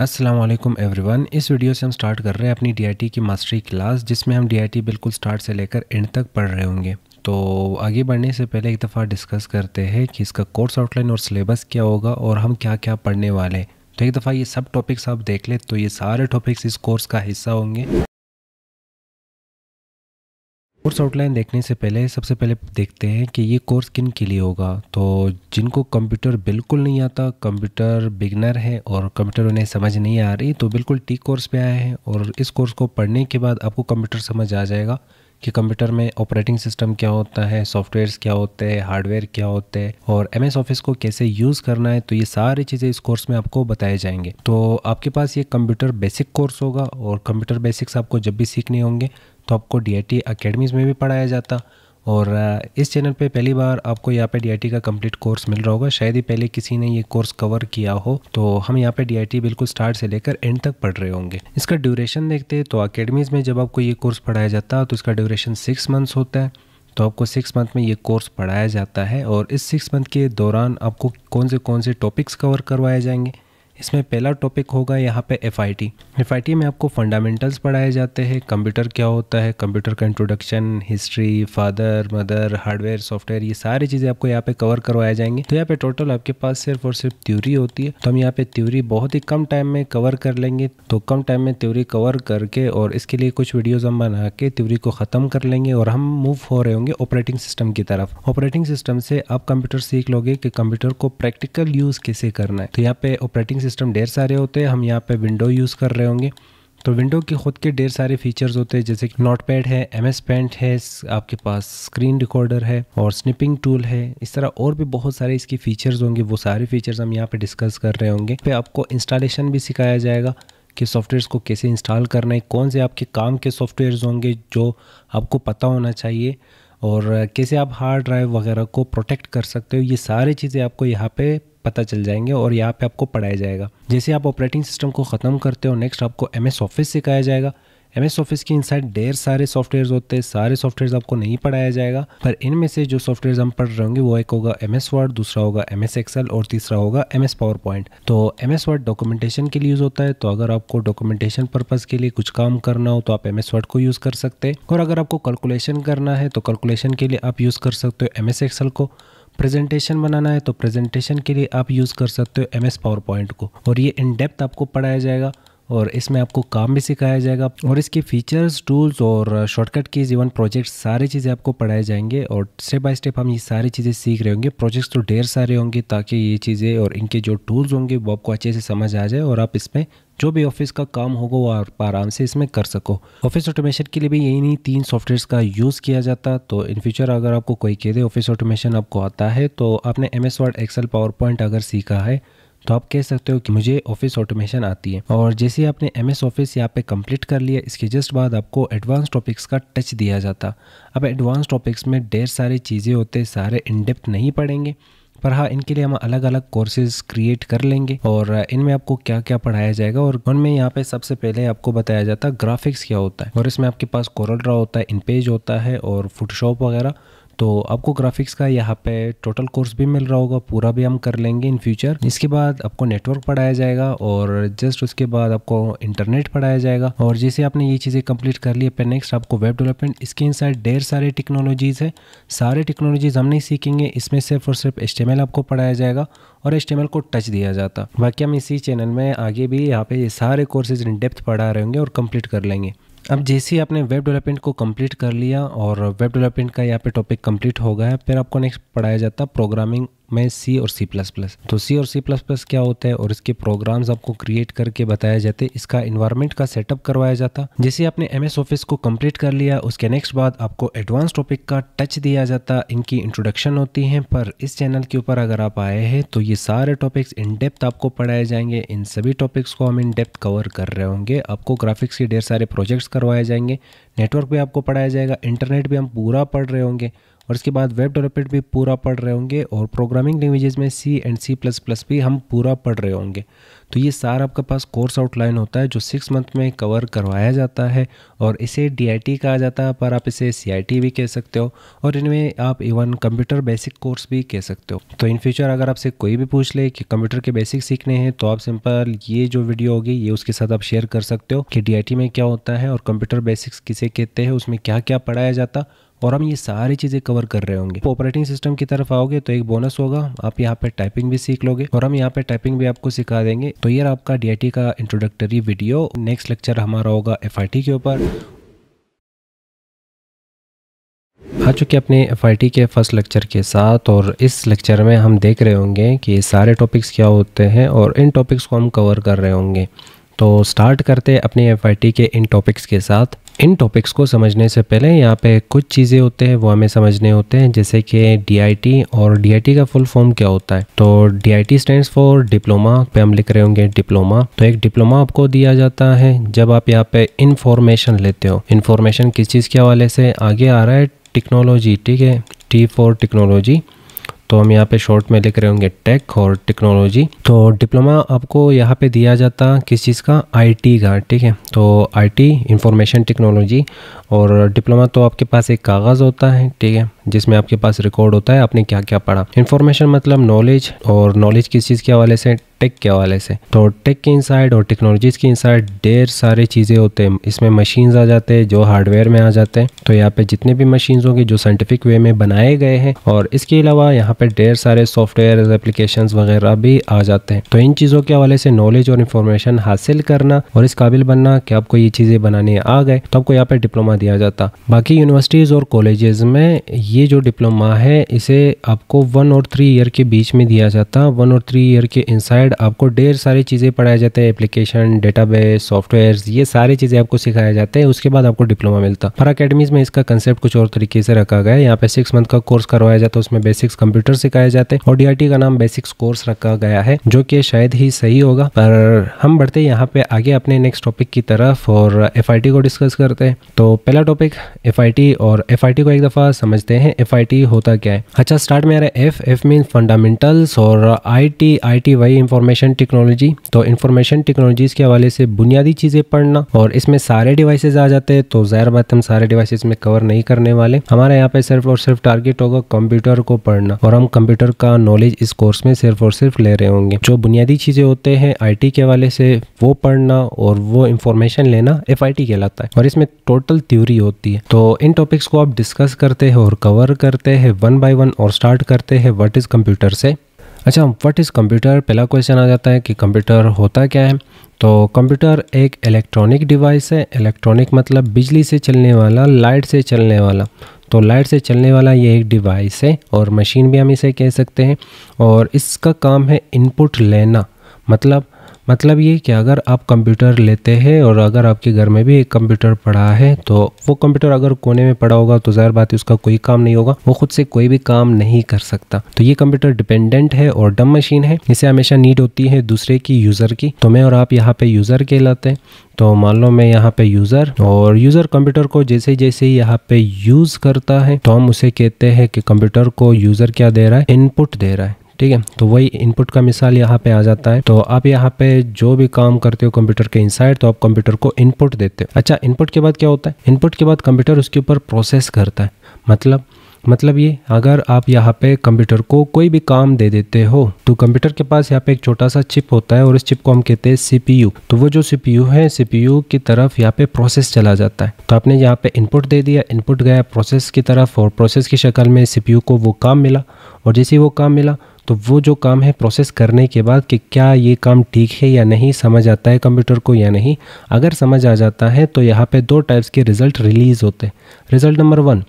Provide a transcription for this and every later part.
Aslam everyone इस video से हम स्टार्ट कर रहे हैं अपनी डीआईटी की मास्टरी क्लास जिसमें हम डीआईटी बिल्कुल स्टार्ट से लेकर एंड तक पढ़ रहे होंगे तो आगे बढ़ने से पहले एक दफ़ा डिस्कस करते हैं कि इसका कोर्स आउटलाइन और सिलेबस क्या होगा और हम क्या क्या पढ़ने वाले हैं तो एक दफ़ा ये सब टॉपिक्स आप देख लें तो ये सारे टॉपिक्स इस कोर्स का हिस्सा होंगे कोर्स आउटलाइन देखने से पहले सबसे पहले देखते हैं कि ये कोर्स किन के लिए होगा तो जिनको कंप्यूटर बिल्कुल नहीं आता कंप्यूटर बिगनर है और कंप्यूटर उन्हें समझ नहीं आ रही तो बिल्कुल टी कोर्स पे आए हैं और इस कोर्स को पढ़ने के बाद आपको कंप्यूटर समझ आ जाएगा कि कंप्यूटर में ऑपरेटिंग सिस्टम क्या होता है सॉफ्टवेयर्स क्या होते हैं हार्डवेयर क्या होते हैं और एम ऑफिस को कैसे यूज़ करना है तो ये सारी चीज़ें इस कोर्स में आपको बताए जाएंगे तो आपके पास ये कंप्यूटर बेसिक कोर्स होगा और कंप्यूटर बेसिक्स आपको जब भी सीखने होंगे तो आपको डी आई टी अकेडमीज़ में भी पढ़ाया जाता और इस चैनल पे पहली बार आपको यहाँ पे डीआईटी का कंप्लीट कोर्स मिल रहा होगा शायद ही पहले किसी ने ये कोर्स कवर किया हो तो हम यहाँ पे डीआईटी बिल्कुल स्टार्ट से लेकर एंड तक पढ़ रहे होंगे इसका ड्यूरेशन देखते हैं तो अकेडमीज़ में जब आपको ये कोर्स पढ़ाया जाता है तो इसका ड्यूरेशन सिक्स मंथ्स होता है तो आपको सिक्स मंथ में ये कोर्स पढ़ाया जाता है और इस सिक्स मंथ के दौरान आपको कौन से कौन से टॉपिक्स कवर करवाए जाएंगे इसमें पहला टॉपिक होगा यहाँ पे एफ आई में आपको फंडामेंटल्स पढ़ाए जाते हैं कंप्यूटर क्या होता है कंप्यूटर का introduction history father mother hardware software ये सारी चीज़ें आपको यहाँ पे कवर करवाए जाएंगे तो यहाँ पे टोटल आपके पास सिर्फ और सिर्फ थ्यूरी होती है तो हम यहाँ पे थ्यूरी बहुत ही कम टाइम में कवर कर लेंगे तो कम टाइम में थ्यूरी कवर करके और इसके लिए कुछ वीडियोज़ हम बना के थ्यूरी को ख़त्म कर लेंगे और हम मूव हो रहे होंगे ऑपरेटिंग सिस्टम की तरफ ऑपरेटिंग सिस्टम से आप कंप्यूटर सीख लोगे कि कंप्यूटर को प्रैक्टिकल यूज़ कैसे करना है तो यहाँ पे ऑपरेटिंग सिस्टम ढेर सारे होते हैं हम यहाँ पे विंडो यूज़ कर रहे होंगे तो विंडो के खुद के ढेर सारे फीचर्स होते हैं जैसे कि नोट पैड है एम एस पेंट है आपके पास स्क्रीन रिकॉर्डर है और स्निपिंग टूल है इस तरह और भी बहुत सारे इसके फीचर्स होंगे वो सारे फीचर्स हम यहाँ पर डिस्कस कर रहे होंगे फिर आपको इंस्टॉलेशन भी सिखाया जाएगा कि सॉफ्टवेयर्स को कैसे इंस्टॉल करना है कौन से आपके काम के सॉफ्टवेयर्स होंगे जो आपको पता होना चाहिए और कैसे आप हार्ड ड्राइव वगैरह को प्रोटेक्ट कर सकते हो ये सारी चीज़ें आपको यहाँ पे पता चल जाएंगे और यहाँ पे आपको पढ़ाया जाएगा जैसे आप ऑपरेटिंग सिस्टम को ख़त्म करते हो नेक्स्ट आपको एम एस ऑफिस सिखाया जाएगा एम एस ऑफिस के इनसाइड ढेर सारे सॉफ्टवेयर होते हैं सारे सॉफ्टवेयर आपको नहीं पढ़ाया जाएगा पर इनमें से जो सॉफ्टवेयर हम पढ़ रहे होंगे वो एक होगा एम एस वर्ड दूसरा होगा एम एस एक्सएल और तीसरा होगा एम एस पावर पॉइंट तो एम एस वर्ड डॉक्यूमेंटेशन के लिए यूज़ होता है तो अगर आपको डॉक्यूमेंटेशन पर्पज के लिए कुछ काम करना हो तो आप एम एस वर्ड को यूज़ कर सकते हैं और अगर आपको कैलकुलेशन करना है तो कैलकुलेशन के लिए आप यूज़ कर सकते हो एम एस एक्सएल को प्रेजेंटेशन बनाना है तो प्रेजेंटेशन के लिए आप यूज़ कर सकते हो एम एस पावर पॉइंट को और ये इन डेप्थ आपको पढ़ाया जाएगा और इसमें आपको काम भी सिखाया जाएगा और इसके फीचर्स टूल्स और शॉर्टकट कीज इवन प्रोजेक्ट सारी चीज़ें आपको पढ़ाए जाएंगे और स्टेप बाय स्टेप हम ये सारी चीज़ें सीख रहे होंगे प्रोजेक्ट्स तो ढेर सारे होंगे ताकि ये चीज़ें और इनके जो टूल्स होंगे वो आपको अच्छे से समझ आ जाए और आप इसमें जो भी ऑफिस का काम होगा वो आप आराम से इसमें कर सको ऑफिस ऑटोमेशन के लिए भी यही नहीं तीन सॉफ्टवेयर का यूज़ किया जाता तो इन फ्यूचर अगर आपको कोई कह दे ऑफिस ऑटोमेशन आपको आता है तो आपने M S Word Excel PowerPoint अगर सीखा है तो आप कह सकते हो कि मुझे ऑफिस ऑटोमेशन आती है और जैसे आपने एम एस ऑफिस यहाँ पे कंप्लीट कर लिया इसके जस्ट बाद आपको एडवांस टॉपिक्स का टच दिया जाता अब एडवांस टॉपिक्स में ढेर सारी चीज़ें होते सारे इनडेप्थ नहीं पढ़ेंगे पर हाँ इनके लिए हम अलग अलग कोर्सेज क्रिएट कर लेंगे और इनमें आपको क्या क्या पढ़ाया जाएगा और उनमें यहाँ पे सबसे पहले आपको बताया जाता है ग्राफिक्स क्या होता है और इसमें आपके पास कोरल ड्रा होता है इन पेज होता है और फोटोशॉप वगैरह तो आपको ग्राफिक्स का यहाँ पे टोटल कोर्स भी मिल रहा होगा पूरा भी हम कर लेंगे इन फ्यूचर इसके बाद आपको नेटवर्क पढ़ाया जाएगा और जस्ट उसके बाद आपको इंटरनेट पढ़ाया जाएगा और जैसे आपने ये चीज़ें कंप्लीट कर ली पर नेक्स्ट आपको वेब डेवलपमेंट इसके इन ढेर सारे टेक्नोलॉजीज़ है सारे टेक्नोलॉजीज़ हम नहीं सीखेंगे इसमें सिर्फ और सिर्फ एच आपको पढ़ाया जाएगा और एच को टच दिया जाता बाकी हम इसी चैनल में आगे भी यहाँ पे ये सारे कोर्सेज इन डेप्थ पढ़ा रहे होंगे और कंप्लीट कर लेंगे अब जैसे ही आपने वेब डेवलपमेंट को कंप्लीट कर लिया और वेब डेवलपमेंट का यहाँ पे टॉपिक कंप्लीट हो गया है फिर आपको नेक्स्ट पढ़ाया जाता है प्रोग्रामिंग में सी और सी प्लस प्लस तो सी और सी प्लस प्लस क्या होता है और इसके प्रोग्राम्स आपको क्रिएट करके बताया जाते इसका इन्वायरमेंट का सेटअप करवाया जाता जैसे आपने एम एस ऑफिस को कंप्लीट कर लिया उसके नेक्स्ट बाद आपको एडवांस टॉपिक का टच दिया जाता इनकी इंट्रोडक्शन होती है पर इस चैनल के ऊपर अगर आप आए हैं तो ये सारे टॉपिक्स इन डेप्थ आपको पढ़ाए जाएंगे इन सभी टॉपिक्स को हम इन डेप्थ कवर कर रहे होंगे आपको ग्राफिक्स के ढेर सारे प्रोजेक्ट्स करवाए जाएंगे नेटवर्क भी आपको पढ़ाया जाएगा इंटरनेट भी हम पूरा पढ़ रहे होंगे और इसके बाद वेब डेवलपमेंट भी पूरा पढ़ रहे होंगे और प्रोग्रामिंग लैंग्वेजेस में C and C plus plus भी हम पूरा पढ़ रहे होंगे तो ये सारा आपके पास कोर्स आउटलाइन होता है जो सिक्स मंथ में कवर करवाया जाता है और इसे डी कहा जाता है पर आप इसे सी भी कह सकते हो और इनमें आप इवन कंप्यूटर बेसिक कोर्स भी कह सकते हो तो इन फ्यूचर अगर आपसे कोई भी पूछ ले कि कंप्यूटर के बेसिक सीखने हैं तो आप सिंपल ये जो वीडियो होगी ये उसके साथ आप शेयर कर सकते हो कि डी में क्या होता है और कंप्यूटर बेसिक्स किसे कहते हैं उसमें क्या क्या पढ़ाया जाता और हम ये सारी चीज़ें कवर कर रहे होंगे ऑपरेटिंग तो सिस्टम की तरफ आओगे तो एक बोनस होगा आप यहाँ पे टाइपिंग भी सीख लोगे और हम यहाँ पे टाइपिंग भी आपको सिखा देंगे तो ये आपका डी का इंट्रोडक्टरी वीडियो नेक्स्ट लेक्चर हमारा होगा एफ के ऊपर आ चुके अपने एफ के फर्स्ट लेक्चर के साथ और इस लेक्चर में हम देख रहे होंगे कि सारे टॉपिक्स क्या होते हैं और इन टॉपिक्स को हम कवर कर रहे होंगे तो स्टार्ट करते अपने एफ के इन टॉपिक्स के साथ इन टॉपिक्स को समझने से पहले यहाँ पे कुछ चीज़ें होते हैं वो हमें समझने होते हैं जैसे कि डी और डी का फुल फॉर्म क्या होता है तो D I T stand for diploma पे हम लिख रहे होंगे डिप्लोमा तो एक डिप्लोमा आपको दिया जाता है जब आप यहाँ पे इंफॉर्मेशन लेते हो इन्फॉर्मेशन किस चीज़ के हवाले से आगे आ रहा है टेक्नोलॉजी ठीक है टी फॉर टेक्नोलॉजी तो हम यहाँ पे शॉर्ट में लिख रहे होंगे टेक और टेक्नोलॉजी तो डिप्लोमा आपको यहाँ पे दिया जाता किस चीज़ का आईटी का ठीक है तो आईटी इंफॉर्मेशन टेक्नोलॉजी और डिप्लोमा तो आपके पास एक कागज़ होता है ठीक है जिसमें आपके पास रिकॉर्ड होता है आपने क्या क्या पढ़ा इन्फॉर्मेशन मतलब नॉलेज और नॉलेज किस चीज़ के हवाले से टेक के हवाले से तो टेक के इनसाइड और टेक्नोलॉजीज़ के इनसाइड ढेर सारे चीज़ें होते हैं इसमें मशीन्स आ जाते हैं जो हार्डवेयर में आ जाते हैं तो यहाँ पे जितने भी मशीन्स होंगे जो साइंटिफिक वे में बनाए गए हैं और इसके अलावा यहाँ पे ढेर सारे सॉफ्टवेयर एप्लीकेशन वगैरह भी आ जाते हैं तो इन चीज़ों के हवाले से नॉलेज और इन्फॉर्मेशन हासिल करना और इस काबिल बनना कि आपको ये चीज़ें बनाने आ गए तो आपको यहाँ पे डिप्लोमा दिया जाता बाकी यूनिवर्सिटीज़ और कॉलेज में ये जो डिप्लोमा है इसे आपको वन और थ्री ईयर के बीच में दिया जाता है वन और थ्री ईयर के इनसाइड आपको ढेर सारी चीज़ें पढ़ाया जाते हैं एप्लीकेशन डेटाबेस सॉफ्टवेयर ये सारी चीज़ें आपको सिखाया जाते हैं उसके बाद आपको डिप्लोमा मिलता फर अकेडमीज में इसका कंसेप्ट कुछ और तरीके से रखा गया है यहाँ पे सिक्स मंथ का कोर्स करवाया जाता है उसमें बेसिक्स कंप्यूटर सिखाए जाते हैं और डी का नाम बेसिक्स कोर्स रखा गया है जो कि शायद ही सही होगा पर हम बढ़ते यहाँ पे आगे अपने नेक्स्ट टॉपिक की तरफ और एफ को डिस्कस करते हैं तो पहला टॉपिक एफ और एफ को एक दफ़ा समझते हैं हैं एफ होता क्या है अच्छा स्टार्ट में आ रहा है एफ एफ मीन फंडामेंटल्स और I T I T Y information technology तो इन्फॉर्मेशन टेक्नोलॉजीज के हवाले से बुनियादी चीज़ें पढ़ना और इसमें सारे डिवाइसेज आ जाते हैं तो ज़ाहिर बात हम सारे डिवाइसेज में कवर नहीं करने वाले हमारे यहाँ पे सिर्फ और सिर्फ टारगेट होगा कंप्यूटर को पढ़ना और हम कंप्यूटर का नॉलेज इस कोर्स में सिर्फ और सिर्फ ले रहे होंगे जो बुनियादी चीज़ें होते हैं आईटी के हवाले से वो पढ़ना और वो इन्फॉर्मेशन लेना एफ कहलाता है और इसमें टोटल थ्योरी होती है तो इन टॉपिक्स को आप डिस्कस करते हैं और कवर कवर करते हैं वन बाय वन और स्टार्ट करते हैं व्हाट इज़ कंप्यूटर से अच्छा व्हाट इज़ कंप्यूटर पहला क्वेश्चन आ जाता है कि कंप्यूटर होता क्या है तो कंप्यूटर एक इलेक्ट्रॉनिक डिवाइस है इलेक्ट्रॉनिक मतलब बिजली से चलने वाला लाइट से चलने वाला तो लाइट से चलने वाला ये एक डिवाइस है और मशीन भी हम इसे कह सकते हैं और इसका काम है इनपुट लेना मतलब मतलब ये कि अगर आप कंप्यूटर लेते हैं और अगर आपके घर में भी एक कंप्यूटर पड़ा है तो वो कंप्यूटर अगर कोने में पड़ा होगा तो ज़ाहिर बात है उसका कोई काम नहीं होगा वो खुद से कोई भी काम नहीं कर सकता तो ये कंप्यूटर डिपेंडेंट है और डम मशीन है इसे हमेशा नीड होती है दूसरे की यूज़र की तो मैं और आप यहाँ पर यूज़र कहलाते हैं तो मान लो मैं यहाँ पे यूज़र और यूज़र कंप्यूटर को जैसे जैसे यहाँ पे यूज़ करता है तो हम उसे कहते हैं कि कंप्यूटर को यूज़र क्या दे रहा है इनपुट दे रहा है ठीक है तो वही इनपुट का मिसाल यहाँ पे आ जाता है तो आप यहाँ पे जो भी काम करते हो कंप्यूटर के इनसाइड तो आप कंप्यूटर को इनपुट देते हो अच्छा इनपुट के बाद क्या होता है इनपुट के बाद कंप्यूटर उसके ऊपर प्रोसेस करता है मतलब मतलब ये अगर आप यहाँ पे कंप्यूटर को कोई भी काम दे देते हो तो कंप्यूटर के पास यहाँ पे एक छोटा सा चिप होता है और इस चिप को हम कहते हैं सीपीयू तो वो जो सीपीयू है सीपीयू की तरफ यहाँ पे प्रोसेस चला जाता है तो आपने यहाँ पे इनपुट दे दिया इनपुट गया प्रोसेस की तरफ और प्रोसेस की शक्ल में सीपीयू को वो काम मिला और जैसे ही वो काम मिला तो वो जो काम है प्रोसेस करने के बाद कि क्या ये काम ठीक है या नहीं समझ आता है कंप्यूटर को या नहीं अगर समझ आ जाता है तो यहाँ पे दो टाइप्स के रिज़ल्ट रिलीज़ होते हैं रिज़ल्ट नंबर वन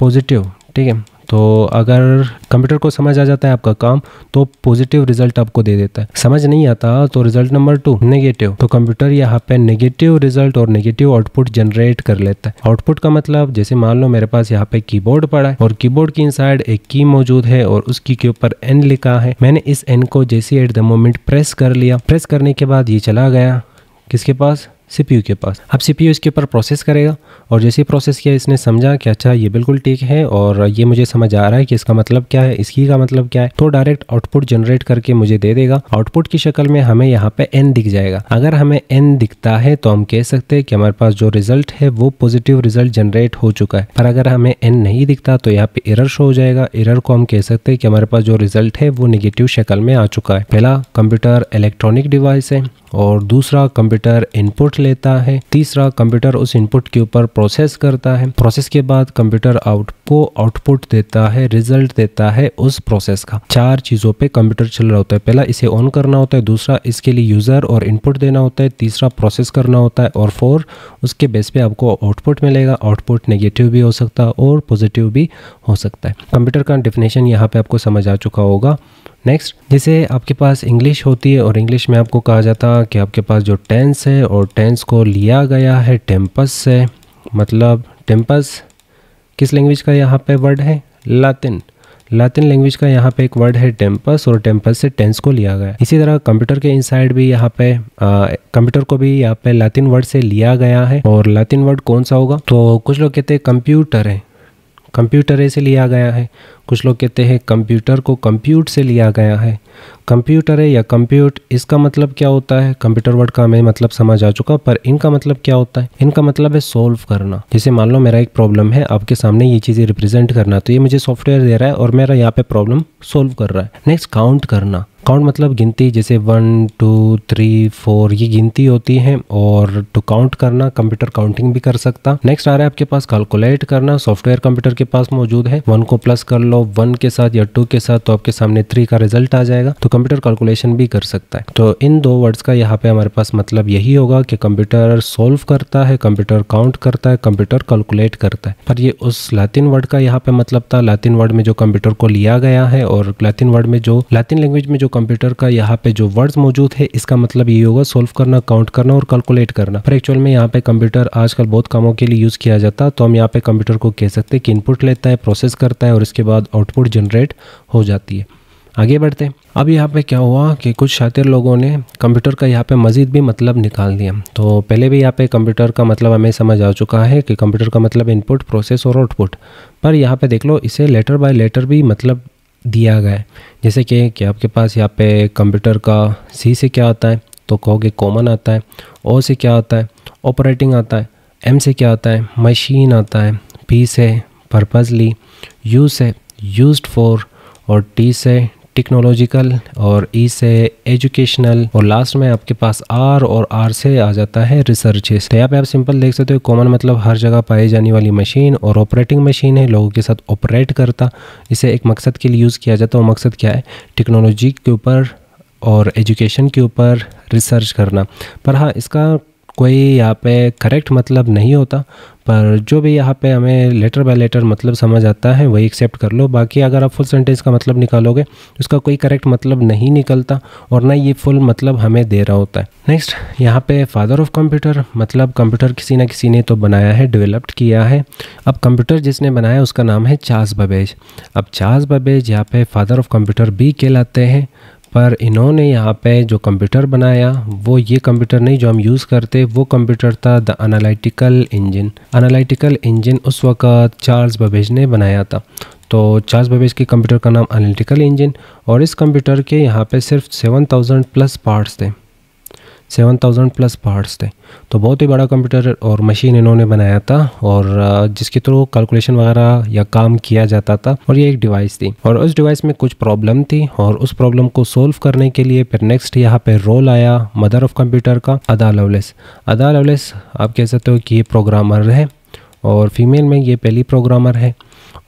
पॉजिटिव ठीक है तो अगर कंप्यूटर को समझ आ जाता है आपका काम तो पॉजिटिव रिजल्ट आपको दे देता है समझ नहीं आता तो रिजल्ट नंबर टू नेगेटिव तो कंप्यूटर यहाँ पे नेगेटिव रिजल्ट और नेगेटिव आउटपुट जनरेट कर लेता है आउटपुट का मतलब जैसे मान लो मेरे पास यहाँ पे कीबोर्ड पड़ा है और कीबोर्ड की इनसाइड एक की मौजूद है और उसकी के ऊपर एन लिखा है मैंने इस एन को जैसे एट द मोमेंट प्रेस कर लिया प्रेस करने के बाद ये चला गया किसके पास सीपीयू के पास अब सीपीयू इसके ऊपर प्रोसेस करेगा और जैसे प्रोसेस किया इसने समझा कि अच्छा ये बिल्कुल ठीक है और ये मुझे समझ आ रहा है कि इसका मतलब क्या है इसकी का मतलब क्या है तो डायरेक्ट आउटपुट जनरेट करके मुझे दे देगा आउटपुट की शक्ल में हमें यहाँ पे एन दिख जाएगा अगर हमें एन दिखता है तो हम कह सकते हैं कि हमारे पास जो रिजल्ट है वो पॉजिटिव रिजल्ट जनरेट हो चुका है पर अगर हमें एन नहीं दिखता तो यहाँ पे एरर शो हो जाएगा एरर को हम कह सकते हैं कि हमारे पास जो रिजल्ट है वो निगेटिव शक्ल में आ चुका है पहला कंप्यूटर इलेक्ट्रॉनिक डिवाइस है और दूसरा कंप्यूटर इनपुट लेता है तीसरा कंप्यूटर उस इनपुट के ऊपर प्रोसेस करता है प्रोसेस के बाद कंप्यूटर आउट को आउटपुट देता है रिजल्ट देता है उस प्रोसेस का चार चीज़ों पे कंप्यूटर चल रहा होता है पहला इसे ऑन करना होता है दूसरा इसके लिए यूज़र और इनपुट देना होता है तीसरा प्रोसेस करना होता है और फोर उसके बेस पे आपको आउटपुट मिलेगा आउटपुट नेगेटिव भी हो सकता है और पॉजिटिव भी हो सकता है कंप्यूटर का डिफिनेशन यहाँ पे आपको समझ आ चुका होगा नेक्स्ट जैसे आपके पास इंग्लिश होती है और इंग्लिश में आपको कहा जाता कि आपके पास जो टेंस है और टेंस को लिया गया है टेम्पस से मतलब टेम्पस किस लैंग्वेज का यहाँ पे वर्ड है लातिन लातिन लैंग्वेज का यहाँ पे एक वर्ड है टेम्पस और टेम्पस से टेंस को लिया गया इसी तरह कंप्यूटर के इनसाइड भी यहाँ पे कंप्यूटर को भी यहाँ पे लातिन वर्ड से लिया गया है और लातिन वर्ड कौन सा होगा तो कुछ लोग कहते हैं कंप्यूटर है कंप्यूटर से लिया गया है कुछ लोग कहते हैं कंप्यूटर को कंप्यूट से लिया गया है कंप्यूटर है या कंप्यूट इसका मतलब क्या होता है कंप्यूटर वर्ड का मैं मतलब समझ आ चुका पर इनका मतलब क्या होता है इनका मतलब है सोल्व करना जैसे मान लो मेरा एक प्रॉब्लम है आपके सामने ये चीज़ें रिप्रेजेंट करना तो ये मुझे सॉफ्टवेयर दे रहा है और मेरा यहाँ पे प्रॉब्लम सोल्व कर रहा है नेक्स्ट काउंट करना काउंट मतलब गिनती जैसे वन टू थ्री फोर ये गिनती होती है और टू काउंट करना कंप्यूटर काउंटिंग भी कर सकता नेक्स्ट आ रहा है आपके पास कैलकुलेट करना सॉफ्टवेयर कंप्यूटर के पास मौजूद है वन को प्लस कर लो वन के साथ या टू के साथ तो आपके सामने थ्री का रिजल्ट आ जाएगा तो कंप्यूटर कैलकुलेशन भी कर सकता है तो इन दो वर्ड्स का यहाँ पे हमारे पास मतलब यही होगा कि कंप्यूटर सोल्व करता है कंप्यूटर काउंट करता है कंप्यूटर कैलकुलेट करता है पर ये उस लातिन वर्ड का यहाँ पे मतलब था लैतिन वर्ड में जो कंप्यूटर को लिया गया है और लैतिन वर्ड में जो लैतिन लैंग्वेज में जो कंप्यूटर का यहाँ पे जो वर्ड्स मौजूद है इसका मतलब ये होगा सोल्व करना काउंट करना और कैलकुलेट करना पर एक्चुअल में यहाँ पे कंप्यूटर आजकल बहुत कामों के लिए यूज किया जाता है तो हम यहाँ पे कंप्यूटर को कह सकते हैं कि इनपुट लेता है प्रोसेस करता है और इसके बाद आउटपुट जनरेट हो जाती है आगे बढ़ते हैं अब यहाँ पे क्या हुआ कि कुछ शातिर लोगों ने कंप्यूटर का यहाँ पे मज़ीद भी मतलब निकाल दिया तो पहले भी यहाँ पे कंप्यूटर का मतलब हमें समझ आ चुका है कि कंप्यूटर का मतलब इनपुट प्रोसेस और आउटपुट पर यहाँ पे देख लो इसे लेटर बाय लेटर भी मतलब दिया गया है जैसे कि, कि आपके पास यहाँ पे कंप्यूटर का सी से क्या आता है तो कहोगे कॉमन आता है ओ से क्या आता है ऑपरेटिंग आता है एम से क्या आता है मशीन आता है पी से पर्पजली यू से यूज फॉर और टी से टेक्नोलॉजिकल और ई से एजुकेशनल और लास्ट में आपके पास आर और आर से आ जाता है रिसर्चेस तो यहाँ पे आप सिंपल देख सकते हो कॉमन मतलब हर जगह पाई जाने वाली मशीन और ऑपरेटिंग मशीन है लोगों के साथ ऑपरेट करता इसे एक मकसद के लिए यूज़ किया जाता है और मकसद क्या है टेक्नोलॉजी के ऊपर और एजुकेशन के ऊपर रिसर्च करना पर हाँ इसका कोई यहाँ पे करेक्ट मतलब नहीं होता पर जो भी यहाँ पे हमें लेटर बाय लेटर मतलब समझ आता है वही एक्सेप्ट कर लो बाकी अगर आप फुल सेंटेंस का मतलब निकालोगे उसका कोई करेक्ट मतलब नहीं निकलता और ना ये फुल मतलब हमें दे रहा होता है नेक्स्ट यहाँ पे फादर ऑफ कंप्यूटर मतलब कंप्यूटर किसी ना किसी ने तो बनाया है डेवलप्ड किया है अब कंप्यूटर जिसने बनाया उसका नाम है चार्ल्स बबेज अब चार्ल्स बबेज यहाँ पे फादर ऑफ कंप्यूटर भी कहलाते हैं पर इन्होंने यहाँ पे जो कंप्यूटर बनाया वो ये कंप्यूटर नहीं जो हम यूज़ करते वो कंप्यूटर था the analytical engine analytical engine उस वक़्त चार्ल्स बबेज ने बनाया था तो चार्ल्स बबेज के कंप्यूटर का नाम अनालिटिकल इंजन और इस कंप्यूटर के यहाँ पे सिर्फ 7000 प्लस पार्ट्स थे सेवन थाउजेंड प्लस पार्ट्स थे तो बहुत ही बड़ा कंप्यूटर और मशीन इन्होंने बनाया था और जिसके थ्रू कैलकुलेशन वगैरह या काम किया जाता था और ये एक डिवाइस थी और उस डिवाइस में कुछ प्रॉब्लम थी और उस प्रॉब्लम को सोल्व करने के लिए फिर नेक्स्ट यहाँ पे रोल आया मदर ऑफ कंप्यूटर का अदा लवलेस अदा लवलेस आप कह सकते हो कि ये प्रोग्रामर है और फीमेल में ये पहली प्रोग्रामर है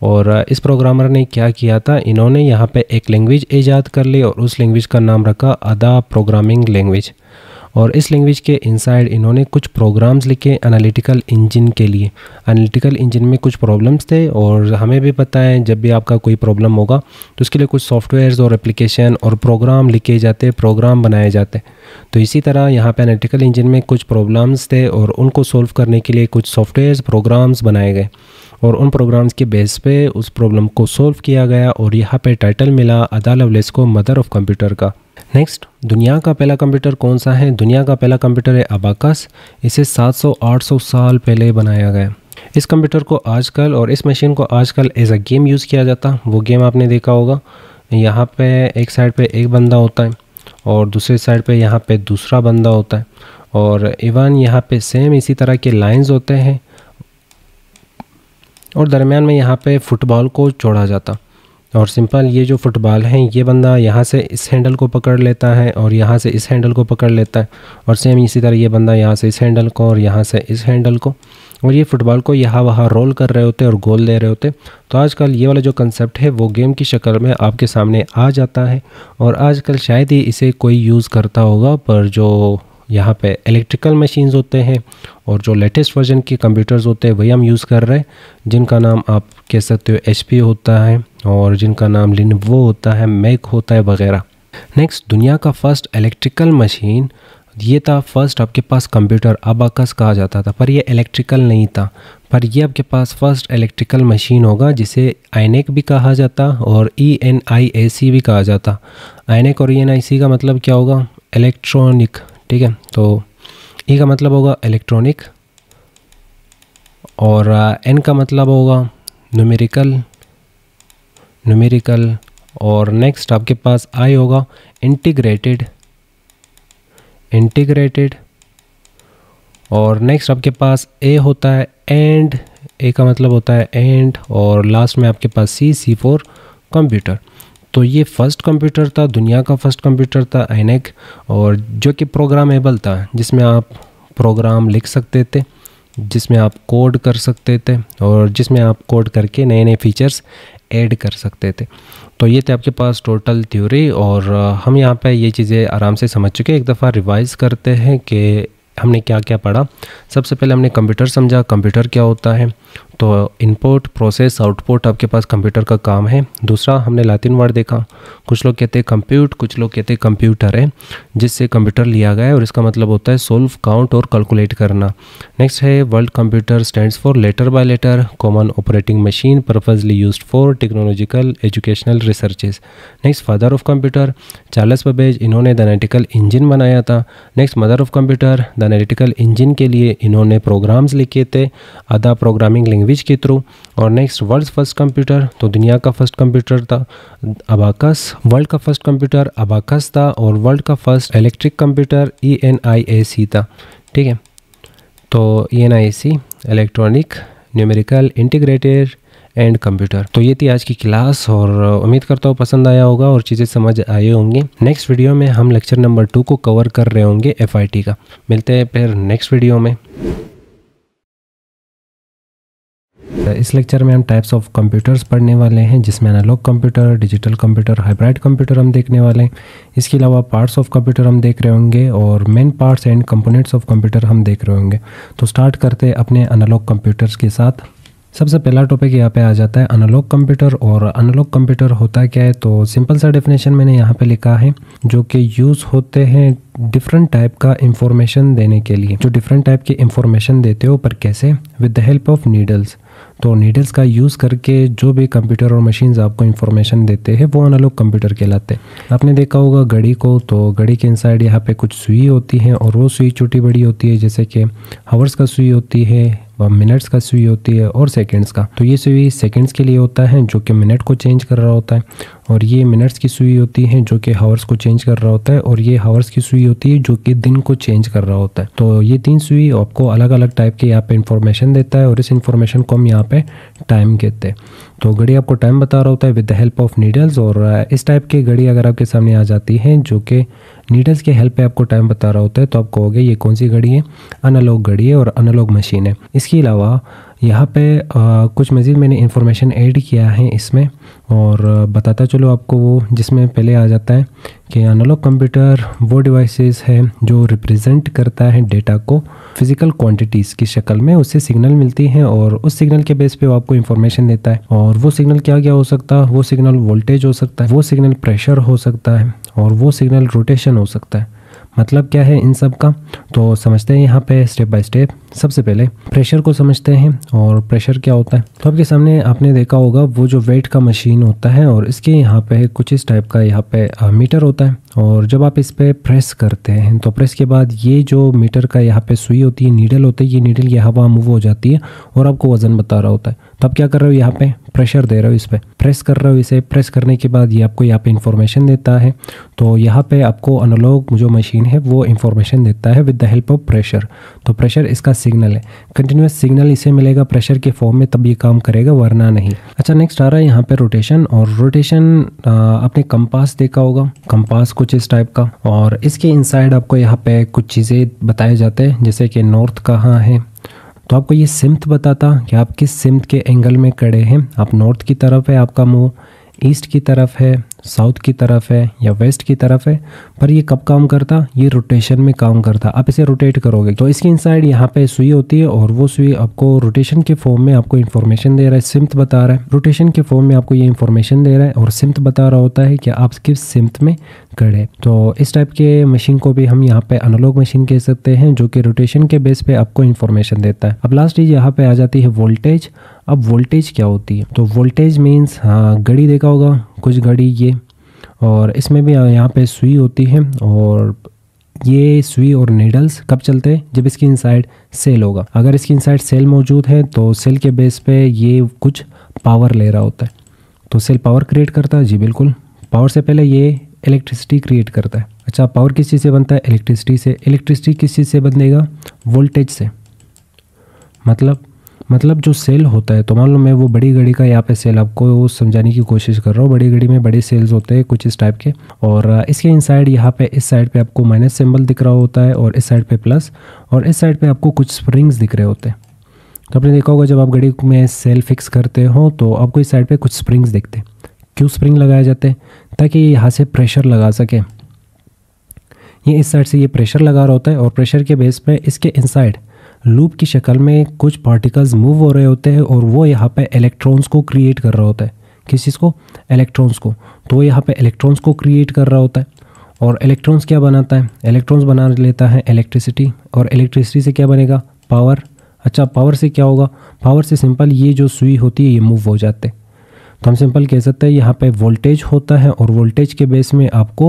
और इस प्रोग्रामर ने क्या किया था इन्होंने यहाँ पे एक लैंग्वेज ईजाद कर ली और उस लैंग्वेज का नाम रखा अदा प्रोग्रामिंग लैंग्वेज और इस लैंग्वेज के इनसाइड इन्होंने कुछ प्रोग्राम्स लिखे एनालिटिकल इंजन के लिए एनालिटिकल इंजन में कुछ प्रॉब्लम्स थे और हमें भी पता है जब भी आपका कोई प्रॉब्लम होगा तो उसके लिए कुछ सॉफ्टवेयर्स और एप्लीकेशन और प्रोग्राम लिखे जाते प्रोग्राम बनाए जाते तो इसी तरह यहाँ पर एनालिटिकल इंजन में कुछ प्रॉब्लम्स थे और उनको सॉल्व करने के लिए कुछ सॉफ्टवेयर्स प्रोग्राम्स बनाए गए और उन प्रोग्राम्स के बेस पे उस प्रॉब्लम को सॉल्व किया गया और यहाँ पे टाइटल मिला अदालवलेस को मदर ऑफ़ कंप्यूटर का नेक्स्ट दुनिया का पहला कंप्यूटर कौन सा है दुनिया का पहला कंप्यूटर है अबाकस इसे 700-800 साल पहले बनाया गया इस कंप्यूटर को आजकल और इस मशीन को आजकल एज अ गेम यूज़ किया जाता वो गेम आपने देखा होगा यहाँ पे एक साइड पे एक बंदा होता है और दूसरे साइड पे यहाँ पे दूसरा बंदा होता है और इवन यहाँ पे सेम इसी तरह के लाइंस होते हैं और दरमियान में यहाँ पे फुटबॉल को छोड़ा जाता और सिंपल ये जो फुटबॉल है ये बंदा यहाँ से इस हैंडल को पकड़ लेता है और यहाँ से इस हैंडल को पकड़ लेता है और सेम इसी तरह ये बंदा यहाँ से इस हैंडल को और यहाँ से इस हैंडल को और ये फुटबॉल को यहाँ वहाँ रोल कर रहे होते और गोल दे रहे होते तो आजकल ये वाला जो कंसेप्ट है वो गेम की शक्ल में आपके सामने आ जाता है और आजकल शायद ही इसे कोई यूज़ करता होगा पर जो यहाँ पे इलेक्ट्रिकल मशीन्स होते हैं और जो लेटेस्ट वर्जन के कंप्यूटर्स होते हैं वही हम यूज़ कर रहे हैं जिनका नाम आप कह सकते हो एच होता है और जिनका नाम लिनवो होता है मैक होता है वगैरह नेक्स्ट दुनिया का फर्स्ट इलेक्ट्रिकल मशीन ये था फर्स्ट आपके पास कंप्यूटर अबाकस कहा जाता था पर ये इलेक्ट्रिकल नहीं था पर ये आपके पास फर्स्ट इलेक्ट्रिकल मशीन होगा जिसे आइनेक e भी कहा जाता और ई एन आई ए सी भी कहा जाता आइनेक e और ई एन आई सी का मतलब क्या होगा इलेक्ट्रॉनिक ठीक है तो ई e का मतलब होगा इलेक्ट्रॉनिक और एन uh, का मतलब होगा न्यूमेरिकल न्यूमेरिकल और नेक्स्ट आपके पास आई होगा इंटीग्रेटेड इंटीग्रेटेड और नेक्स्ट आपके पास ए होता है एंड ए का मतलब होता है एंड और लास्ट में आपके पास सी सी फोर कंप्यूटर तो ये फर्स्ट कंप्यूटर था दुनिया का फर्स्ट कंप्यूटर था एनेक और जो कि प्रोग्रामेबल था जिसमें आप प्रोग्राम लिख सकते थे जिसमें आप कोड कर सकते थे और जिसमें आप कोड करके नए नए फीचर्स ऐड कर सकते थे तो ये थे आपके पास टोटल थ्योरी और हम यहाँ पे ये चीज़ें आराम से समझ चुके हैं एक दफ़ा रिवाइज़ करते हैं कि हमने क्या क्या पढ़ा सबसे पहले हमने कंप्यूटर समझा कंप्यूटर क्या होता है तो इनपुट प्रोसेस आउटपुट आपके पास कंप्यूटर का काम है दूसरा हमने लैटिन वर्ड देखा कुछ लोग कहते हैं कंप्यूट कुछ लोग कहते हैं कंप्यूटर है जिससे कंप्यूटर लिया गया है और इसका मतलब होता है सोल्व काउंट और कैलकुलेट करना नेक्स्ट है world computer stands for letter by letter common operating machine purposely use for technological educational researches next father of computer Charles Babbage इन्होंने द एनालिटिकल इंजन बनाया था next mother of computer the analytical engine के लिए इन्होंने programs लिखे थे Ada programming language series के through और नेक्स्ट वर्ल्ड फर्स्ट कंप्यूटर तो दुनिया का फर्स्ट कंप्यूटर था अबाकस वर्ल्ड का फर्स्ट कंप्यूटर अबाकस था और वर्ल्ड का first electric computer E N I A C था ठीक है तो E N I A C electronic numerical integrated and computer तो ये थी आज की क्लास और उम्मीद करता हूँ पसंद आया होगा और चीज़ें समझ आए होंगी नेक्स्ट वीडियो में हम लेक्चर नंबर टू को कवर कर रहे होंगे एफ का मिलते हैं फिर नेक्स्ट वीडियो में इस लेक्चर में हम टाइप्स ऑफ कंप्यूटर्स पढ़ने वाले हैं जिसमें analog computer digital computer hybrid computer हम देखने वाले हैं इसके अलावा पार्ट्स ऑफ कंप्यूटर हम देख रहे होंगे और main parts and components of computer हम देख रहे होंगे तो स्टार्ट करते हैं अपने अनलॉग कंप्यूटर्स के साथ सबसे पहला टॉपिक यहाँ पे आ जाता है अनलॉग कंप्यूटर और अनलॉग कंप्यूटर होता क्या है तो सिंपल सा डेफिनेशन मैंने यहाँ पे लिखा है जो कि यूज़ होते हैं डिफरेंट टाइप का इंफॉर्मेशन देने के लिए जो डिफरेंट टाइप की इंफॉर्मेशन देते हो पर कैसे with the help of needles तो नीडल्स का यूज़ करके जो भी कंप्यूटर और मशीन आपको इन्फॉर्मेशन देते हैं वो अनलॉग कंप्यूटर कहलाते हैं आपने देखा होगा घड़ी को तो घड़ी के इनसाइड यहाँ पे कुछ सुई होती है और वो सुई छोटी बड़ी होती है जैसे कि हवर्स का सुई होती है वह मिनट्स का सुई होती है और सेकेंड्स का तो ये सुई सेकेंड्स के लिए होता है जो कि मिनट को चेंज कर रहा होता है और ये मिनट्स की सुई होती है जो कि हावर्स को चेंज कर रहा होता है और ये हावर्स की सुई होती है जो कि दिन को चेंज कर रहा होता है तो ये तीन सुई आपको अलग अलग टाइप के यहाँ पे इन्फॉर्मेशन देता है और इस इन्फॉर्मेशन को हम यहाँ पे टाइम कहते हैं तो घड़ी आपको टाइम बता रहा होता है with the help of needles और इस टाइप की घड़ी अगर आपके सामने आ जाती है जो कि नीडल्स के हेल्प पे आपको टाइम बता रहा होता है तो आप कहोगे ये कौन सी घड़ी है अनालॉग घड़ी है और अनालॉग मशीन है इसके अलावा यहाँ पे आ, कुछ मज़ीद मैंने इन्फॉर्मेशन ऐड किया है इसमें और बताता चलो आपको वो जिसमें पहले आ जाता है कि अनलॉक कंप्यूटर वो डिवाइसेस है जो रिप्रेजेंट करता है डेटा को फिज़िकल क्वांटिटीज़ की शक्ल में उससे सिग्नल मिलती हैं और उस सिग्नल के बेस पे वो आपको इन्फॉर्मेशन देता है और वो सिग्नल क्या क्या हो सकता है वो सिग्नल वोल्टेज हो सकता है वो सिग्नल प्रेशर हो सकता है और वो सिग्नल रोटेशन हो सकता है मतलब क्या है इन सब का तो समझते हैं यहाँ पे स्टेप बाय स्टेप सबसे पहले प्रेशर को समझते हैं और प्रेशर क्या होता है तो आपके सामने आपने देखा होगा वो जो वेट का मशीन होता है और इसके यहाँ पे कुछ इस टाइप का यहाँ पे मीटर होता है और जब आप इस पर प्रेस करते हैं तो प्रेस के बाद ये जो मीटर का यहाँ पे सुई होती है नीडल होता है ये नीडल ये हवा मूव हो जाती है और आपको वज़न बता रहा होता है तब क्या कर रहे हो यहाँ पे प्रेशर दे रहे हो इस पर प्रेस कर रहे हो इसे प्रेस करने के बाद ये आपको यहाँ पे इंफॉर्मेशन देता है तो यहाँ पे आपको अनलॉग जो मशीन है वो इंफॉर्मेशन देता है with the help of pressure तो प्रेशर इसका सिग्नल है कंटिन्यूस सिग्नल इसे मिलेगा प्रेशर के फॉर्म में तब ये काम करेगा वरना नहीं अच्छा नेक्स्ट आ रहा है यहाँ पे रोटेशन और रोटेशन आपने कंपास देखा होगा कंपास कुछ इस टाइप का और इसके इनसाइड आपको यहाँ पे कुछ चीज़ें बताए जाते हैं जैसे कि नॉर्थ कहाँ है तो आपको ये सिमथ बताता कि आप किस सिमत के एंगल में कड़े हैं आप नॉर्थ की तरफ है आपका मुंह ईस्ट की तरफ है साउथ की तरफ है या वेस्ट की तरफ है पर ये कब काम करता ये रोटेशन में काम करता आप इसे रोटेट करोगे तो इसकी इनसाइड यहाँ पे सुई होती है और वो सुई आपको रोटेशन के फॉर्म में आपको इन्फॉर्मेशन दे रहा है सिम्त बता रहा है रोटेशन के फॉर्म में आपको ये इन्फॉर्मेशन दे रहा है और सिम्त बता रहा होता है कि आप किस सिम्त में कड़े तो इस टाइप के मशीन को भी हम यहाँ पे अनलॉग मशीन कह सकते हैं जो कि रोटेशन के बेस पे आपको इन्फॉर्मेशन देता है अब लास्ट चीज़ यहाँ पे आ जाती है वोल्टेज अब वोल्टेज क्या होती है तो वोल्टेज मीन्स हाँ घड़ी देखा होगा कुछ घड़ी ये और इसमें भी यहाँ पे सुई होती है और ये सुई और नीडल्स कब चलते हैं जब इसकी इनसाइड सेल होगा अगर इसकी इनसाइड सेल मौजूद है तो सेल के बेस पे ये कुछ पावर ले रहा होता है तो सेल पावर क्रिएट करता है जी बिल्कुल पावर से पहले ये इलेक्ट्रिसिटी क्रिएट करता है अच्छा पावर किस चीज़ से बनता है इलेक्ट्रिसिटी से इलेक्ट्रिसिटी किस चीज़ से बनेगा वोल्टेज से मतलब मतलब जो सेल होता है तो मान लो मैं वो बड़ी घड़ी का यहाँ पे सेल आपको समझाने की कोशिश कर रहा हूँ बड़ी घड़ी में बड़े सेल्स होते हैं कुछ इस टाइप के और इसके इन साइड यहाँ पर इस साइड पे आपको माइनस सिंबल दिख रहा होता है और इस साइड पे प्लस और इस साइड पे आपको कुछ स्प्रिंग्स दिख रहे होते हैं तो आपने देखा होगा जब आप घड़ी में सेल फिक्स करते हो तो आपको इस साइड पर कुछ स्प्रिंग्स दिखते हैं क्यों स्प्रिंग लगाए जाते हैं ताकि ये यहाँ से प्रेशर लगा सके ये इस साइड से ये प्रेशर लगा रहा होता है और प्रेशर के बेस पे इसके इनसाइड लूप की शक्ल में कुछ पार्टिकल्स मूव हो रहे होते हैं और वो यहाँ पे इलेक्ट्रॉन्स को क्रिएट कर रहा होता है किस चीज़ को इलेक्ट्रॉन्स को तो वो यहाँ पे इलेक्ट्रॉन्स को क्रिएट कर रहा होता है और इलेक्ट्रॉन्स क्या बनाता है इलेक्ट्रॉन्स बना लेता है इलेक्ट्रिसिटी और इलेक्ट्रिसिटी से क्या बनेगा पावर अच्छा पावर से क्या होगा पावर से सिंपल ये जो सुई होती है ये मूव हो जाते हैं तो हम सिंपल कह सकते हैं यहाँ पे वोल्टेज होता है और वोल्टेज के बेस में आपको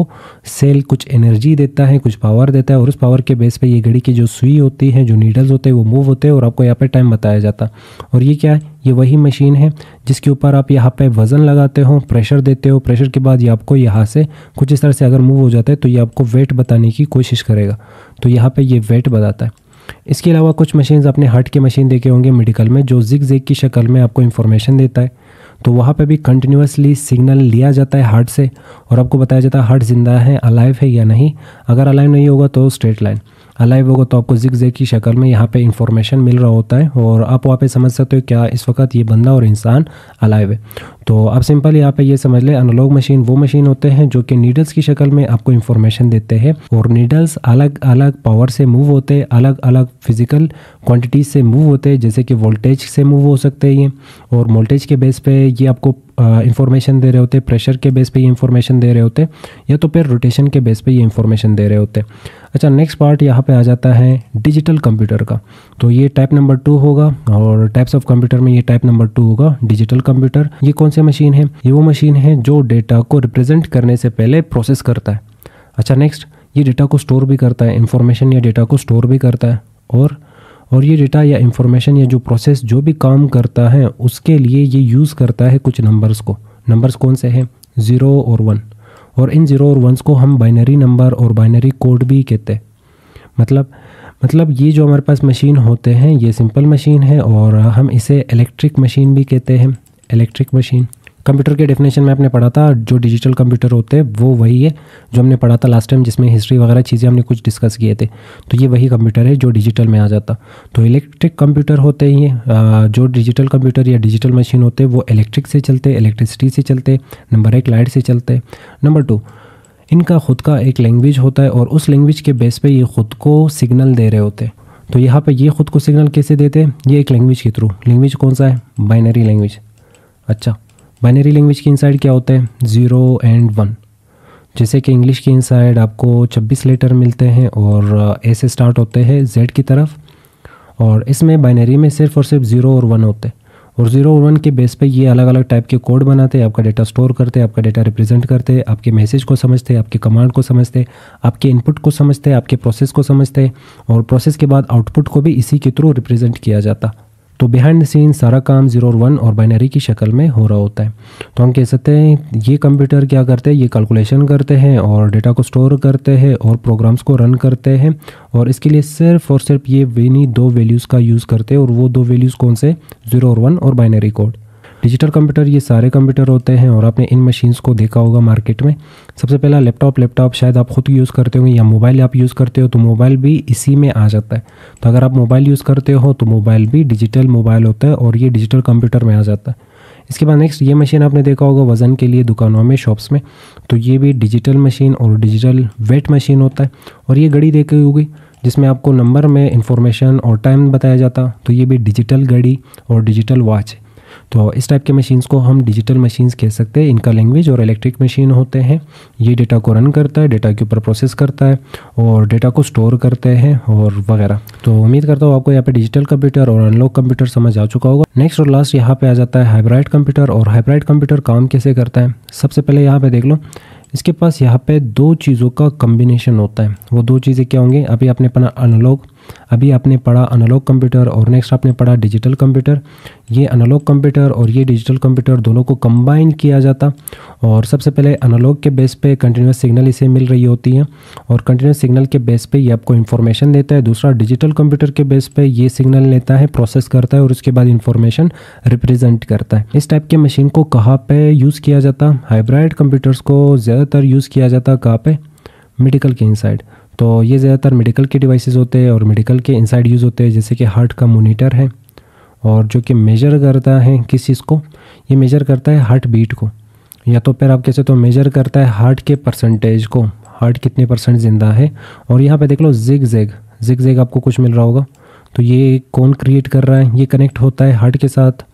सेल कुछ एनर्जी देता है कुछ पावर देता है और उस पावर के बेस पे ये घड़ी की जो सुई होती है जो नीडल्स होते हैं वो मूव होते हैं और आपको यहाँ पे टाइम बताया जाता और ये क्या है ये वही मशीन है जिसके ऊपर आप यहाँ पर वज़न लगाते हो प्रेशर देते हो प्रेशर के बाद ये आपको यहाँ से कुछ इस तरह से अगर मूव हो जाता है तो ये आपको वेट बताने की कोशिश करेगा तो यहाँ पर ये वेट बताता है इसके अलावा कुछ मशीन्स आपने हार्ट के मशीन देखे होंगे मेडिकल में जो जिक जेग की शक्ल में आपको इन्फॉर्मेशन देता है तो वहाँ पे भी कंटिन्यूसली सिग्नल लिया जाता है हार्ट से और आपको बताया जाता है हार्ट ज़िंदा है अलाइव है या नहीं अगर अलाइव नहीं होगा तो स्ट्रेट लाइन अलाइव होगा तो आपको जिक जेक की शक्ल में यहाँ पे इंफॉर्मेशन मिल रहा होता है और आप वहाँ पे समझ सकते हो क्या इस वक्त ये बंदा और इंसान अलाइव है तो आप सिंपल यहाँ पे ये समझ लें अनलॉग मशीन वो मशीन होते हैं जो कि नीडल्स की शक्ल में आपको इन्फॉर्मेशन देते हैं और नीडल्स अलग अलग पावर से मूव होते हैं अलग अलग फिजिकल क्वांटिटीज से मूव होते हैं जैसे कि वोल्टेज से मूव हो सकते हैं ये और वोल्टेज के बेस पे ये आपको इंफॉर्मेशन दे रहे होते प्रेशर के बेस पे ये इंफॉर्मेशन दे रहे होते या तो फिर रोटेशन के बेस पे ये इन्फॉर्मेशन दे रहे होते अच्छा नेक्स्ट पार्ट यहाँ पे आ जाता है डिजिटल कंप्यूटर का तो ये टाइप नंबर टू होगा और टाइप्स ऑफ कंप्यूटर में ये टाइप नंबर टू होगा डिजिटल कंप्यूटर ये कौन सी मशीन है ये वो मशीन है जो डेटा को रिप्रेजेंट करने से पहले प्रोसेस करता है अच्छा नेक्स्ट ये डेटा को स्टोर भी करता है इंफॉर्मेशन या डेटा को स्टोर भी करता है और और ये डेटा या इंफॉर्मेशन या जो प्रोसेस जो भी काम करता है उसके लिए ये यूज़ करता है कुछ नंबर्स को नंबर्स कौन से हैं ज़ीरो और वन और इन ज़ीरो और वनस को हम बाइनरी नंबर और बाइनरी कोड भी कहते हैं मतलब मतलब ये जो हमारे पास मशीन होते हैं ये सिंपल मशीन है और हम इसे इलेक्ट्रिक मशीन भी कहते हैं इलेक्ट्रिक मशीन कंप्यूटर के डेफिनेशन में आपने पढ़ा था जो डिजिटल कंप्यूटर होते हैं वो वही है जो हमने पढ़ा था लास्ट टाइम जिसमें हिस्ट्री वगैरह चीज़ें हमने कुछ डिस्कस किए थे तो ये वही कंप्यूटर है जो डिजिटल में आ जाता तो इलेक्ट्रिक कंप्यूटर होते ही जो डिजिटल कंप्यूटर या डिजिटल मशीन होते वो इलेक्ट्रिक से चलते इलेक्ट्रिसिटी से चलते नंबर एक लाइट से चलते नंबर टू इनका खुद का एक लैंग्वेज होता है और उस लैंग्वेज के बेस पर ये खुद को सिग्नल दे रहे होते हैं तो यहाँ पर ये खुद को सिग्नल कैसे देते हैं ये एक लैंग्वेज के थ्रू लैंग्वेज कौन सा है बाइनरी लैंग्वेज अच्छा बाइनरी लैंग्वेज के इनसाइड क्या होता है ज़ीरो एंड वन जैसे कि इंग्लिश के इनसाइड आपको 26 लेटर मिलते हैं और ए uh, स्टार्ट होते हैं जेड की तरफ और इसमें बाइनरी में सिर्फ और सिर्फ ज़ीरो और वन होते हैं और ज़ीरो और वन के बेस पे ये अलग अलग टाइप के कोड बनाते हैं आपका डाटा स्टोर करते हैं आपका डाटा रिप्रेजेंट करते हैं आपके मैसेज को समझते हैं आपके कमांड को समझते हैं आपके इनपुट को समझते हैं आपके प्रोसेस को समझते हैं और प्रोसेस के बाद आउटपुट को भी इसी के थ्रू रिप्रेजेंट किया जाता तो बिहाइंड द सीन सारा काम जीरो और वन और बाइनरी की शक्ल में हो रहा होता है तो हम कह सकते हैं ये कंप्यूटर क्या करते हैं ये कैलकुलेशन करते हैं और डेटा को स्टोर करते हैं और प्रोग्राम्स को रन करते हैं और इसके लिए सिर्फ और सिर्फ ये वेनी दो वैल्यूज़ का यूज़ करते हैं और वो दो वैल्यूज़ कौन से ज़ीरो और वन और बाइनरी कोड डिजिटल कंप्यूटर ये सारे कंप्यूटर होते हैं और आपने इन मशीन्स को देखा होगा मार्केट में सबसे पहला लैपटॉप लैपटॉप शायद आप खुद यूज़ करते होंगे या मोबाइल आप यूज़ करते हो तो मोबाइल भी इसी में आ जाता है तो अगर आप मोबाइल यूज़ करते हो तो मोबाइल भी डिजिटल मोबाइल होता है और ये डिजिटल कंप्यूटर में आ जाता है इसके बाद नेक्स्ट ये मशीन आपने देखा होगा वज़न के लिए दुकानों में शॉप्स में तो ये भी डिजिटल मशीन और डिजिटल वेट मशीन होता है और ये घड़ी देखी होगी जिसमें आपको नंबर में इंफॉर्मेशन और टाइम बताया जाता तो ये भी डिजिटल घड़ी और डिजिटल वॉच है तो इस टाइप के मशीन्स को हम डिजिटल मशीन्स कह सकते हैं इनका लैंग्वेज और इलेक्ट्रिक मशीन होते हैं ये डेटा को रन करता है डेटा के ऊपर प्रोसेस करता है और डेटा को स्टोर करते हैं और वगैरह तो उम्मीद करता हूँ आपको यहाँ पे डिजिटल कंप्यूटर और अनलॉक कंप्यूटर समझ आ चुका होगा नेक्स्ट और लास्ट यहाँ पर आ जाता है हाइब्राइड कंप्यूटर और हाइब्राइड कंप्यूटर काम कैसे करता है सबसे पहले यहाँ पर देख लो इसके पास यहाँ पे दो चीज़ों का कम्बिनेशन होता है वो दो चीज़ें क्या होंगी अभी आपने अपना अनलॉक अभी आपने पढ़ा अनलॉग कंप्यूटर और नेक्स्ट आपने पढ़ा डिजिटल कंप्यूटर ये अनलॉग कंप्यूटर और ये डिजिटल कंप्यूटर दोनों को कंबाइन किया जाता और सबसे पहले अनलॉग के बेस पे कंटिन्यूस सिग्नल इसे मिल रही होती है और कंटिन्यूस सिग्नल के बेस पे ये आपको इन्फॉर्मेशन देता है दूसरा डिजिटल कंप्यूटर के बेस पे ये सिग्नल लेता है प्रोसेस करता है और उसके बाद इन्फॉर्मेशन रिप्रेजेंट करता है इस टाइप के मशीन को कहाँ पर यूज़ किया जाता हाइब्राइड कंप्यूटर्स को ज़्यादातर यूज़ किया जाता कहाँ पर मेडिकल के इनसाइड तो ये ज़्यादातर मेडिकल के डिवाइसेस होते हैं और मेडिकल के इनसाइड यूज़ होते हैं जैसे कि हार्ट का मोनीटर है और जो कि मेजर करता है किस चीज़ को ये मेजर करता है हार्ट बीट को या तो फिर आप कैसे तो मेजर करता है हार्ट के परसेंटेज को हार्ट कितने परसेंट ज़िंदा है और यहाँ पे देख लो जिग जेग जिग जैग आपको कुछ मिल रहा होगा तो ये कौन क्रिएट कर रहा है ये कनेक्ट होता है हार्ट के साथ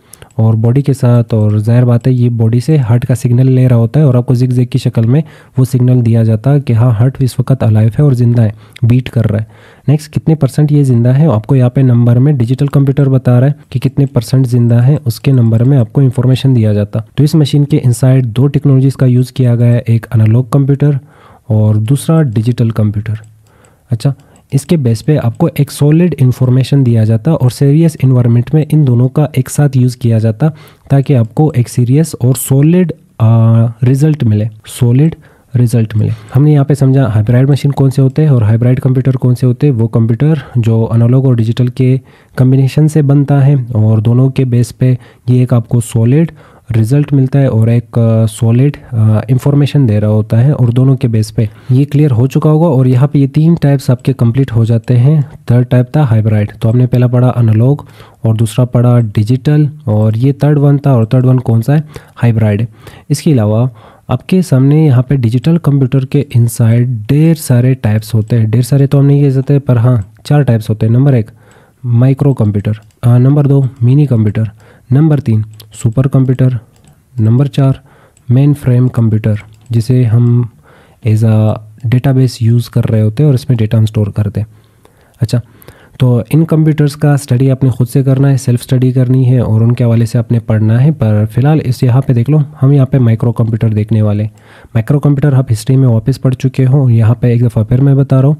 और बॉडी के साथ और ज़ाहिर बात है ये बॉडी से हार्ट का सिग्नल ले रहा होता है और आपको जिक जैग की शक्ल में वो सिग्नल दिया जाता है कि हाँ हार्ट इस वक्त अलाइव है और ज़िंदा है बीट कर रहा है नेक्स्ट कितने परसेंट ये ज़िंदा है आपको यहाँ पे नंबर में डिजिटल कंप्यूटर बता रहा है कि कितने परसेंट ज़िंदा है उसके नंबर में आपको इन्फॉर्मेशन दिया जाता तो इस मशीन के इनसाइड दो टेक्नोलॉजीज़ का यूज़ किया गया है एक अनालॉग कंप्यूटर और दूसरा डिजिटल कंप्यूटर अच्छा इसके बेस पे आपको एक सॉलिड इन्फॉर्मेशन दिया जाता और सीरियस इन्वायरमेंट में इन दोनों का एक साथ यूज़ किया जाता ताकि आपको एक सीरियस और सॉलिड रिजल्ट मिले सॉलिड रिजल्ट मिले हमने यहाँ पे समझा हाइब्राइड मशीन कौन से होते हैं और हाइब्राइड कंप्यूटर कौन से होते हैं वो कंप्यूटर जो अनोलॉग और डिजिटल के कम्बिनेशन से बनता है और दोनों के बेस पे ये एक आपको सॉलिड रिजल्ट मिलता है और एक सॉलिड इंफॉर्मेशन दे रहा होता है और दोनों के बेस पे ये क्लियर हो चुका होगा और यहाँ पे ये तीन टाइप्स आपके कंप्लीट हो जाते हैं थर्ड टाइप था हाइब्राइड तो हमने पहला पढ़ा अनलॉग और दूसरा पढ़ा डिजिटल और ये थर्ड वन था और थर्ड वन कौन सा है हाइब्राइड इसके अलावा आपके सामने यहाँ पे डिजिटल कंप्यूटर के इनसाइड ढेर सारे टाइप्स होते हैं ढेर सारे तो हमने ये जाते हैं पर हाँ चार टाइप्स होते हैं नंबर एक माइक्रो कंप्यूटर नंबर दो मिनी कंप्यूटर नंबर तीन सुपर कंप्यूटर नंबर चार मेन फ्रेम कंप्यूटर जिसे हम एज आ डेटाबेस यूज़ कर रहे होते हैं और इसमें डेटा हम स्टोर करते हैं अच्छा तो इन कंप्यूटर्स का स्टडी आपने खुद से करना है सेल्फ स्टडी करनी है और उनके हवाले से आपने पढ़ना है पर फिलहाल इस यहाँ पे देख लो हम यहाँ पे माइक्रो कंप्यूटर देखने वाले माइक्रो कंप्यूटर आप हिस्ट्री में वापस पढ़ चुके हो यहाँ पे एक दफ़ा फिर मैं बता रहा हूँ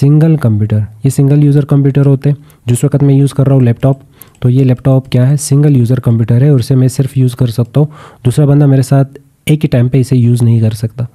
सिंगल कंप्यूटर ये सिंगल यूज़र कंप्यूटर होते हैं जिस वक्त मैं यूज़ कर रहा हूँ लैपटॉप तो ये लैपटॉप क्या है सिंगल यूज़र कंप्यूटर है और इसे मैं सिर्फ यूज़ कर सकता हूँ दूसरा बंदा मेरे साथ एक ही टाइम पे इसे यूज़ नहीं कर सकता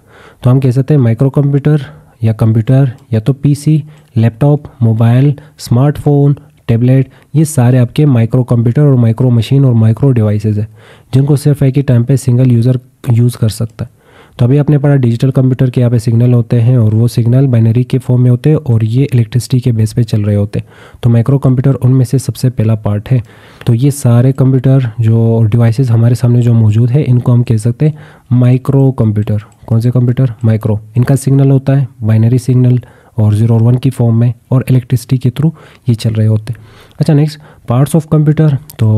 तो हम कह सकते हैं माइक्रो कंप्यूटर या कंप्यूटर या तो PC laptop mobile smartphone tablet ये सारे आपके माइक्रो कंप्यूटर और माइक्रो मशीन और माइक्रो डिवाइसेज है जिनको सिर्फ एक ही टाइम पर सिंगल यूज़र यूज़ कर सकता है तो अभी आपने पढ़ा डिजिटल कंप्यूटर के यहाँ पे सिग्नल होते हैं और वो सिग्नल बाइनरी के फॉर्म में होते हैं और ये इलेक्ट्रिसिटी के बेस पे चल रहे होते हैं तो माइक्रो कंप्यूटर उनमें से सबसे पहला पार्ट है तो ये सारे कंप्यूटर जो डिवाइसेस हमारे सामने जो मौजूद है इनको हम कह सकते हैं माइक्रो कंप्यूटर कौन से कंप्यूटर माइक्रो इनका सिग्नल होता है बाइनरी सिग्नल और जीरो और वन की फॉर्म में और इलेक्ट्रिसिटी के थ्रू ये चल रहे होते अच्छा नेक्स्ट पार्ट्स ऑफ कंप्यूटर तो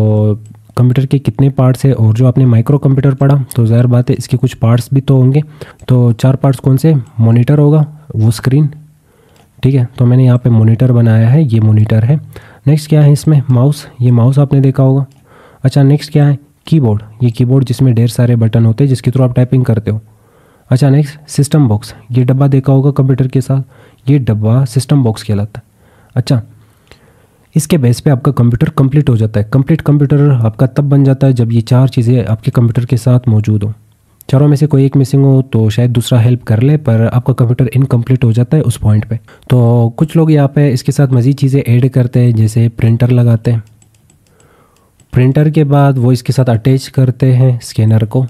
कंप्यूटर के कितने पार्ट्स है और जो आपने माइक्रो कंप्यूटर पढ़ा तो ज़ाहिर बात है इसके कुछ पार्ट्स भी तो होंगे तो चार पार्ट्स कौन से मोनीटर होगा वो स्क्रीन ठीक है तो मैंने यहाँ पे मोनीटर बनाया है ये मोनीटर है नेक्स्ट क्या है इसमें माउस ये माउस आपने देखा होगा अच्छा नेक्स्ट क्या है कीबोर्ड ये कीबोर्ड जिसमें ढेर सारे बटन होते हैं जिसके थ्रू आप टाइपिंग करते हो अच्छा नेक्स्ट सिस्टम बॉक्स ये डब्बा देखा होगा कंप्यूटर के साथ ये डब्बा सिस्टम बॉक्स कहलाता है अच्छा इसके बेस पे आपका कंप्यूटर कंप्लीट हो जाता है कंप्लीट कंप्यूटर आपका तब बन जाता है जब ये चार चीज़ें आपके कंप्यूटर के साथ मौजूद हों चारों में से कोई एक मिसिंग हो तो शायद दूसरा हेल्प कर ले पर आपका कंप्यूटर इनकम्प्लीट हो जाता है उस पॉइंट पे तो कुछ लोग यहाँ पे इसके साथ मज़ीद चीज़ें ऐड करते हैं जैसे प्रिंटर लगाते हैं प्रिंटर के बाद वो इसके साथ अटैच करते हैं स्कैनर को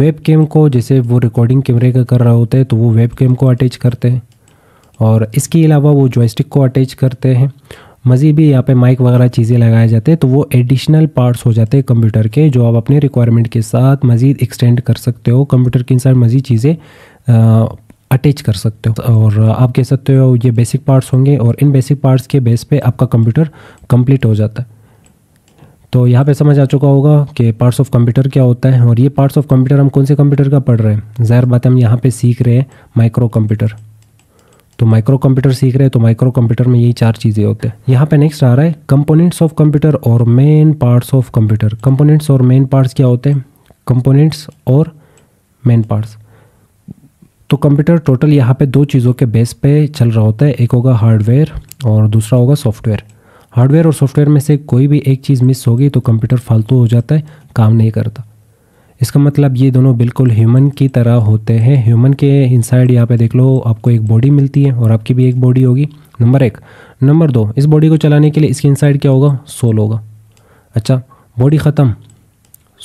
वेब कैम को जैसे वो रिकॉर्डिंग कैमरे का कर रहा होता है तो वो वेब कैम को अटैच करते हैं और इसके अलावा वो जॉयस्टिक को अटैच करते हैं मज़ीद भी यहाँ पे माइक वगैरह चीज़ें लगाए जाते हैं तो वो एडिशनल पार्ट्स हो जाते हैं कंप्यूटर के जो आप अपने रिक्वायरमेंट के साथ मज़ीद एक्सटेंड कर सकते हो कंप्यूटर के इंसान मज़ीद चीज़ें अटैच कर सकते हो और आप कह सकते हो ये बेसिक पार्ट्स होंगे और इन बेसिक पार्ट्स के बेस पे आपका कंप्यूटर कंप्लीट हो जाता है तो यहाँ पे समझ आ चुका होगा कि पार्ट्स ऑफ कंप्यूटर क्या होता है और ये पार्ट्स ऑफ कंप्यूटर हम कौन से कंप्यूटर का पढ़ रहे हैं ज़ाहिर बात हम यहाँ पे सीख रहे हैं माइक्रो कंप्यूटर तो माइक्रो कंप्यूटर सीख रहे हैं तो माइक्रो कंप्यूटर में यही चार चीज़ें होते हैं यहाँ पे नेक्स्ट आ रहा है कंपोनेंट्स ऑफ कंप्यूटर और main parts of computer components और मेन पार्ट्स क्या होते हैं कंपोनेंट्स और मेन पार्ट्स तो कंप्यूटर टोटल यहाँ पे दो चीज़ों के बेस पे चल रहा होता है एक होगा हार्डवेयर और दूसरा होगा सॉफ्टवेयर हार्डवेयर और सॉफ्टवेयर में से कोई भी एक चीज़ मिस होगी तो कंप्यूटर फालतू हो जाता है काम नहीं करता इसका मतलब ये दोनों बिल्कुल ह्यूमन की तरह होते हैं ह्यूमन के इनसाइड यहाँ पे देख लो आपको एक बॉडी मिलती है और आपकी भी एक बॉडी होगी नंबर एक नंबर दो इस बॉडी को चलाने के लिए इसके इनसाइड क्या होगा सोल होगा अच्छा बॉडी ख़त्म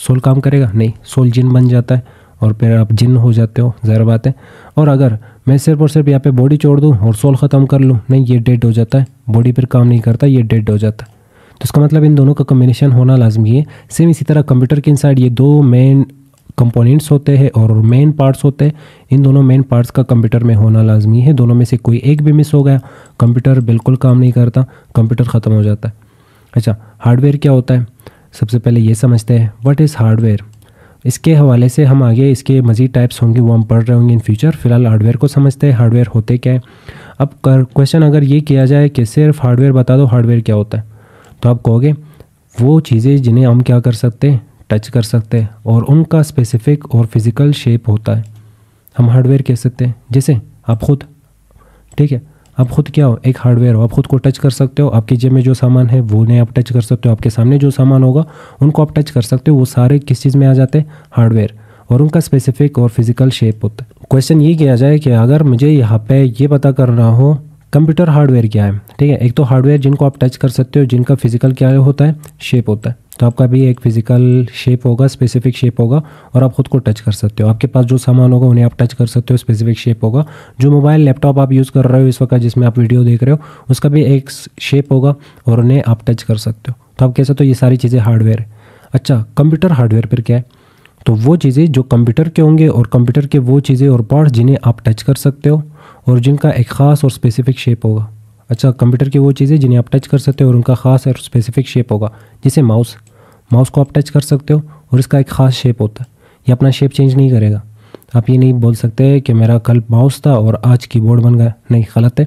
सोल काम करेगा नहीं सोल जिन बन जाता है और फिर आप जिन हो जाते हो ज़ाहिर बात है और अगर मैं सिर्फ और सिर्फ यहाँ पे बॉडी छोड़ दूँ और सोल ख़त्म कर लूँ नहीं ये डेड हो जाता है बॉडी पर काम नहीं करता ये डेड हो जाता है तो इसका मतलब इन दोनों का कम्बिनेशन होना लाजमी है सेम इसी तरह कंप्यूटर के इनसाइड ये दो मेन कंपोनेंट्स होते हैं और मेन पार्ट्स होते हैं इन दोनों मेन पार्ट्स का कंप्यूटर में होना लाजमी है दोनों में से कोई एक भी मिस हो गया कंप्यूटर बिल्कुल काम नहीं करता कंप्यूटर ख़त्म हो जाता है अच्छा हार्डवेयर क्या होता है सबसे पहले ये समझते हैं वट इज़ हार्डवेयर इसके हवाले से हम आगे इसके मज़ीद टाइप्स होंगे वो हम पढ़ रहे होंगे इन फ्यूचर फिलहाल हार्डवेयर को समझते हैं हार्डवेयर होते क्या है अब क्वेश्चन अगर ये किया जाए कि सिर्फ हार्डवेयर बता दो हार्डवेयर क्या होता है तो आप कहोगे वो चीज़ें जिन्हें हम क्या कर सकते हैं टच कर सकते हैं और उनका स्पेसिफिक और फिज़िकल शेप होता है हम हार्डवेयर कह सकते हैं जैसे आप खुद ठीक है आप खुद क्या हो एक हार्डवेयर हो आप खुद को टच कर सकते हो आपकी जेब में जो सामान है वो नहीं आप टच कर सकते हो आपके सामने जो सामान होगा उनको आप टच कर सकते हो वो सारे किस चीज़ में आ जाते हैं हार्डवेयर और उनका स्पेसिफिक और फिज़िकल शेप होता है क्वेश्चन ये किया जाए कि अगर मुझे यहाँ पे ये पता करना हो कंप्यूटर हार्डवेयर क्या है ठीक है एक तो हार्डवेयर जिनको आप टच कर सकते हो जिनका फिजिकल क्या होता है शेप होता है तो आपका भी एक फिजिकल शेप होगा स्पेसिफिक शेप होगा और आप खुद को टच कर सकते हो आपके पास जो सामान होगा उन्हें आप टच कर सकते हो स्पेसिफिक शेप होगा जो मोबाइल लैपटॉप आप यूज़ कर रहे हो इस वक्त जिसमें आप वीडियो देख रहे हो उसका भी एक शेप होगा और उन्हें आप टच कर सकते हो तो आप कह सकते हो ये सारी चीज़ें हार्डवेयर है अच्छा कंप्यूटर हार्डवेयर पर क्या है तो वो चीज़ें जो कंप्यूटर के होंगे और कंप्यूटर के वो चीज़ें और पार्ट जिन्हें आप टच कर सकते हो और जिनका एक ख़ास और स्पेसिफिक शेप होगा अच्छा कंप्यूटर की वो चीज़ें जिन्हें आप टच कर सकते हो और उनका ख़ास और स्पेसिफिक शेप होगा जैसे माउस माउस को आप टच कर सकते हो और इसका एक ख़ास शेप होता है ये अपना शेप चेंज नहीं करेगा आप ये नहीं बोल सकते कि मेरा कल माउस था और आज कीबोर्ड बन गया नहीं गलत है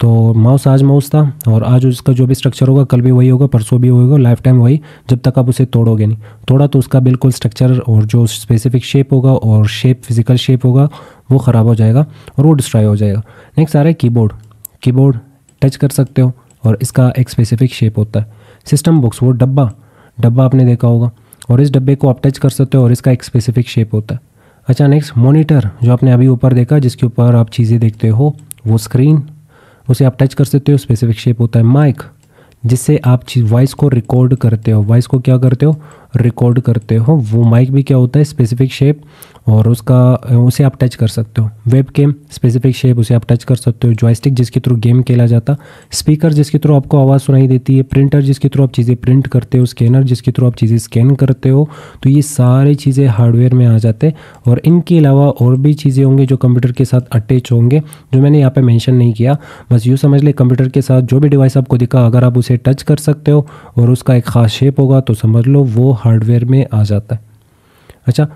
तो माउस आज माउस था और आज उसका जो भी स्ट्रक्चर होगा कल भी वही होगा परसों भी वही होगा लाइफ टाइम वही जब तक आप उसे तोड़ोगे नहीं तोड़ा तो उसका बिल्कुल स्ट्रक्चर और जो स्पेसिफिक शेप होगा और शेप फिजिकल शेप होगा वो ख़राब हो जाएगा और वो डिस्ट्रॉय हो जाएगा नेक्स्ट आ रहा है कीबोर्ड कीबोर्ड टच कर सकते हो और इसका एक स्पेसिफिक शेप होता है सिस्टम बुक्स वो डब्बा डब्बा आपने देखा होगा और इस डब्बे को आप टच कर सकते हो और इसका एक स्पेसिफिक शेप होता है अच्छा नेक्स्ट मोनीटर जो आपने अभी ऊपर देखा जिसके ऊपर आप चीज़ें देखते हो वो स्क्रीन उसे आप टच कर सकते हो स्पेसिफिक शेप होता है माइक जिससे आप चीज वॉइस को रिकॉर्ड करते हो वॉइस को क्या करते हो रिकॉर्ड करते हो वो माइक भी क्या होता है स्पेसिफिक शेप और उसका उसे आप टच कर सकते हो वेब केम स्पेसिफिक शेप उसे आप टच कर सकते हो जॉयस्टिक जिसके थ्रू गेम खेला जाता स्पीकर जिसके थ्रू आपको आवाज़ सुनाई देती है प्रिंटर जिसके थ्रू आप चीज़ें प्रिंट करते हो स्कैनर जिसके थ्रू आप चीज़ें स्कैन करते हो तो ये सारी चीज़ें हार्डवेयर में आ जाते और इनके अलावा और भी चीज़ें होंगी जो कंप्यूटर के साथ अटैच होंगे जो मैंने यहाँ पर मैंशन नहीं किया बस यूँ समझ लें कंप्यूटर के साथ जो भी डिवाइस आपको दिखा अगर आप उसे टच कर सकते हो और उसका एक ख़ास शेप होगा तो समझ लो वो हार्डवेयर में आ जाता है अच्छा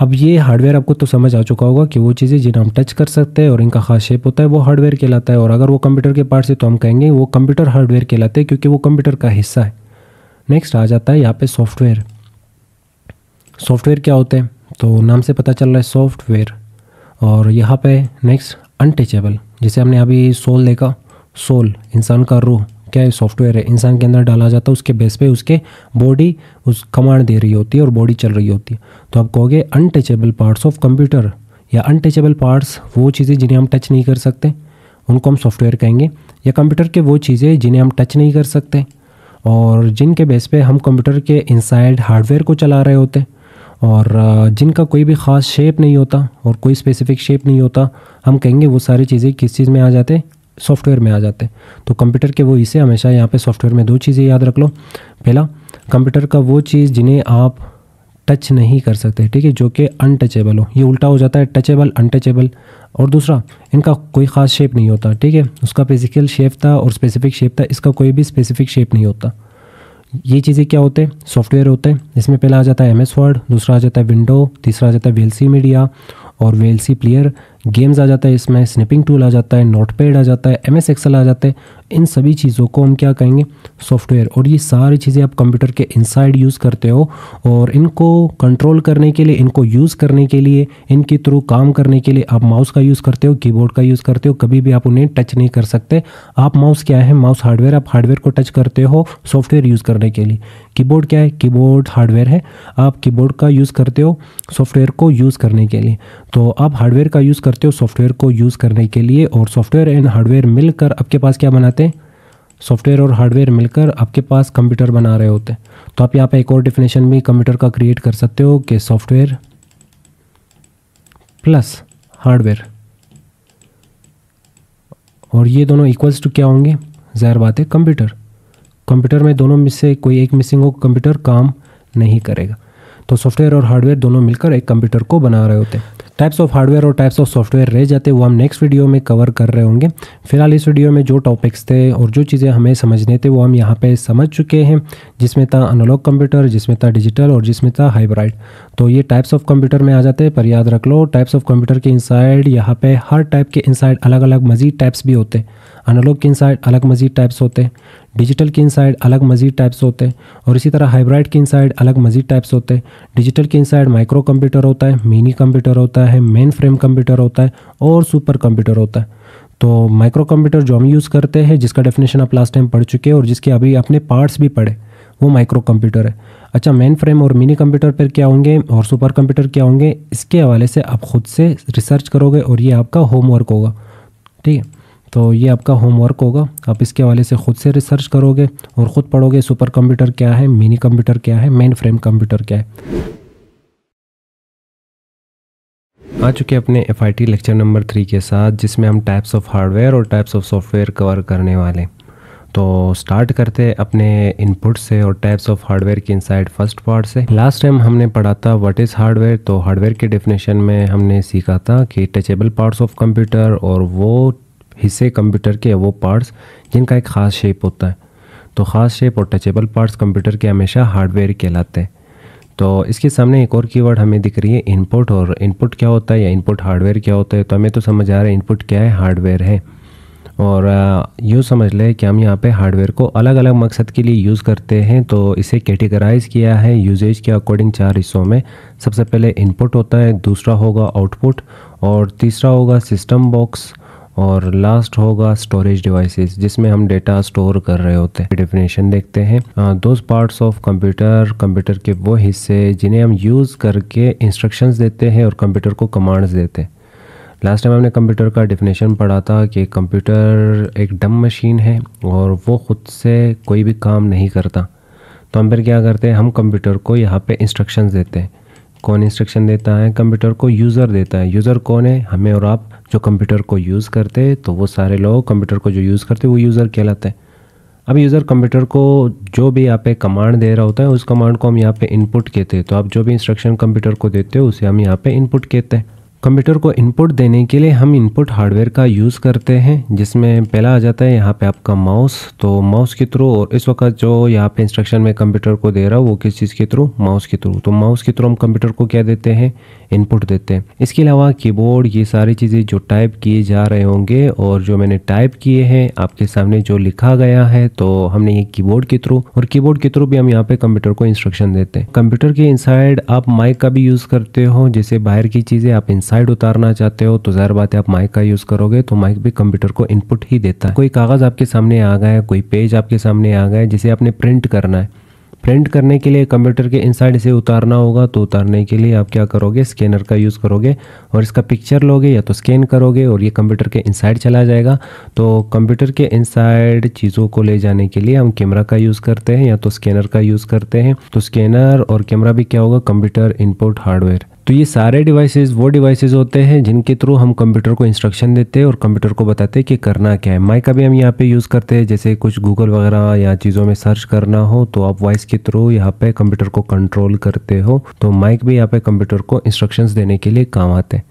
अब ये हार्डवेयर आपको तो समझ आ चुका होगा कि वो चीज़ें जिन्हें हम टच कर सकते हैं और इनका खास शेप होता है वो हार्डवेयर कहलाता है और अगर वो कंप्यूटर के पार्ट से तो हम कहेंगे वो कंप्यूटर हार्डवेयर कहलाते हैं क्योंकि वो कंप्यूटर का हिस्सा है नेक्स्ट आ जाता है यहाँ पे सॉफ्टवेयर सॉफ्टवेयर क्या होते हैं तो नाम से पता चल रहा है सॉफ्टवेयर और यहाँ पे नेक्स्ट अनटचेबल जैसे हमने अभी सोल देखा सोल इंसान का रूह क्या सॉफ्टवेयर है इंसान के अंदर डाला जाता है उसके बेस पे उसके बॉडी उस कमांड दे रही होती है और बॉडी चल रही होती है तो आप कहोगे अनटचेबल पार्ट्स ऑफ कंप्यूटर या अनटचेबल पार्ट्स वो चीज़ें जिन्हें हम टच नहीं कर सकते उनको हम सॉफ्टवेयर कहेंगे या कंप्यूटर के वो चीज़ें जिन्हें हम टच नहीं कर सकते और जिनके बेस पे हम कंप्यूटर के इनसाइड हार्डवेयर को चला रहे होते और जिनका कोई भी ख़ास शेप नहीं होता और कोई स्पेसिफिक शेप नहीं होता हम कहेंगे वो सारी चीज़ें किस चीज़ में आ जाते सॉफ्टवेयर में आ जाते हैं तो कंप्यूटर के वो हिस्से हमेशा यहाँ पे सॉफ्टवेयर में दो चीज़ें याद रख लो पहला कंप्यूटर का वो चीज़ जिन्हें आप टच नहीं कर सकते ठीक है जो कि अनटचेबल हो ये उल्टा हो जाता है टचेबल अनटचेबल और दूसरा इनका कोई ख़ास शेप नहीं होता ठीक है उसका फिजिकल शेप था और स्पेसिफिक शेप था इसका कोई भी स्पेसिफिक शेप नहीं होता ये चीज़ें क्या होते हैं सॉफ्टवेयर होते हैं इसमें पहला आ जाता है एम एस वर्ड दूसरा आ जाता है विंडो तीसरा आ जाता है वी मीडिया और वेलसी प्लेयर गेम्स आ जाता है इसमें स्निपिंग टूल आ जाता है नोट पैड आ जाता है एम एस एक्सल आ जाता है इन सभी चीज़ों को हम क्या कहेंगे सॉफ्टवेयर और ये सारी चीज़ें आप कंप्यूटर के इनसाइड यूज़ करते हो और इनको कंट्रोल करने के लिए इनको यूज़ करने के लिए इनके थ्रू काम करने के लिए आप माउस का यूज़ करते हो कीबोर्ड का यूज़ करते हो कभी भी आप उन्हें टच नहीं कर सकते आप माउस क्या है माउस हार्डवेयर आप हार्डवेयर को टच करते हो सॉफ्टवेयर यूज़ करने के लिए कीबोर्ड क्या है कीबोर्ड हार्डवेयर है आप कीबोर्ड का यूज़ करते हो सॉफ्टवेयर को यूज़ करने के लिए तो आप हार्डवेयर का यूज़ करते हो सॉफ्टवेयर को यूज़ करने के लिए और सॉफ्टवेयर एंड हार्डवेयर मिलकर आपके पास क्या बनाते हैं सॉफ्टवेयर और हार्डवेयर मिलकर आपके पास कंप्यूटर बना रहे होते हैं तो आप यहाँ पर एक और डिफिनेशन भी कंप्यूटर का क्रिएट कर सकते हो कि सॉफ्टवेयर प्लस हार्डवेयर और ये दोनों इक्वल्स टू क्या होंगे ज़ाहिर बात है कंप्यूटर कंप्यूटर में दोनों में से कोई एक मिसिंग हो कंप्यूटर काम नहीं करेगा तो सॉफ्टवेयर और हार्डवेयर दोनों मिलकर एक कंप्यूटर को बना रहे होते हैं टाइप्स ऑफ हार्डवेयर और टाइप्स ऑफ सॉफ्टवेयर रह जाते वो हम नेक्स्ट वीडियो में कवर कर रहे होंगे फिलहाल इस वीडियो में जो टॉपिक्स थे और जो चीज़ें हमें समझने थे वो हम यहाँ पे समझ चुके हैं जिसमें था अनलॉग कंप्यूटर जिसमें था डिजिटल और जिसमें था हाइब्राइड तो ये टाइप्स ऑफ कंप्यूटर में आ जाते हैं पर याद रख लो टाइप्स ऑफ कंप्यूटर के इनसाइड यहाँ पे हर टाइप के इनसाइड अलग अलग मजीद टाइप्स भी होते हैं अनलॉग के इनसाइड अलग मजीद टाइप्स होते हैं डिजिटल के इनसाइड अलग मजीद टाइप्स होते हैं और इसी तरह हाइब्राइड के इनसाइड अलग मजीद टाइप्स होते हैं डिजिटल के इनसाइड माइक्रो कंप्यूटर होता है मिनी कंप्यूटर होता है मेन फ्रेम कंप्यूटर होता है और सुपर कंप्यूटर होता है तो माइक्रो कंप्यूटर जो हम यूज़ करते हैं जिसका डेफिनेशन आप लास्ट टाइम पढ़ चुके हैं और जिसके अभी अपने पार्ट्स भी पढ़े वो माइक्रो कंप्यूटर है अच्छा मेन फ्रेम और मिनी कंप्यूटर पर क्या होंगे और सुपर कंप्यूटर क्या होंगे इसके हवाले से आप ख़ुद से रिसर्च करोगे और ये आपका होमवर्क होगा ठीक है तो ये आपका होमवर्क होगा आप इसके हवाले से ख़ुद से रिसर्च करोगे और ख़ुद पढ़ोगे सुपर कंप्यूटर क्या है मिनी कंप्यूटर क्या है मेन फ्रेम कंप्यूटर क्या है आ चुके अपने F I T lecture number three के साथ जिसमें हम टाइप्स ऑफ हार्डवेयर और टाइप्स ऑफ सॉफ्टवेयर कवर करने वाले तो स्टार्ट करते अपने इनपुट से और टाइप्स ऑफ हार्डवेयर की इनसाइड फर्स्ट पार्ट से लास्ट टाइम हमने पढ़ा था व्हाट इज़ हार्डवेयर तो हार्डवेयर के डेफिनेशन में हमने सीखा था कि टचेबल पार्ट्स ऑफ कंप्यूटर और वो हिस्से कंप्यूटर के वो पार्ट्स जिनका एक ख़ास शेप होता है तो ख़ास शेप और टचेबल पार्ट्स कंप्यूटर के हमेशा हार्डवेयर कहलाते हैं तो इसके सामने एक और कीवर्ड हमें दिख रही है इनपुट और इनपुट क्या होता है या इनपुट हार्डवेयर क्या होता है तो हमें तो समझ आ रहा है इनपुट क्या है हार्डवेयर है और यूँ समझ लें कि हम यहाँ पे हार्डवेयर को अलग अलग मकसद के लिए यूज़ करते हैं तो इसे कैटेगराइज़ किया है यूजेज के अकॉर्डिंग चार हिस्सों में सबसे पहले इनपुट होता है दूसरा होगा आउटपुट और तीसरा होगा सिस्टम बॉक्स और लास्ट होगा स्टोरेज डिवाइसेस जिसमें हम डेटा स्टोर कर रहे होते हैं डेफिनेशन देखते हैं those parts of computer computer के वो हिस्से जिन्हें हम यूज़ करके इंस्ट्रक्शंस देते हैं और कंप्यूटर को कमांड्स देते हैं लास्ट टाइम हमने कंप्यूटर का डेफिनेशन पढ़ा था कि कंप्यूटर एक डम मशीन है और वो ख़ुद से कोई भी काम नहीं करता तो हम फिर क्या करते हैं हम कंप्यूटर को यहाँ पे इंस्ट्रक्शंस देते हैं कौन इंस्ट्रक्शन देता है कंप्यूटर को यूज़र देता है यूज़र कौन है हमें और आप जो कंप्यूटर को यूज़ करते हैं तो वो सारे लोग कंप्यूटर को जो यूज़ करते हैं वो यूज़र कहलाते हैं अब यूज़र कंप्यूटर को जो भी यहाँ पे कमांड दे रहा होता है उस कमांड को हम यहाँ पे इनपुट कहते हैं तो आप जो भी इंस्ट्रक्शन कंप्यूटर को देते हो उसे हम यहाँ पे इनपुट कहते हैं कंप्यूटर को इनपुट देने के लिए हम इनपुट हार्डवेयर का यूज़ करते हैं जिसमें पहला आ जाता है यहाँ पे आपका माउस तो माउस के थ्रू और इस वक्त जो यहाँ पे इंस्ट्रक्शन में कंप्यूटर को दे रहा हूँ वो किस चीज़ के थ्रू माउस के थ्रू तो माउस के थ्रू हम कंप्यूटर को क्या देते हैं इनपुट देते हैं इसके अलावा कीबोर्ड ये सारी चीज़ें जो टाइप किए जा रहे होंगे और जो मैंने टाइप किए हैं आपके सामने जो लिखा गया है तो हमने ये कीबोर्ड के थ्रू और कीबोर्ड के थ्रू भी हम यहाँ पे कंप्यूटर को इंस्ट्रक्शन देते हैं कंप्यूटर के इनसाइड आप माइक का भी यूज़ करते हो जैसे बाहर की चीज़ें आप साइड उतारना चाहते हो तो जहर बात है आप माइक का यूज़ करोगे तो माइक भी कंप्यूटर को इनपुट ही देता है कोई कागज़ आपके सामने आ गया है कोई पेज आपके सामने आ गया है जिसे आपने प्रिंट करना है प्रिंट करने के लिए कंप्यूटर के इनसाइड इसे उतारना होगा तो उतारने के लिए आप क्या करोगे स्कैनर का यूज़ करोगे और इसका पिक्चर लोगे या तो स्कैन करोगे और ये कंप्यूटर के इनसाइड चला जाएगा तो कंप्यूटर के इनसाइड चीज़ों को ले जाने के लिए हम कैमरा का यूज़ करते हैं या तो स्कैनर का यूज़ करते हैं तो स्कैनर और कैमरा भी क्या होगा कंप्यूटर इनपुट हार्डवेयर तो ये सारे डिवाइसेस वो डिवाइसेस होते हैं जिनके थ्रू हम कंप्यूटर को इंस्ट्रक्शन देते हैं और कंप्यूटर को बताते हैं कि करना क्या है माइक का भी हम यहाँ पे यूज़ करते हैं जैसे कुछ गूगल वगैरह या चीज़ों में सर्च करना हो तो आप वॉइस के थ्रू यहाँ पे कंप्यूटर को कंट्रोल करते हो तो माइक भी यहाँ पे कंप्यूटर को इंस्ट्रक्शंस देने के लिए काम आते हैं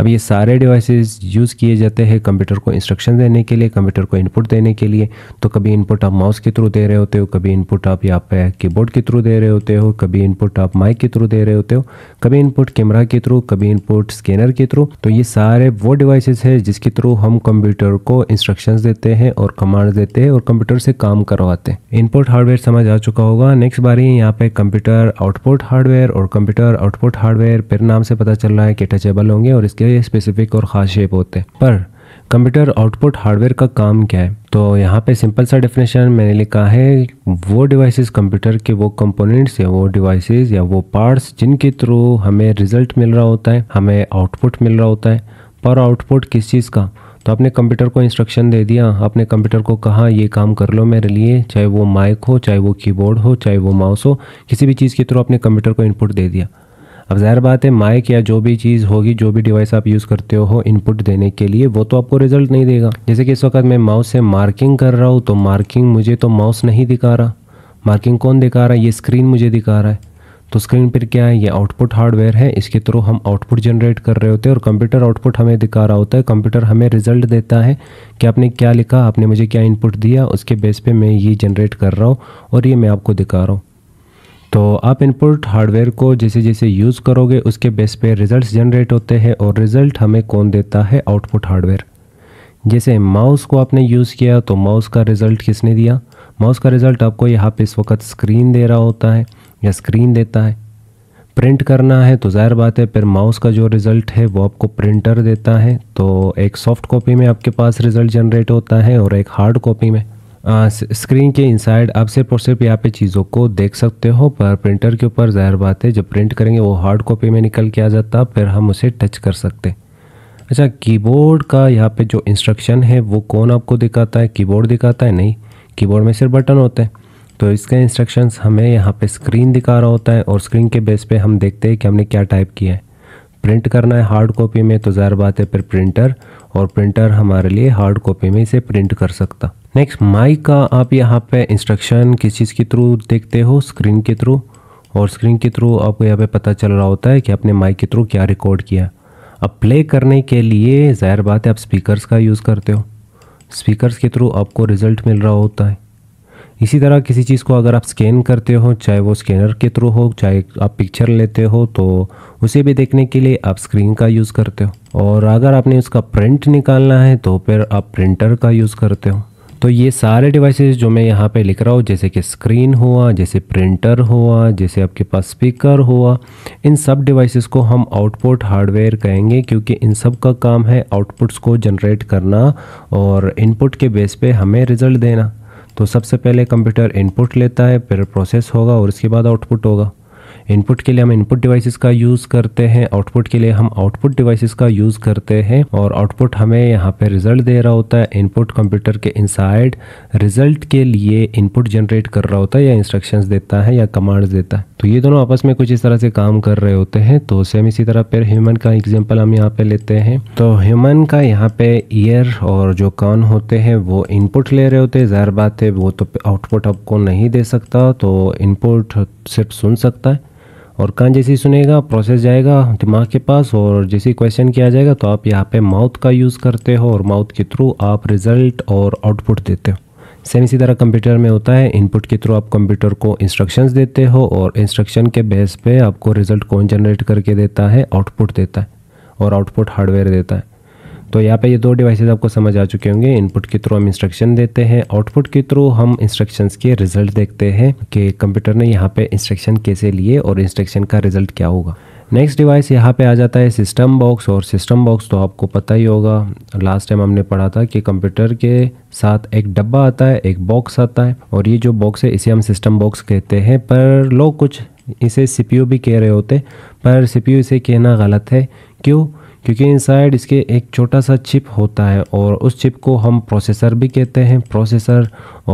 अब ये सारे डिवाइसेस यूज़ किए जाते हैं कंप्यूटर को इंस्ट्रक्शन देने के लिए कंप्यूटर को इनपुट देने के लिए तो कभी इनपुट आप माउस के थ्रू दे रहे होते हो कभी इनपुट आप यहाँ पे कीबोर्ड के थ्रू दे रहे होते हो कभी इनपुट आप माइक के थ्रू दे रहे होते हो कभी इनपुट कैमरा के थ्रू कभी इनपुट स्कैनर के थ्रू तो ये सारे वो डिवाइसेज है जिसके थ्रू हम कंप्यूटर को इंस्ट्रक्शन देते हैं और कमांड देते हैं और कंप्यूटर से काम करवाते हैं इनपुट हार्डवेयर समझ आ चुका होगा नेक्स्ट बारी यहाँ पे कंप्यूटर आउटपुट हार्डवेयर और कंप्यूटर आउटपुट हार्डवेयर फिर नाम से पता चल रहा है कि टचेबल होंगे और इसके होते स्पेसिफिक और ख़ास शेप होते हैं पर कंप्यूटर आउटपुट हार्डवेयर का काम क्या है तो यहाँ पे सिंपल सा डेफिनेशन मैंने लिखा है वो डिवाइसेस कंप्यूटर के वो कंपोनेंट्स या वो डिवाइसेस या वो पार्ट्स जिनके थ्रू हमें रिजल्ट मिल रहा होता है हमें आउटपुट मिल रहा होता है पर आउटपुट किस चीज़ का तो आपने कंप्यूटर को इंस्ट्रक्शन दे दिया आपने कंप्यूटर को कहा ये काम कर लो मेरे लिए चाहे वो माइक हो चाहे वो कीबोर्ड हो चाहे वो माउस हो किसी भी चीज़ के थ्रू आपने कंप्यूटर को इनपुट दे दिया अब ज़ाहिर बात है माइक या जो भी चीज़ होगी जो भी डिवाइस आप यूज़ करते हो इनपुट देने के लिए वो तो आपको रिजल्ट नहीं देगा जैसे कि इस वक्त मैं माउस से मार्किंग कर रहा हूँ तो मार्किंग मुझे तो माउस नहीं दिखा रहा मार्किंग कौन दिखा रहा है ये स्क्रीन मुझे दिखा रहा है तो स्क्रीन पर क्या है ये आउटपुट हार्डवेयर है इसके थ्रू हम आउटपुट जनरेट कर रहे होते हैं और कंप्यूटर आउटपुट हमें दिखा रहा होता है कंप्यूटर हमें रिजल्ट देता है कि आपने क्या लिखा आपने मुझे क्या इनपुट दिया उसके बेस पे मैं ये जनरेट कर रहा हूँ और ये मैं आपको दिखा रहा हूँ तो आप इनपुट हार्डवेयर को जैसे जैसे यूज़ करोगे उसके बेस पे रिज़ल्ट जनरेट होते हैं और रिज़ल्ट हमें कौन देता है आउटपुट हार्डवेयर जैसे माउस को आपने यूज़ किया तो माउस का रिज़ल्ट किसने दिया माउस का रिज़ल्ट आपको यहाँ पे इस वक्त स्क्रीन दे रहा होता है या स्क्रीन देता है प्रिंट करना है तो ज़ाहिर बात है फिर माउस का जो रिज़ल्ट है वो आपको प्रिंटर देता है तो एक सॉफ्ट कॉपी में आपके पास रिज़ल्ट जनरेट होता है और एक हार्ड कॉपी में स्क्रीन के इनसाइड आप सिर्फ और सिर्फ यहाँ पे चीज़ों को देख सकते हो पर प्रिंटर के ऊपर ज़ाहिर बात है जब प्रिंट करेंगे वो हार्ड कॉपी में निकल के आ जाता फिर हम उसे टच कर सकते अच्छा कीबोर्ड का यहाँ पे जो इंस्ट्रक्शन है वो कौन आपको दिखाता है कीबोर्ड दिखाता है नहीं कीबोर्ड में सिर्फ बटन होते हैं तो इसका इंस्ट्रक्शन हमें यहाँ पर स्क्रीन दिखा रहा होता है और स्क्रीन के बेस पर हम देखते हैं कि हमने क्या टाइप किया है प्रिंट करना है हार्ड कॉपी में तो ज़ाहिर बात है फिर प्रिंटर और प्रिंटर हमारे लिए हार्ड कॉपी में इसे प्रिंट कर सकता नेक्स्ट माइक का आप यहाँ पे इंस्ट्रक्शन किस चीज़ के थ्रू देखते हो स्क्रीन के थ्रू और स्क्रीन के थ्रू आपको यहाँ पे पता चल रहा होता है कि आपने माइक के थ्रू क्या रिकॉर्ड किया अब प्ले करने के लिए ज़ाहिर बात है आप स्पीकर्स का यूज़ करते हो स्पीकर्स के थ्रू आपको रिज़ल्ट मिल रहा होता है इसी तरह किसी चीज़ को अगर आप स्कैन करते हो चाहे वो स्कैनर के थ्रू हो चाहे आप पिक्चर लेते हो तो उसे भी देखने के लिए आप स्क्रीन का यूज़ करते हो और अगर आपने उसका प्रिंट निकालना है तो फिर आप प्रिंटर का यूज़ करते हो तो ये सारे डिवाइसेस जो मैं यहाँ पे लिख रहा हूँ जैसे कि स्क्रीन हुआ जैसे प्रिंटर हुआ जैसे आपके पास स्पीकर हुआ इन सब डिवाइसेस को हम आउटपुट हार्डवेयर कहेंगे क्योंकि इन सब का काम है आउटपुट्स को जनरेट करना और इनपुट के बेस पे हमें रिज़ल्ट देना तो सबसे पहले कंप्यूटर इनपुट लेता है फिर प्रोसेस होगा और इसके बाद आउटपुट होगा इनपुट के लिए हम इनपुट डिवाइसेस का यूज़ करते हैं आउटपुट के लिए हम आउटपुट डिवाइसेस का यूज़ करते हैं और आउटपुट हमें यहाँ पे रिजल्ट दे रहा होता है इनपुट कंप्यूटर के इनसाइड रिजल्ट के लिए इनपुट जनरेट कर रहा होता है या इंस्ट्रक्शन देता है या कमांड्स देता है तो ये दोनों आपस में कुछ इस तरह से काम कर रहे होते हैं तो सेम इसी तरह फिर ह्यूमन का एग्जाम्पल हम यहाँ पे लेते हैं तो ह्यूमन का यहाँ पे ईयर और जो कान होते हैं वो इनपुट ले रहे होते हैं ज़ाहिर बात है वो तो आउटपुट आपको नहीं दे सकता तो इनपुट सिर्फ सुन सकता है और कान जैसे ही सुनेगा प्रोसेस जाएगा दिमाग के पास और जैसे क्वेश्चन किया जाएगा तो आप यहाँ पे माउथ का यूज़ करते हो और माउथ के थ्रू आप रिज़ल्ट और आउटपुट देते हो सेम इसी तरह कंप्यूटर में होता है इनपुट के थ्रू आप कंप्यूटर को इंस्ट्रक्शंस देते हो और इंस्ट्रक्शन के बेस पे आपको रिज़ल्ट कौन जनरेट करके देता है आउटपुट देता है और आउटपुट हार्डवेयर देता है तो यहाँ पे ये दो डिवाइसेज आपको समझ आ चुके होंगे इनपुट के थ्रू हम इंस्ट्रक्शन देते हैं आउटपुट के थ्रू हम इंस्ट्रक्शंस के रिजल्ट देखते हैं कि कंप्यूटर ने यहाँ पे इंस्ट्रक्शन कैसे लिए और इंस्ट्रक्शन का रिजल्ट क्या होगा नेक्स्ट डिवाइस यहाँ पे आ जाता है सिस्टम बॉक्स और सिस्टम बॉक्स तो आपको पता ही होगा लास्ट टाइम हमने पढ़ा था कि कंप्यूटर के साथ एक डब्बा आता है एक बॉक्स आता है और ये जो बॉक्स है इसे हम सिस्टम बॉक्स कहते हैं पर लोग कुछ इसे सीपीयू भी कह रहे होते पर सीपीयू इसे कहना गलत है क्यों क्योंकि इनसाइड इसके एक छोटा सा चिप होता है और उस चिप को हम प्रोसेसर भी कहते हैं प्रोसेसर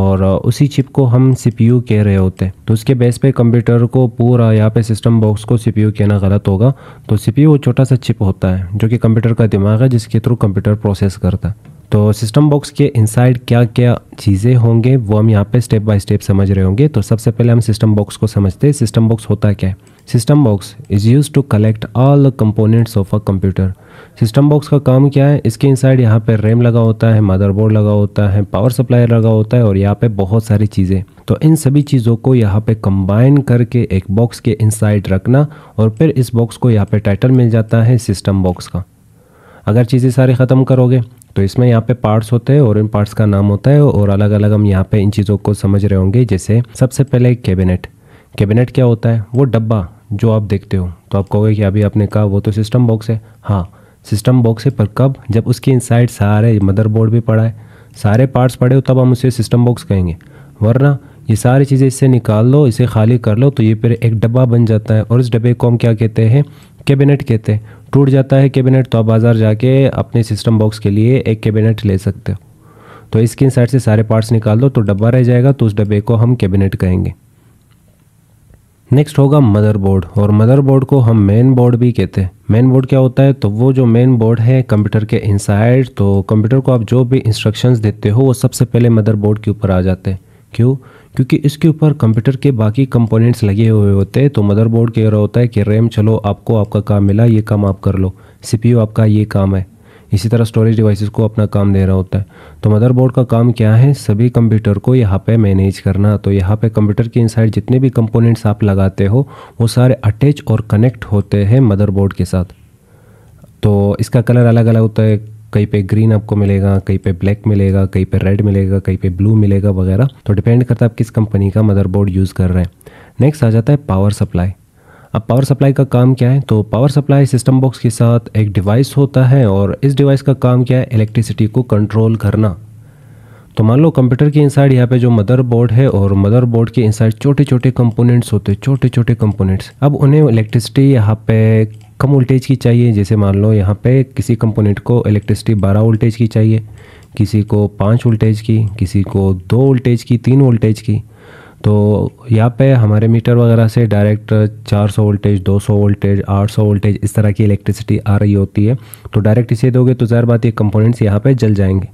और उसी चिप को हम सीपीयू कह रहे होते हैं तो उसके बेस पे कंप्यूटर को पूरा यहाँ पे सिस्टम बॉक्स को सीपीयू कहना गलत होगा तो सीपीयू वो छोटा सा चिप होता है जो कि कंप्यूटर का दिमाग है जिसके थ्रू कंप्यूटर प्रोसेस करता है तो सिस्टम बॉक्स के इनसाइड क्या क्या चीज़ें होंगे वो हम यहाँ पे स्टेप बाय स्टेप समझ रहे होंगे तो सबसे पहले हम सिस्टम बॉक्स को समझते हैं सिस्टम बॉक्स होता क्या है system box is use to collect all the components of a computer system box का काम क्या है इसके इनसाइड यहाँ पे रैम लगा होता है मदरबोर्ड लगा होता है पावर सप्लाई लगा होता है और यहाँ पे बहुत सारी चीज़ें तो इन सभी चीज़ों को यहाँ पे कंबाइन करके एक बॉक्स के इनसाइड रखना और फिर इस बॉक्स को यहाँ पे टाइटल मिल जाता है सिस्टम बॉक्स का अगर चीज़ें सारी ख़त्म करोगे तो इसमें यहाँ पे पार्ट्स होते हैं और इन पार्ट्स का नाम होता है और अलग अलग हम यहाँ पे इन चीज़ों को समझ रहे होंगे जैसे सबसे पहले कैबिनेट कैबिनेट क्या होता है वो डब्बा जो आप देखते हो तो आप कहोगे कि अभी आपने कहा वो तो सिस्टम बॉक्स है हाँ सिस्टम बॉक्स है पर कब जब उसके इनसाइड सारे मदरबोर्ड भी पड़ा है सारे पार्ट्स पड़े हो तब हम उसे सिस्टम बॉक्स कहेंगे वरना ये सारी चीज़ें इससे निकाल लो इसे खाली कर लो तो ये फिर एक डब्बा बन जाता है और इस डब्बे को हम क्या कहते हैं कैबिनेट कहते हैं टूट जाता है कैबिनेट तो आप बाज़ार जाके अपने सिस्टम बॉक्स के लिए एक कैबिनेट ले सकते हो तो इसके साइड से सारे पार्ट्स निकाल दो तो डब्बा रह जाएगा तो उस डब्बे को हम कैबिनेट कहेंगे नेक्स्ट होगा मदरबोर्ड और मदरबोर्ड को हम मेन बोर्ड भी कहते हैं मेन बोर्ड क्या होता है तो वो जो मेन बोर्ड है कंप्यूटर के इनसाइड तो कंप्यूटर को आप जो भी इंस्ट्रक्शंस देते हो वो सबसे पहले मदरबोर्ड के ऊपर आ जाते हैं क्यों क्योंकि इसके ऊपर कंप्यूटर के बाकी कंपोनेंट्स लगे हुए होते हैं तो मदरबोर्ड कह रहा होता है कि रैम चलो आपको आपका काम मिला ये काम आप कर लो सीपीयू आपका ये काम है इसी तरह स्टोरेज डिवाइसेस को अपना काम दे रहा होता है तो मदरबोर्ड का काम क्या है सभी कंप्यूटर को यहाँ पे मैनेज करना तो यहाँ पे कंप्यूटर के इनसाइड जितने भी कंपोनेंट्स आप लगाते हो वो सारे अटैच और कनेक्ट होते हैं मदरबोर्ड के साथ तो इसका कलर अलग अलग होता है कहीं पे ग्रीन आपको मिलेगा कहीं पे ब्लैक मिलेगा कहीं पे रेड मिलेगा कहीं पे ब्लू मिलेगा वगैरह तो डिपेंड करता है आप किस कंपनी का मदरबोर्ड यूज़ कर रहे हैं नेक्स्ट आ जाता है पावर सप्लाई अब पावर सप्लाई का काम क्या है तो पावर सप्लाई सिस्टम बॉक्स के साथ एक डिवाइस होता है और इस डिवाइस का काम क्या है इलेक्ट्रिसिटी को कंट्रोल करना तो मान लो कंप्यूटर के इनसाइड यहाँ पे जो मदरबोर्ड है और मदरबोर्ड के इनसाइड छोटे छोटे कंपोनेंट्स होते हैं छोटे छोटे कंपोनेंट्स अब उन्हें इलेक्ट्रिसिटी यहाँ पे कम वोल्टेज की चाहिए जैसे मान लो यहाँ पे किसी कंपोनेंट को इलेक्ट्रिसिटी 12 वोल्टेज की चाहिए किसी को 5 वोल्टेज की किसी को 2 वोल्टेज की 3 वोल्टेज की तो यहाँ पे हमारे मीटर वगैरह से डायरेक्ट 400 वोल्टेज 200 वोल्टेज 800 वोल्टेज इस तरह की इलेक्ट्रिसिटी आ रही होती है तो डायरेक्ट इसे दोगे तो ज़ाहिर बात ये कंपोनेंट्स यहाँ पे जल जाएंगे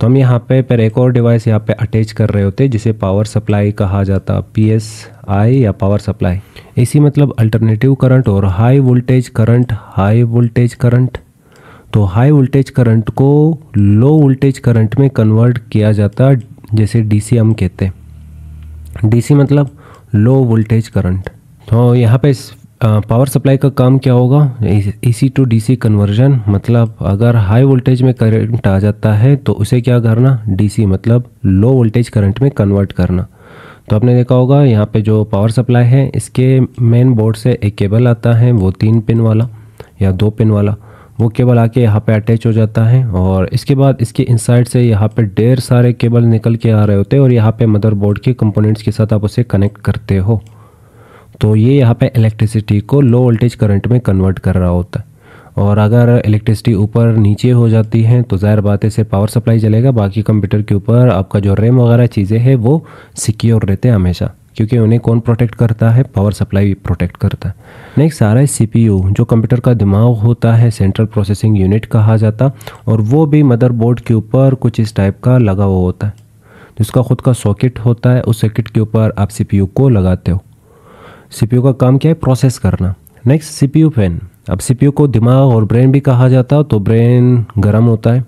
तो हम यहाँ पे पर एक और डिवाइस यहाँ पे अटैच कर रहे होते जिसे पावर सप्लाई कहा जाता पी एस आई या पावर सप्लाई इसी मतलब अल्टरनेटिव करंट और high voltage current high voltage current तो हाई वोल्टेज करंट को लो वोल्टेज करंट में कन्वर्ट किया जाता जैसे डीसी हम कहते हैं डीसी मतलब लो वोल्टेज करंट तो यहाँ पे पावर सप्लाई का काम क्या होगा एसी टू डीसी कन्वर्जन मतलब अगर हाई वोल्टेज में करंट आ जाता है तो उसे क्या करना डीसी मतलब लो वोल्टेज करंट में कन्वर्ट करना तो आपने देखा होगा यहाँ पे जो पावर सप्लाई है इसके मेन बोर्ड से एक केबल आता है वो तीन पिन वाला या दो पिन वाला वो केबल आके यहाँ पे अटैच हो जाता है और इसके बाद इसके इनसाइड से यहाँ पे ढेर सारे केबल निकल के आ रहे होते हैं और यहाँ पे मदरबोर्ड के कंपोनेंट्स के साथ आप उसे कनेक्ट करते हो तो ये यहाँ पे इलेक्ट्रिसिटी को लो वोल्टेज करंट में कन्वर्ट कर रहा होता है और अगर इलेक्ट्रिसिटी ऊपर नीचे हो जाती है तो ज़ाहिर बात है से पावर सप्लाई चलेगा बाकी कंप्यूटर के ऊपर आपका जो रैम वगैरह चीज़ें हैं वो सिक्योर रहते हैं हमेशा क्योंकि उन्हें कौन प्रोटेक्ट करता है पावर सप्लाई प्रोटेक्ट करता है नेक्स्ट सारा सी है सीपीयू जो कंप्यूटर का दिमाग होता है सेंट्रल प्रोसेसिंग यूनिट कहा जाता और वो भी मदरबोर्ड के ऊपर कुछ इस टाइप का लगा हुआ होता है जिसका खुद का सॉकेट होता है उस सॉकेट के ऊपर आप सी को लगाते हो सीपीयू का काम क्या है प्रोसेस करना नेक्स्ट सीपीयू फैन अब सीपीयू को दिमाग और ब्रेन भी कहा जाता है तो ब्रेन गर्म होता है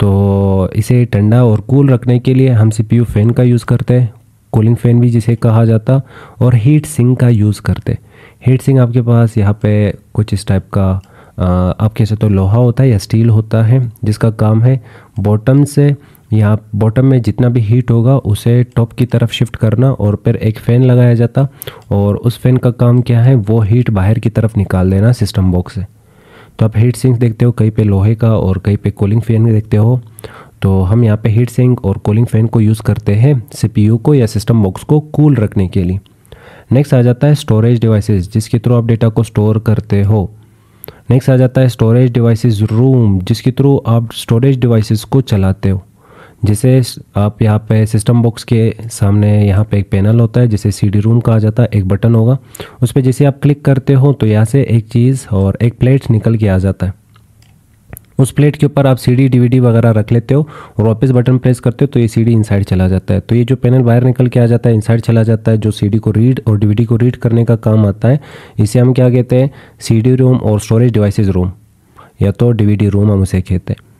तो इसे ठंडा और कूल रखने के लिए हम सीपीयू फैन का यूज़ करते हैं कूलिंग फैन भी जिसे कहा जाता और हीट सिंक का यूज़ करते हीट सिंक आपके पास यहाँ पे कुछ इस टाइप का आप कह सकते हो तो लोहा होता है या स्टील होता है जिसका काम है बॉटम से यहाँ बॉटम में जितना भी हीट होगा उसे टॉप की तरफ शिफ्ट करना और फिर एक फ़ैन लगाया जाता और उस फ़ैन का काम क्या है वो हीट बाहर की तरफ निकाल देना सिस्टम बॉक्स से तो आप हीट सिंक देखते हो कहीं पे लोहे का और कहीं पे कूलिंग फ़ैन देखते हो तो हम यहाँ पे हीट सिंक और कूलिंग फ़ैन को यूज़ करते हैं सीपीयू को या सिस्टम बॉक्स को कूल रखने के लिए नेक्स्ट आ जाता है स्टोरेज डिवाइसेस जिसके थ्रू आप डेटा को स्टोर करते हो नेक्स्ट आ जाता है स्टोरेज डिवाइसेस रूम जिसके थ्रू आप स्टोरेज डिवाइसेस को चलाते हो जिसे आप यहाँ पे सिस्टम बॉक्स के सामने यहाँ पे एक पैनल होता है जिसे सी डी रूम कहा जाता है एक बटन होगा उस पर जैसे आप क्लिक करते हो तो यहाँ से एक चीज़ और एक प्लेट निकल के आ जाता है उस प्लेट के ऊपर आप सी डी डी वगैरह रख लेते हो और वापस बटन प्रेस करते हो तो ये सी डी इनसाइड चला जाता है तो ये जो पैनल बाहर निकल के आ जाता है इनसाइड चला जाता है जो सी डी को रीड और डी वी डी को रीड करने का काम आता है इसे हम क्या कहते हैं सी डी रूम और स्टोरेज डिवाइसेज रूम या तो डी वी डी रूम हम उसे कहते हैं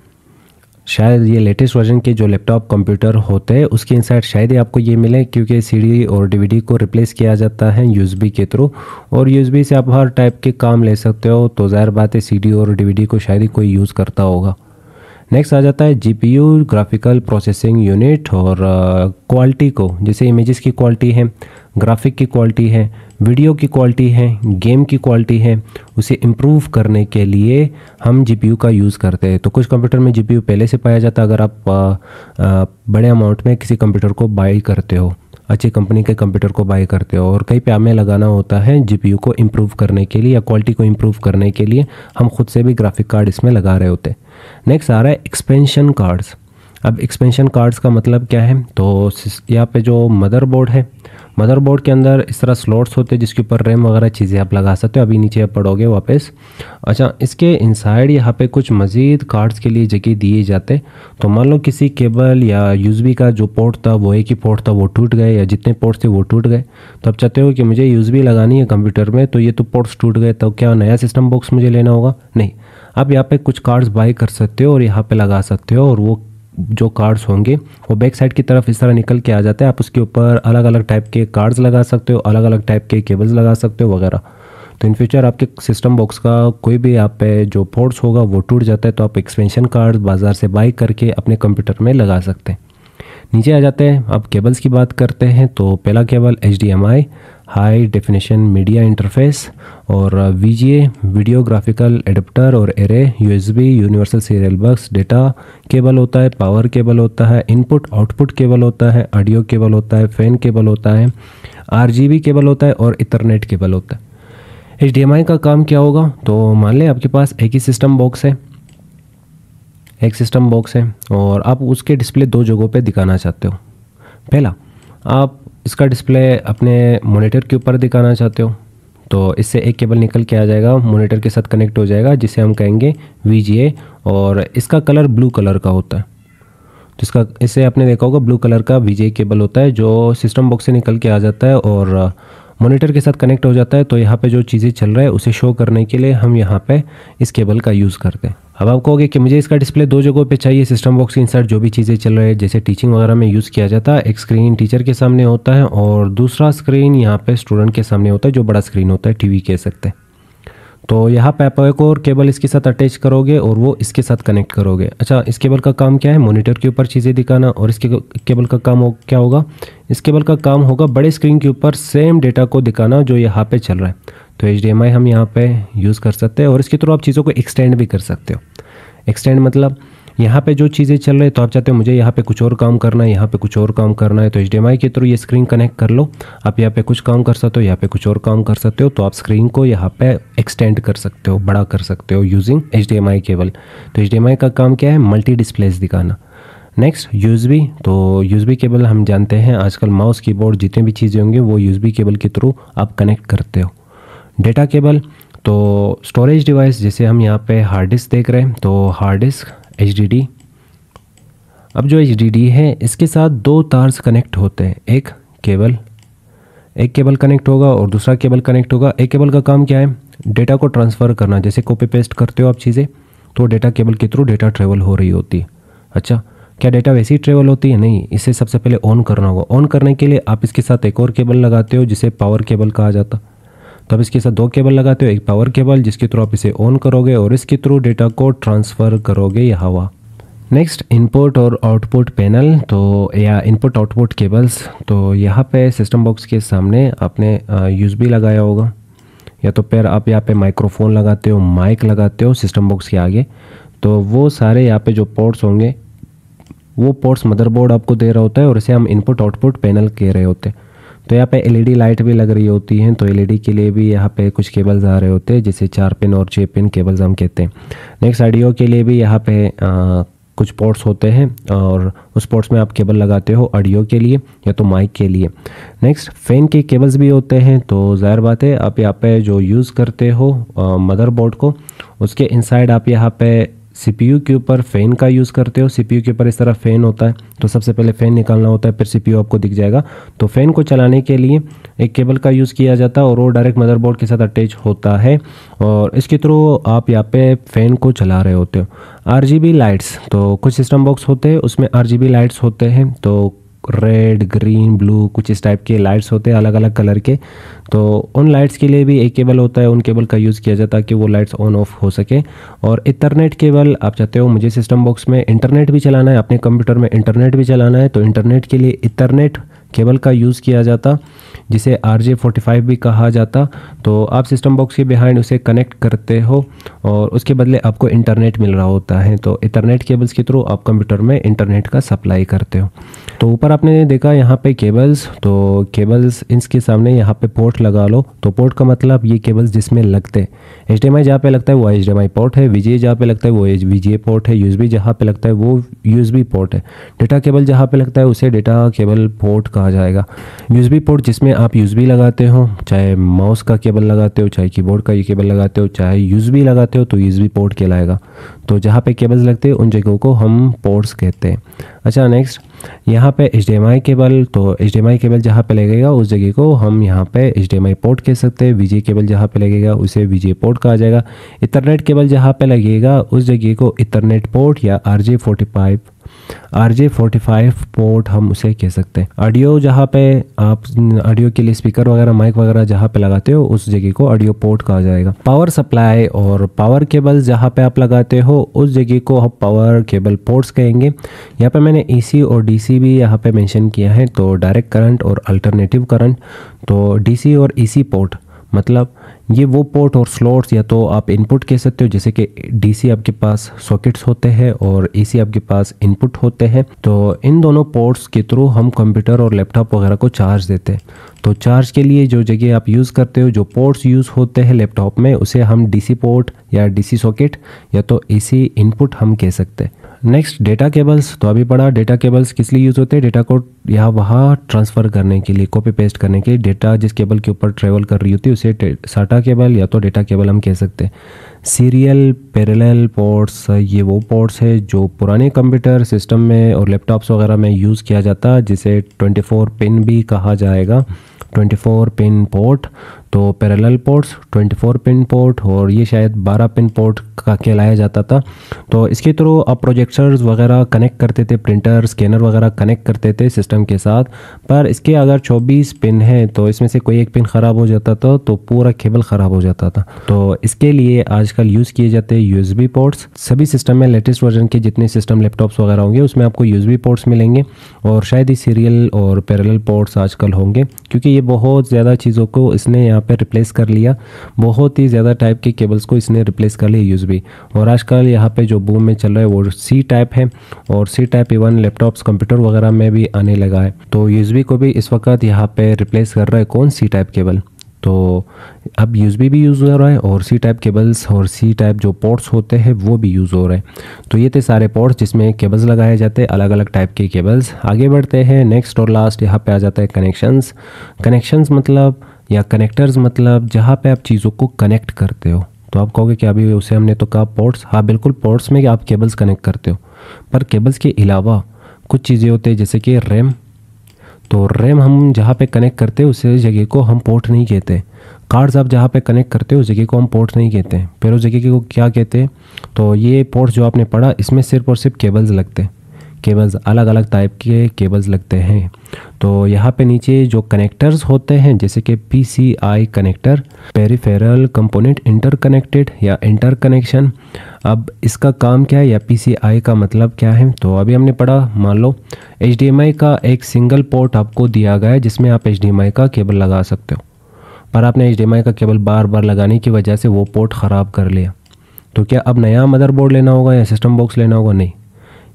शायद ये लेटेस्ट वर्जन के जो लैपटॉप कंप्यूटर होते हैं उसके इनसाइड शायद ही आपको ये मिले क्योंकि सीडी और डीवीडी को रिप्लेस किया जाता है यूएसबी के थ्रू और यूएसबी से आप हर टाइप के काम ले सकते हो तो ज़ाहिर बात है सीडी और डीवीडी को शायद ही कोई यूज़ करता होगा नेक्स्ट आ जाता है जी ग्राफिकल प्रोसेसिंग यूनिट और क्वालिटी uh, को जैसे इमेजेस की क्वालिटी है ग्राफिक की क्वालिटी है वीडियो की क्वालिटी है गेम की क्वालिटी है उसे इम्प्रूव करने के लिए हम जी का यूज़ करते हैं तो कुछ कंप्यूटर में जी पहले से पाया जाता है अगर आप आ, आ, बड़े अमाउंट में किसी कंप्यूटर को बाई करते हो अच्छी कंपनी के कंप्यूटर को बाई करते हो और कई पे लगाना होता है जी को इम्प्रूव करने के लिए या क्वालिटी को इम्प्रूव करने के लिए हम खुद से भी ग्राफिक कार्ड इसमें लगा रहे होते हैं नेक्स्ट आ रहा है एक्सपेंशन कार्ड्स अब एक्सपेंशन कार्ड्स का मतलब क्या है तो यहाँ पे जो मदरबोर्ड है मदरबोर्ड के अंदर इस तरह स्लॉट्स होते हैं जिसके ऊपर रैम वगैरह चीज़ें आप लगा सकते हो अभी नीचे आप पढ़ोगे वापस अच्छा इसके इनसाइड यहाँ पे कुछ मज़ीद कार्ड्स के लिए जगह दिए जाते तो मान लो किसी केबल या यूज़बी का जो पोर्ट था वो एक ही पोर्ट था वो टूट गए या जितने पोर्ट्स थे वो टूट गए तो आप चाहते हो कि मुझे यूज़बी लगानी है कंप्यूटर में तो ये तो पोर्ट्स टूट गए तो क्या नया सिस्टम बॉक्स मुझे लेना होगा नहीं आप यहाँ पे कुछ कार्ड्स बाई कर सकते हो और यहाँ पे लगा सकते हो और वो जो कार्ड्स होंगे वो बैक साइड की तरफ इस तरह निकल के आ जाते हैं आप उसके ऊपर अलग अलग टाइप के कार्ड्स लगा सकते हो अलग अलग टाइप के केबल्स लगा सकते हो वगैरह तो इन फ्यूचर आपके सिस्टम बॉक्स का कोई भी आप पे जो पोर्ट्स होगा वो टूट जाता है तो आप एक्सपेंशन कार्ड बाज़ार से बाई करके अपने कंप्यूटर में लगा सकते हैं नीचे आ जाते हैं अब केबल्स की बात करते हैं तो पहला cable H high definition media interface और V G A video graphical adapter और एरे USB universal serial bus data cable होता है पावर केबल होता है इनपुट आउटपुट केबल होता है ऑडियो केबल होता है फैन केबल होता है आरजीबी केबल होता है और इंटरनेट केबल होता है एच का काम क्या होगा तो मान लें आपके पास एक ही सिस्टम बॉक्स है एक सिस्टम बॉक्स है और आप उसके डिस्प्ले दो जगहों पर दिखाना चाहते हो पहला आप इसका डिस्प्ले अपने मोनीटर के ऊपर दिखाना चाहते हो तो इससे एक केबल निकल के आ जाएगा मोनीटर के साथ कनेक्ट हो जाएगा जिसे हम कहेंगे वी और इसका कलर ब्लू कलर का होता है तो इसका इसे आपने देखा होगा ब्लू कलर का वी केबल होता है जो सिस्टम बॉक्स से निकल के आ जाता है और मॉनिटर के साथ कनेक्ट हो जाता है तो यहाँ पे जो चीज़ें चल रहा है उसे शो करने के लिए हम यहाँ पे इस केबल का यूज़ करते हैं अब आप कहोगे कि मुझे इसका डिस्प्ले दो जगहों पे चाहिए सिस्टम बॉक्स के इंसर्ट जो भी चीज़ें चल रही है जैसे टीचिंग वगैरह में यूज़ किया जाता है एक स्क्रीन टीचर के सामने होता है और दूसरा स्क्रीन यहाँ पे स्टूडेंट के सामने होता है जो बड़ा स्क्रीन होता है टीवी कह सकते हैं तो यहाँ पे आप एक और केबल इसके साथ अटैच करोगे और वो इसके साथ कनेक्ट करोगे अच्छा इस केबल का काम क्या है मॉनिटर के ऊपर चीज़ें दिखाना और इसके केबल का काम हो, क्या होगा इस केबल का काम होगा बड़े स्क्रीन के ऊपर सेम डेटा को दिखाना जो यहाँ पे चल रहा है तो एच हम यहाँ पर यूज़ कर सकते हैं और इसके थ्रू आप चीज़ों को एक्सटेंड भी कर सकते हो एक्सटेंड मतलब यहाँ पे जो चीज़ें चल रही तो आप चाहते हो मुझे यहाँ पे कुछ और काम करना है यहाँ पे कुछ और काम करना है तो एच के थ्रू ये स्क्रीन कनेक्ट कर लो आप यहाँ पे कुछ काम कर सकते हो यहाँ पे कुछ और काम कर सकते हो तो आप स्क्रीन को यहाँ पे एक्सटेंड कर सकते हो बड़ा कर सकते हो यूजिंग एच केबल तो एच का काम क्या है मल्टी डिस्प्लेस दिखाना नेक्स्ट यूज़बी तो यूज़बी केबल हम जानते हैं आजकल माउस कीबोर्ड जितने भी चीज़ें होंगी वो यूज़बी केबल के थ्रू आप कनेक्ट करते हो डेटा केबल तो स्टोरेज डिवाइस जैसे हम यहाँ पे हार्ड डिस्क देख रहे हैं तो हार्ड डिस्क एच अब जो एच है इसके साथ दो तार्स कनेक्ट होते हैं एक केबल एक केबल कनेक्ट होगा और दूसरा केबल कनेक्ट होगा एक केबल का काम क्या है डेटा को ट्रांसफ़र करना जैसे कॉपी पेस्ट करते हो आप चीज़ें तो डेटा केबल के थ्रू डेटा ट्रेवल हो रही होती है अच्छा क्या डेटा वैसी ट्रेवल होती है नहीं इसे सबसे पहले ऑन करना होगा ऑन करने के लिए आप इसके साथ एक और केबल लगाते हो जिसे पावर केबल कहा जाता तो आप इसके साथ दो केबल लगाते हो एक पावर केबल जिसके थ्रू आप इसे ऑन करोगे और इसके थ्रू डेटा को ट्रांसफ़र करोगे यह हवा नेक्स्ट इनपुट और आउटपुट पैनल तो या इनपुट आउटपुट केबल्स तो यहाँ पे सिस्टम बॉक्स के सामने आपने यूज़ लगाया होगा या तो फिर आप यहाँ पे माइक्रोफोन लगाते हो माइक लगाते हो सिस्टम बॉक्स के आगे तो वो सारे यहाँ पे जो पोर्ट्स होंगे वो पोर्ट्स मदरबोर्ड आपको दे रहा होता है और इसे हम इनपुट आउटपुट पैनल कह रहे होते हैं तो यहाँ पे एलईडी लाइट e भी लग रही होती हैं तो एलईडी e के लिए भी यहाँ पे कुछ केबल्स आ रहे होते हैं जिसे चार पिन और छः पिन केबल्स हम कहते हैं नेक्स्ट ऑडियो के लिए भी यहाँ पे आ, कुछ पोर्ट्स होते हैं और उस पोर्ट्स में आप केबल लगाते हो ऑडियो के लिए या तो माइक के लिए नेक्स्ट फ़ैन के केबल्स भी होते हैं तो ज़ाहिर बात है आप यहाँ पे जो यूज़ करते हो मदरबोर्ड को उसके इनसाइड आप यहाँ पे सीपीयू के ऊपर फ़ैन का यूज़ करते हो सीपीयू के ऊपर इस तरह फ़ैन होता है तो सबसे पहले फ़ैन निकालना होता है फिर सीपीयू आपको दिख जाएगा तो फ़ैन को चलाने के लिए एक केबल का यूज़ किया जाता है और वो डायरेक्ट मदरबोर्ड के साथ अटैच होता है और इसके थ्रू आप यहाँ पे फ़ैन को चला रहे होते हो आर लाइट्स तो कुछ सिस्टम बॉक्स होते हैं उसमें आर लाइट्स होते हैं तो रेड ग्रीन ब्लू कुछ इस टाइप के लाइट्स होते हैं अलग अलग कलर के तो उन लाइट्स के लिए भी एक केबल होता है उन केबल का यूज़ किया जाता है कि वो लाइट्स ऑन ऑफ हो सके और इंटरनेट केबल आप चाहते हो मुझे सिस्टम बॉक्स में इंटरनेट भी चलाना है अपने कंप्यूटर में इंटरनेट भी चलाना है तो इंटरनेट के लिए इंटरनेट केबल का यूज़ किया जाता जिसे आर जे भी कहा जाता तो आप सिस्टम बॉक्स के बिहाइंड उसे कनेक्ट करते हो और उसके बदले आपको इंटरनेट मिल रहा होता है तो इंटरनेट केबल्स के थ्रू आप कंप्यूटर में इंटरनेट का सप्लाई करते हो तो ऊपर आपने देखा यहाँ पे केबल्स तो केबल्स इनके सामने यहाँ पे पोर्ट लगा लो तो पोर्ट का मतलब ये केबल्स जिसमें लगते एच डी जहाँ पे लगता है वो एच डी पोर्ट है वी जहाँ पे लगता है वो एच वी पोर्ट है बी जहाँ पे लगता है वो बी पोर्ट है डेटा केबल जहाँ पे लगता है उसे डेटा केबल पोर्ट का आ जाएगा यूएसबी पोर्ट जिसमें आप यूएसबी लगाते हो चाहे माउस का केबल लगाते हो चाहे कीबोर्ड का ये केबल लगाते हो चाहे यूएसबी लगाते हो तो यूएसबी पोर्ट कहलाएगा तो जहाँ पे केबल्स लगते हैं उन जगहों को हम पोर्ट्स कहते हैं अच्छा नेक्स्ट यहाँ पे एच केबल तो एच केबल जहाँ पे लगेगा उस जगह को हम यहाँ पे एच पोर्ट कह सकते हैं वी केबल जहाँ पे लगेगा उसे वी पोर्ट कहा जाएगा इथरनेट केबल जहाँ पे लगेगा उस जगह को इथरनेट पोर्ट या R J forty five R J forty five port हम उसे कह सकते हैं ऑडियो जहाँ पे आप ऑडियो के लिए स्पीकर वगैरह माइक वगैरह जहाँ पे लगाते हो उस जगह को ऑडियो पोर्ट कहा जाएगा पावर सप्लाई और पावर केबल जहाँ पे आप लगाते हो उस जगह को हम पावर केबल पोर्ट्स कहेंगे यहाँ पे मैंने ए और डी भी यहाँ पे मैंशन किया है तो डायरेक्ट करंट और अल्टरनेटिव करंट तो डी और ए e पोर्ट मतलब ये वो पोर्ट और स्लॉट्स या तो आप इनपुट कह सकते हो जैसे कि डीसी आपके पास सॉकेट्स होते हैं और एसी आपके पास इनपुट होते हैं तो इन दोनों पोर्ट्स के थ्रू हम कंप्यूटर और लैपटॉप वगैरह को चार्ज देते हैं तो चार्ज के लिए जो जगह आप यूज़ करते हो जो पोर्ट्स यूज़ होते हैं लैपटॉप में उसे हम डीसी पोर्ट या डीसी सॉकेट या तो एसी इनपुट हम कह सकते हैं नेक्स्ट डेटा केबल्स तो अभी पढ़ा डेटा केबल्स किस लिए यूज़ होते हैं डेटा को यहाँ वहाँ ट्रांसफ़र करने के लिए कॉपी पेस्ट करने के लिए डेटा जिस केबल के ऊपर ट्रेवल कर रही होती है उसे साटा केबल या तो डेटा केबल हम कह सकते हैं सीरियल पैरेलल पोर्ट्स ये वो पोर्ट्स है जो पुराने कंप्यूटर सिस्टम में और लैपटॉप्स वगैरह में यूज़ किया जाता है जिसे ट्वेंटी पिन भी कहा जाएगा 24 पिन पोर्ट तो पैरेलल पोर्ट्स 24 पिन पोर्ट और ये शायद 12 पिन पोर्ट का कहलाया जाता था तो इसके थ्रू आप प्रोजेक्टर्स वगैरह कनेक्ट करते थे प्रिंटर स्कैनर वगैरह कनेक्ट करते थे सिस्टम के साथ पर इसके अगर 24 पिन हैं तो इसमें से कोई एक पिन ख़राब हो जाता था तो पूरा केबल ख़राब हो जाता था तो इसके लिए आजकल यूज़ किए जाते हैं यूएसबी पोर्ट्स सभी सिस्टम में लेटेस्ट वर्जन के जितने सिस्टम लैपटॉप्स वगैरह होंगे उसमें आपको यूएसबी पोर्ट्स मिलेंगे और शायद ही सीरियल और पैरल पोर्ट्स आजकल होंगे क्योंकि ये बहुत ज़्यादा चीज़ों को इसने यहाँ पे रिप्लेस कर लिया बहुत ही ज़्यादा टाइप के केबल्स को इसने रिप्लेस कर लिया यूज़बी और आजकल यहाँ पे जो बूम में चल रहा है वो सी टाइप है और C type even laptops computer वगैरह में भी आने लगा है तो यूज़बी को भी इस वक्त यहाँ पर रिप्लेस कर रहा है कौन सी टाइप केबल तो अब यूज़ भी यूज़ हो रहा है और सी टाइप केबल्स और सी टाइप जो पोर्ट्स होते हैं वो भी यूज़ हो रहे हैं तो ये थे सारे पोर्ट्स जिसमें केबल्स लगाए जाते हैं अलग अलग टाइप के केबल्स आगे बढ़ते हैं नेक्स्ट और लास्ट यहाँ पे आ जाता है कनेक्शंस कनेक्शंस मतलब या कनेक्टर्स मतलब जहाँ पे आप चीज़ों को कनेक्ट करते हो तो आप कहोगे कि अभी उसे हमने तो कहा पोर्ट्स हाँ बिल्कुल पोर्ट्स में आप केबल्स कनेक्ट करते हो पर केबल्स के अलावा कुछ चीज़ें होते हैं जैसे कि रैम तो रैम हम जहाँ पे कनेक्ट करते हैं उस जगह को हम पोर्ट नहीं कहते कार्ड्स आप जहाँ पे कनेक्ट करते हो उस जगह को हम पोर्ट नहीं कहते फिर उस जगह को क्या कहते हैं तो ये पोर्ट्स जो आपने पढ़ा इसमें सिर्फ और सिर्फ केबल्स लगते हैं केबल्स अलग अलग टाइप के केबल्स लगते हैं तो यहाँ पे नीचे जो कनेक्टर्स होते हैं जैसे कि P C I connector peripheral component interconnected या इंटर कनेक्शन अब इसका काम क्या है या पी सी आई का मतलब क्या है तो अभी हमने पढ़ा मान लो एच डी एम आई का एक सिंगल पोर्ट आपको दिया गया है जिसमें आप एच डी एम आई का केबल लगा सकते हो पर आपने एच डी एम आई का केबल बार बार लगाने की वजह से वो पोर्ट ख़राब कर लिया तो क्या अब नया मदरबोर्ड लेना होगा या सिस्टम बॉक्स लेना होगा नहीं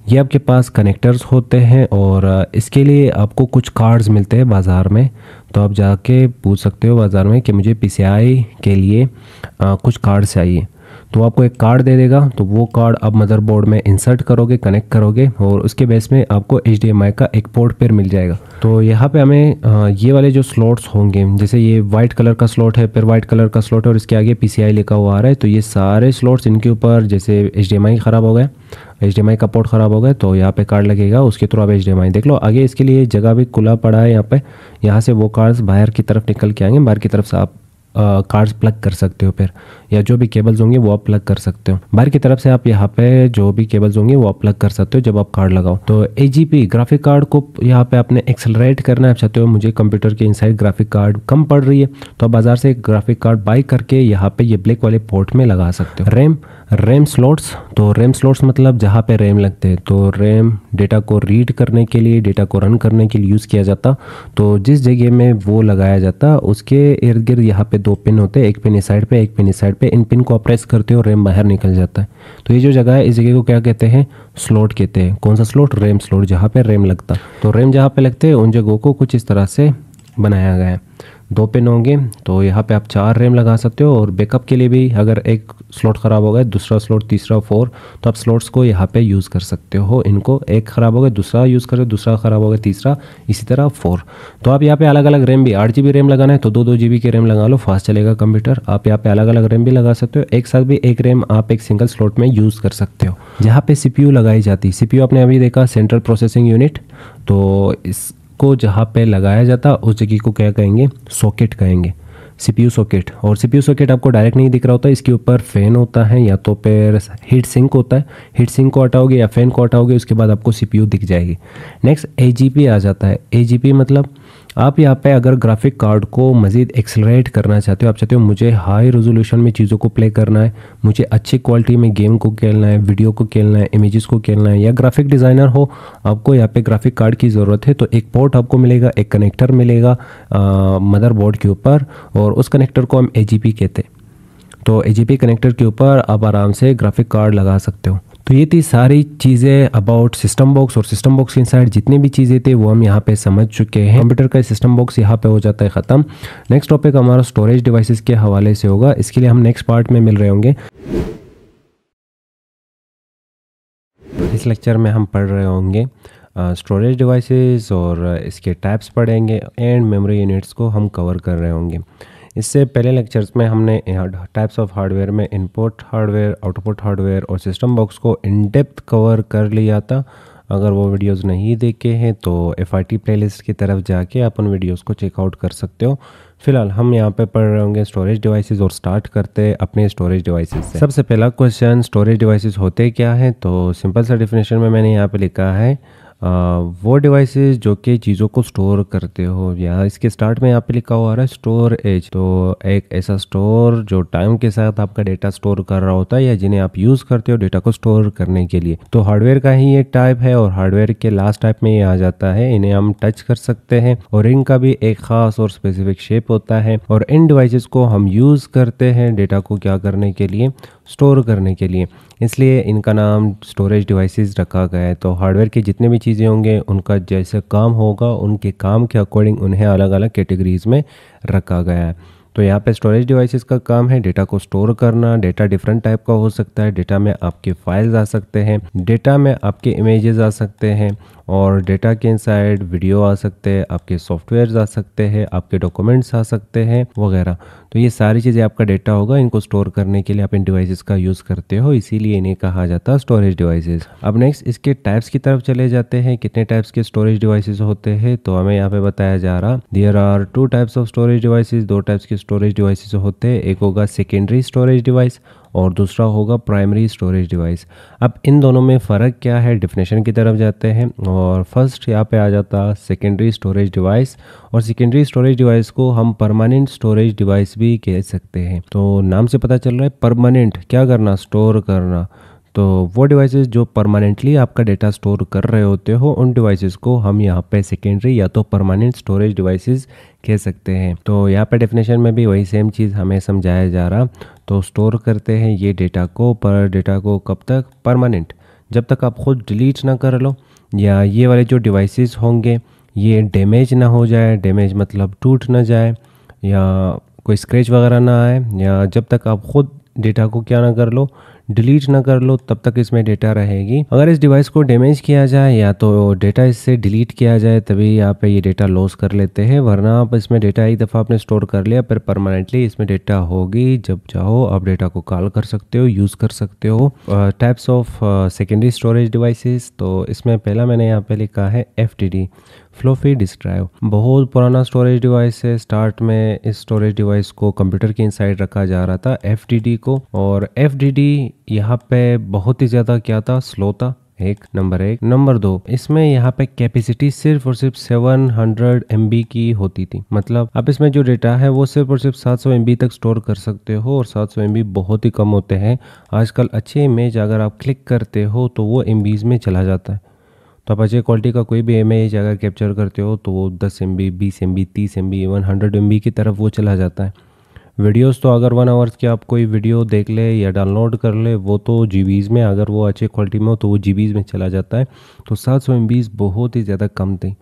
ये आपके पास कनेक्टर्स होते हैं और इसके लिए आपको कुछ कार्ड्स मिलते हैं बाज़ार में तो आप जाके पूछ सकते हो बाज़ार में कि मुझे पी के लिए आ, कुछ कार्ड्स चाहिए तो आपको एक कार्ड दे देगा तो वो कार्ड आप मदरबोर्ड में इंसर्ट करोगे कनेक्ट करोगे और उसके बेस में आपको एच का एक पोर्ट पेयर मिल जाएगा तो यहाँ पे हमें ये वाले जो स्लॉट्स होंगे जैसे ये वाइट कलर का स्लॉट है फिर वाइट कलर का स्लॉट है और इसके आगे पी लिखा हुआ आ रहा है तो ये सारे स्लॉट्स इनके ऊपर जैसे एच ख़राब हो गया एच का पोर्ट ख़राब हो गया तो यहाँ पे कार्ड लगेगा उसके थ्रू आप एच देख लो आगे इसके लिए जगह भी खुला पड़ा है यहाँ पे यहाँ से वो कार्ड्स बाहर की तरफ निकल के आएंगे बाहर की तरफ से आप कार्ड्स प्लग कर सकते हो फिर या जो भी केबल्स होंगे वो आप प्लग कर सकते हो बाहर की तरफ से आप यहाँ पे जो भी केबल्स होंगे वो आप प्लग कर सकते हो जब आप कार्ड लगाओ तो ए ग्राफिक कार्ड को यहाँ पे आपने एक्सलरेट करना आप चाहते हो मुझे कंप्यूटर के इनसाइड ग्राफिक कार्ड कम पड़ रही है तो आप बाजार से ग्राफिक कार्ड बाई करके यहाँ पे ये ब्लैक वाले पोर्ट में लगा सकते हो रैम रैम स्लॉट्स तो रैम स्लॉट्स मतलब जहाँ पे रैम लगते हैं तो रैम डेटा को रीड करने के लिए डेटा को रन करने के लिए यूज़ किया जाता तो जिस जगह में वो लगाया जाता उसके इर्द गिर्द यहाँ पे दो पिन होते हैं एक पिन इस साइड पे एक पिन इस साइड पे इन पिन को प्रेस करते हो रैम बाहर निकल जाता है तो ये जो जगह है इस जगह को क्या कहते हैं स्लॉट कहते हैं कौन सा स्लॉट रैम स्लॉट जहाँ पे रैम लगता तो रैम जहाँ पे लगते हैं उन जगहों को कुछ इस तरह से बनाया गया है दो पिन होंगे तो यहाँ पे आप चार रैम लगा सकते हो और बैकअप के लिए भी अगर एक स्लॉट ख़राब हो गया दूसरा स्लॉट तीसरा फोर तो आप स्लॉट्स को यहाँ पे यूज़ कर सकते हो इनको एक ख़राब हो गया दूसरा यूज़ करो दूसरा ख़राब हो गया तीसरा इसी तरह फोर तो आप यहाँ पे अलग अलग रैम भी आठ जी रैम लगाना है तो दो दो जी के रैम लगा लो फास्ट चलेगा कंप्यूटर आप यहाँ पर अलग अलग रैम भी लगा सकते हो एक साथ भी एक रैम आप एक सिंगल स्लॉट में यूज़ कर सकते हो जहाँ पर सी लगाई जाती है सी आपने अभी देखा सेंट्रल प्रोसेसिंग यूनिट तो इस को जहाँ पे लगाया जाता उस जगह को क्या कहेंगे सॉकेट कहेंगे सीपीयू सॉकेट और सीपीयू सॉकेट आपको डायरेक्ट नहीं दिख रहा होता इसके ऊपर फ़ैन होता है या तो फिर हीट सिंक होता है हीट सिंक को हटाओगे या फ़ैन को हटाओगे उसके बाद आपको सीपीयू दिख जाएगी नेक्स्ट एजीपी आ जाता है एजीपी मतलब आप यहाँ पे अगर ग्राफिक कार्ड को मज़ीद एक्सलरेट करना चाहते हो आप चाहते हो मुझे हाई रेजोल्यूशन में चीज़ों को प्ले करना है मुझे अच्छी क्वालिटी में गेम को खेलना है वीडियो को खेलना है इमेजेस को खेलना है या ग्राफिक डिज़ाइनर हो आपको यहाँ पे ग्राफिक कार्ड की ज़रूरत है तो एक पोर्ट आपको मिलेगा एक कनेक्टर मिलेगा मदरबोर्ड के ऊपर और उस कनेक्टर को हम ए कहते हैं तो ए कनेक्टर के ऊपर आप आराम से ग्राफिक कार्ड लगा सकते हो तो ये थी सारी चीज़ें अबाउट सिस्टम बॉक्स और सिस्टम बॉक्स के इनसाइड जितनी भी चीज़ें थी वो हम यहाँ पे समझ चुके हैं कंप्यूटर का सिस्टम बॉक्स यहाँ पे हो जाता है ख़त्म नेक्स्ट टॉपिक हमारा स्टोरेज डिवाइसेस के हवाले से होगा इसके लिए हम नेक्स्ट पार्ट में मिल रहे होंगे इस लेक्चर में हम पढ़ रहे होंगे स्टोरेज डिवाइसेज और इसके टाइप्स पढ़ेंगे एंड मेमोरी यूनिट्स को हम कवर कर रहे होंगे इससे पहले लेक्चर्स में हमने टाइप्स ऑफ हार्डवेयर में इनपुट हार्डवेयर आउटपुट हार्डवेयर और सिस्टम बॉक्स को इन डेप्थ कवर कर लिया था अगर वो वीडियोस नहीं देखे हैं तो एफ आई टी प्लेलिस्ट की तरफ जाके आप उन वीडियोस को चेकआउट कर सकते हो फिलहाल हम यहाँ पे पढ़ रहे होंगे स्टोरेज डिवाइसेस और स्टार्ट करते हैं अपने स्टोरेज डिवाइसेस से सबसे पहला क्वेश्चन स्टोरेज डिवाइसेस होते क्या हैं तो सिंपल सा डिफिनेशन में मैंने यहाँ पे लिखा है वो डिवाइसेस जो कि चीज़ों को स्टोर करते हो या इसके स्टार्ट में यहाँ पे लिखा हुआ रहा है स्टोर एज तो एक ऐसा स्टोर जो टाइम के साथ आपका डेटा स्टोर कर रहा होता है या जिन्हें आप यूज़ करते हो डेटा को स्टोर करने के लिए तो हार्डवेयर का ही ये टाइप है और हार्डवेयर के लास्ट टाइप में ये आ जाता है इन्हें हम टच कर सकते हैं और इनका भी एक खास और स्पेसिफिक शेप होता है और इन डिवाइसेस को हम यूज़ करते हैं डेटा को क्या करने के लिए स्टोर करने के लिए इसलिए इनका नाम स्टोरेज डिवाइसेस रखा गया है तो हार्डवेयर के जितने भी चीज़ें होंगे उनका जैसे काम होगा उनके काम के अकॉर्डिंग उन्हें अलग अलग कैटेगरीज़ में रखा गया है तो यहाँ पे स्टोरेज डिवाइसेस का काम है डेटा को स्टोर करना डेटा डिफरेंट टाइप का हो सकता है डेटा में आपके फाइल्स आ सकते हैं डेटा में आपके इमेजेस आ सकते हैं और डेटा के इनसाइड वीडियो आ सकते हैं आपके सॉफ्टवेयर आ सकते हैं आपके डॉक्यूमेंट्स आ सकते हैं वगैरह तो ये सारी चीज़ें आपका डेटा होगा इनको स्टोर करने के लिए आप इन डिवाइसेस का यूज़ करते हो इसीलिए इन्हें कहा जाता है स्टोरेज डिवाइसेस अब नेक्स्ट इसके टाइप्स की तरफ चले जाते हैं कितने टाइप्स के स्टोरेज डिवाइसेस होते हैं तो हमें यहाँ पे बताया जा रहा there are two types of storage devices दो टाइप्स के स्टोरेज डिवाइसेज होते हैं एक होगा सेकेंडरी स्टोरेज डिवाइस और दूसरा होगा प्राइमरी स्टोरेज डिवाइस अब इन दोनों में फ़र्क क्या है डिफिनेशन की तरफ जाते हैं और फर्स्ट यहाँ पे आ जाता सेकेंडरी स्टोरेज डिवाइस और सेकेंडरी स्टोरेज डिवाइस को हम परमानेंट स्टोरेज डिवाइस भी कह सकते हैं तो नाम से पता चल रहा है परमानेंट क्या करना स्टोर करना तो वो डिवाइसेस जो परमानेंटली आपका डेटा स्टोर कर रहे होते हो उन डिवाइसेस को हम यहाँ पे सेकेंडरी या तो परमानेंट स्टोरेज डिवाइसेस कह सकते हैं तो यहाँ पे डेफिनेशन में भी वही सेम चीज़ हमें समझाया जा रहा तो स्टोर करते हैं ये डेटा को पर डेटा को कब तक परमानेंट जब तक आप खुद डिलीट ना कर लो या ये वाले जो डिवाइसेस होंगे ये डैमेज ना हो जाए डैमेज मतलब टूट ना जाए या कोई स्क्रैच वगैरह ना आए या जब तक आप ख़ुद डेटा को क्या ना कर लो डिलीट ना कर लो तब तक इसमें डेटा रहेगी अगर इस डिवाइस को डैमेज किया जाए या तो डेटा इससे डिलीट किया जाए तभी आप ये डेटा लॉस कर लेते हैं वरना आप इसमें डेटा एक दफ़ा आपने स्टोर कर लिया फिर परमानेंटली इसमें डेटा होगी जब चाहो आप डेटा को कॉल कर सकते हो यूज़ कर सकते हो types of secondary storage devices तो इसमें पहला मैंने यहाँ पे लिखा है एफ फ्लोफी ड्राइव बहुत पुराना स्टोरेज डिवाइस है स्टार्ट में इस स्टोरेज डिवाइस को कंप्यूटर के इनसाइड रखा जा रहा था एफ को और एफ डी यहाँ पे बहुत ही ज़्यादा क्या था स्लो था एक नंबर एक नंबर दो इसमें यहाँ पे कैपेसिटी सिर्फ और सिर्फ 700 हंड्रेड की होती थी मतलब आप इसमें जो डेटा है वो सिर्फ और सिर्फ 700 सौ तक स्टोर कर सकते हो और 700 सौ बहुत ही कम होते हैं आजकल अच्छे इमेज अगर आप क्लिक करते हो तो वो एम में चला जाता है तो आप अच्छे क्वालिटी का कोई भी एम अगर कैप्चर करते हो तो वो दस एम बी बीस एम बी तीस M B even hundred M B की तरफ वो चला जाता है वीडियोस तो अगर वन आवर्स की आप कोई वीडियो देख ले या डाउनलोड कर ले वो तो जी में अगर वो अच्छे क्वालिटी में हो तो वो जी में चला जाता है तो सात सौ बहुत ही ज़्यादा कम थी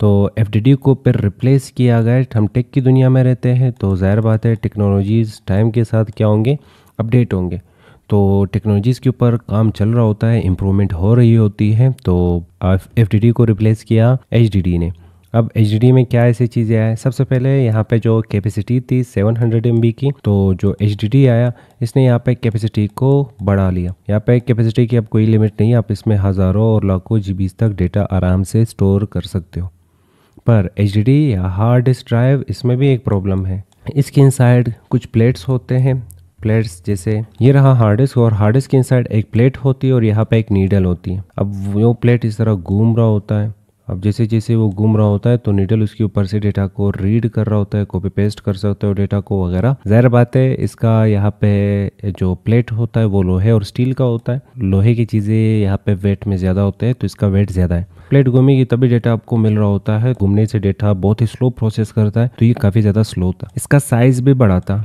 तो एफ को फिर रिप्लेस किया गया हम टेक की दुनिया में रहते हैं तो ज़ाहिर बात है टेक्नोलॉजीज़ टाइम के साथ क्या होंगे अपडेट होंगे तो टेक्नोलॉजीज़ के ऊपर काम चल रहा होता है इम्प्रूवमेंट हो रही होती है तो एफ को रिप्लेस किया एच ने अब एच में क्या ऐसी चीज़ें आए सबसे पहले यहाँ पे जो कैपेसिटी थी 700 हंड्रेड की तो जो एच आया इसने यहाँ पे कैपेसिटी को बढ़ा लिया यहाँ पे कैपेसिटी की अब कोई लिमिट नहीं है आप इसमें हज़ारों और लाखों जी तक डेटा आराम से स्टोर कर सकते हो पर एच या हार्ड डिस्क ड्राइव इसमें भी एक प्रॉब्लम है इसके इनसाइड कुछ प्लेट्स होते हैं प्लेट्स जैसे ये रहा डिस्क और डिस्क के इनसाइड एक प्लेट होती है और यहाँ पे एक नीडल होती है अब वो प्लेट इस तरह घूम रहा होता है अब जैसे जैसे वो घूम रहा होता है तो नीडल उसके ऊपर से डेटा को रीड कर रहा होता है कॉपी पेस्ट कर सकते हो डेटा को वगैरह जहर बात है इसका यहाँ पे जो प्लेट होता है वो लोहे और स्टील का होता है लोहे की चीज़ें यहाँ पे वेट में ज़्यादा होते हैं तो इसका वेट ज़्यादा है प्लेट घूमेगी तभी डेटा आपको मिल रहा होता है घूमने से डेटा बहुत ही स्लो प्रोसेस करता है तो ये काफ़ी ज़्यादा स्लो था इसका साइज़ भी बड़ा था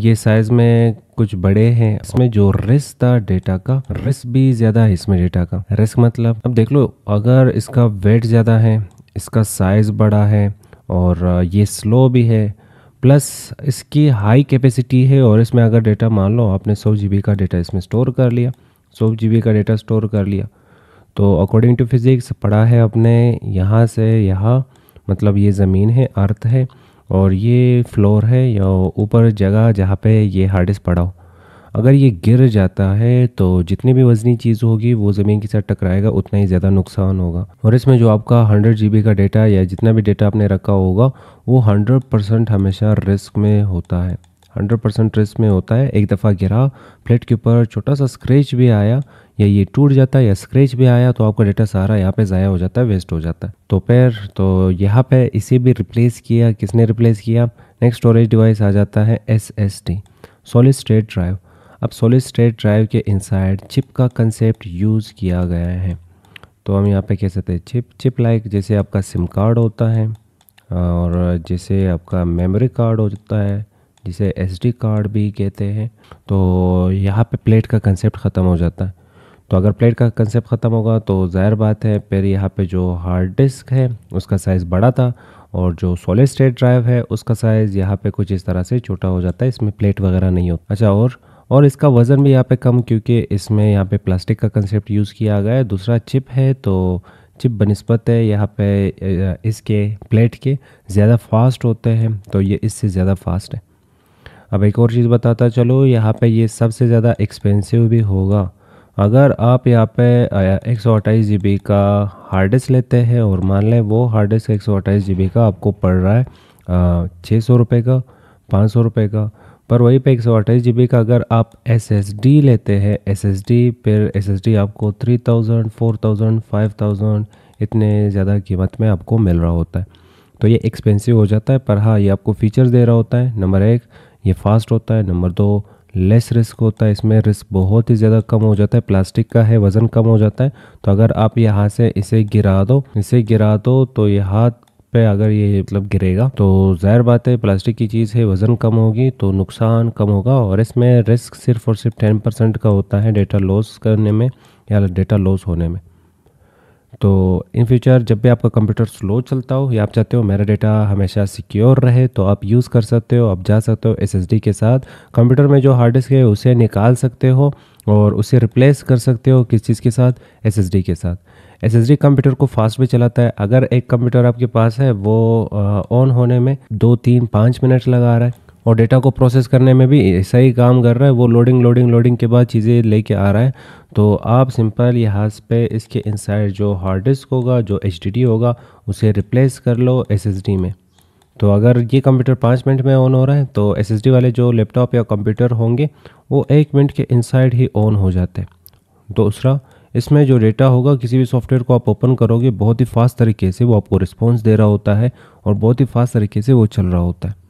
ये साइज में कुछ बड़े हैं इसमें जो रिस्क था डेटा का रिस्क भी ज़्यादा है इसमें डेटा का रिस्क मतलब अब देख लो अगर इसका वेट ज़्यादा है इसका साइज़ बड़ा है और ये स्लो भी है प्लस इसकी हाई कैपेसिटी है और इसमें अगर डेटा मान लो आपने सौ जी का डेटा इसमें स्टोर कर लिया सौ जी का डेटा स्टोर कर लिया तो अकॉर्डिंग टू फिज़िक्स पढ़ा है अपने यहाँ से यहाँ मतलब ये ज़मीन है अर्थ है और ये फ्लोर है या ऊपर जगह जहाँ पे ये हार्डेस्ट पड़ा हो अगर ये गिर जाता है तो जितनी भी वजनी चीज़ होगी वो ज़मीन के साथ टकराएगा उतना ही ज़्यादा नुकसान होगा और इसमें जो आपका हंड्रेड जी का डेटा या जितना भी डेटा आपने रखा होगा वो हंड्रेड परसेंट हमेशा रिस्क में होता है हंड्रेड परसेंट रिस्क में होता है एक दफ़ा गिरा प्लेट के ऊपर छोटा सा स्क्रेच भी आया या ये टूट जाता है या स्क्रैच भी आया तो आपका डेटा सारा यहाँ पे ज़ाया हो जाता है वेस्ट हो जाता है तो पैर तो यहाँ पे इसे भी रिप्लेस किया किसने रिप्लेस किया नेक्स्ट स्टोरेज डिवाइस आ जाता है S S T solid state drive अब सॉलिड स्टेट ड्राइव के इनसाइड चिप का कंसेप्ट यूज़ किया गया है तो हम यहाँ पे कह सकते हैं चिप चिप लाइक जैसे आपका सिम कार्ड होता है और जैसे आपका मेमोरी कार्ड होता है जिसे एसडी कार्ड भी कहते हैं तो यहाँ पे प्लेट का कंसेप्ट ख़त्म हो जाता है तो अगर प्लेट का कंसेप्ट ख़त्म होगा तो ज़ाहिर बात है फिर यहाँ पे जो हार्ड डिस्क है उसका साइज़ बड़ा था और जो सॉलिड स्टेट ड्राइव है उसका साइज़ यहाँ पे कुछ इस तरह से छोटा हो जाता है इसमें प्लेट वगैरह नहीं होता अच्छा और और इसका वज़न भी यहाँ पे कम क्योंकि इसमें यहाँ पे प्लास्टिक का कंसेप्ट यूज़ किया गया है दूसरा चिप है तो चिप बनस्बत है यहाँ पे इसके प्लेट के ज़्यादा फास्ट होते हैं तो ये इससे ज़्यादा फास्ट है अब एक और चीज़ बताता चलो यहाँ पे ये सबसे ज़्यादा एक्सपेंसिव भी होगा अगर आप यहाँ पे एक सौ अट्ठाईस जी बी का हार्ड डिस्क लेते हैं और मान लें वो हार्ड डिस्क एक सौ अट्ठाईस जी बी का आपको पड़ रहा है छः सौ रुपये का पाँच सौ रुपये का पर वहीं पे एक सौ अट्ठाईस जी बी का अगर आप एस एस डी लेते हैं एस एस डी फिर एस एस डी आपको three thousand four thousand five thousand इतने ज़्यादा कीमत में आपको मिल रहा होता है तो ये एक्सपेंसिव हो जाता है पर हाँ ये आपको फीचर्स दे रहा होता है नंबर एक ये फास्ट होता है नंबर दो लेस रिस्क होता है इसमें रिस्क बहुत ही ज़्यादा कम हो जाता है प्लास्टिक का है वज़न कम हो जाता है तो अगर आप यहाँ से इसे गिरा दो इसे गिरा दो तो ये हाथ पे अगर ये मतलब गिरेगा तो ज़ाहिर बात है प्लास्टिक की चीज़ है वज़न कम होगी तो नुकसान कम होगा और इसमें रिस्क सिर्फ और सिर्फ टेन परसेंट का होता है डेटा लॉस करने में या डेटा लॉस होने में तो इन फ्यूचर जब भी आपका कंप्यूटर स्लो चलता हो या आप चाहते हो मेरा डेटा हमेशा सिक्योर रहे तो आप यूज़ कर सकते हो आप जा सकते हो एस के साथ कंप्यूटर में जो हार्ड डिस्क है उसे निकाल सकते हो और उसे रिप्लेस कर सकते हो किस चीज़ के साथ एस के साथ एस कंप्यूटर को फास्ट भी चलाता है अगर एक कंप्यूटर आपके पास है वो ऑन होने में दो तीन पाँच मिनट लगा रहा है और डेटा को प्रोसेस करने में भी ऐसा ही काम कर रहा है वो लोडिंग लोडिंग लोडिंग के बाद चीज़ें लेके आ रहा है तो आप सिंपल यहाँ पे इसके इनसाइड जो हार्ड डिस्क होगा जो एच होगा उसे रिप्लेस कर लो एस में तो अगर ये कंप्यूटर पाँच मिनट में ऑन हो रहा है तो एस वाले जो लैपटॉप या कंप्यूटर होंगे वो एक मिनट के इनसाइड ही ऑन हो जाते हैं दूसरा इसमें जो डेटा होगा किसी भी सॉफ्टवेयर को आप ओपन करोगे बहुत ही फास्ट तरीके से वो आपको रिस्पॉन्स दे रहा होता है और बहुत ही फास्ट तरीके से वो चल रहा होता है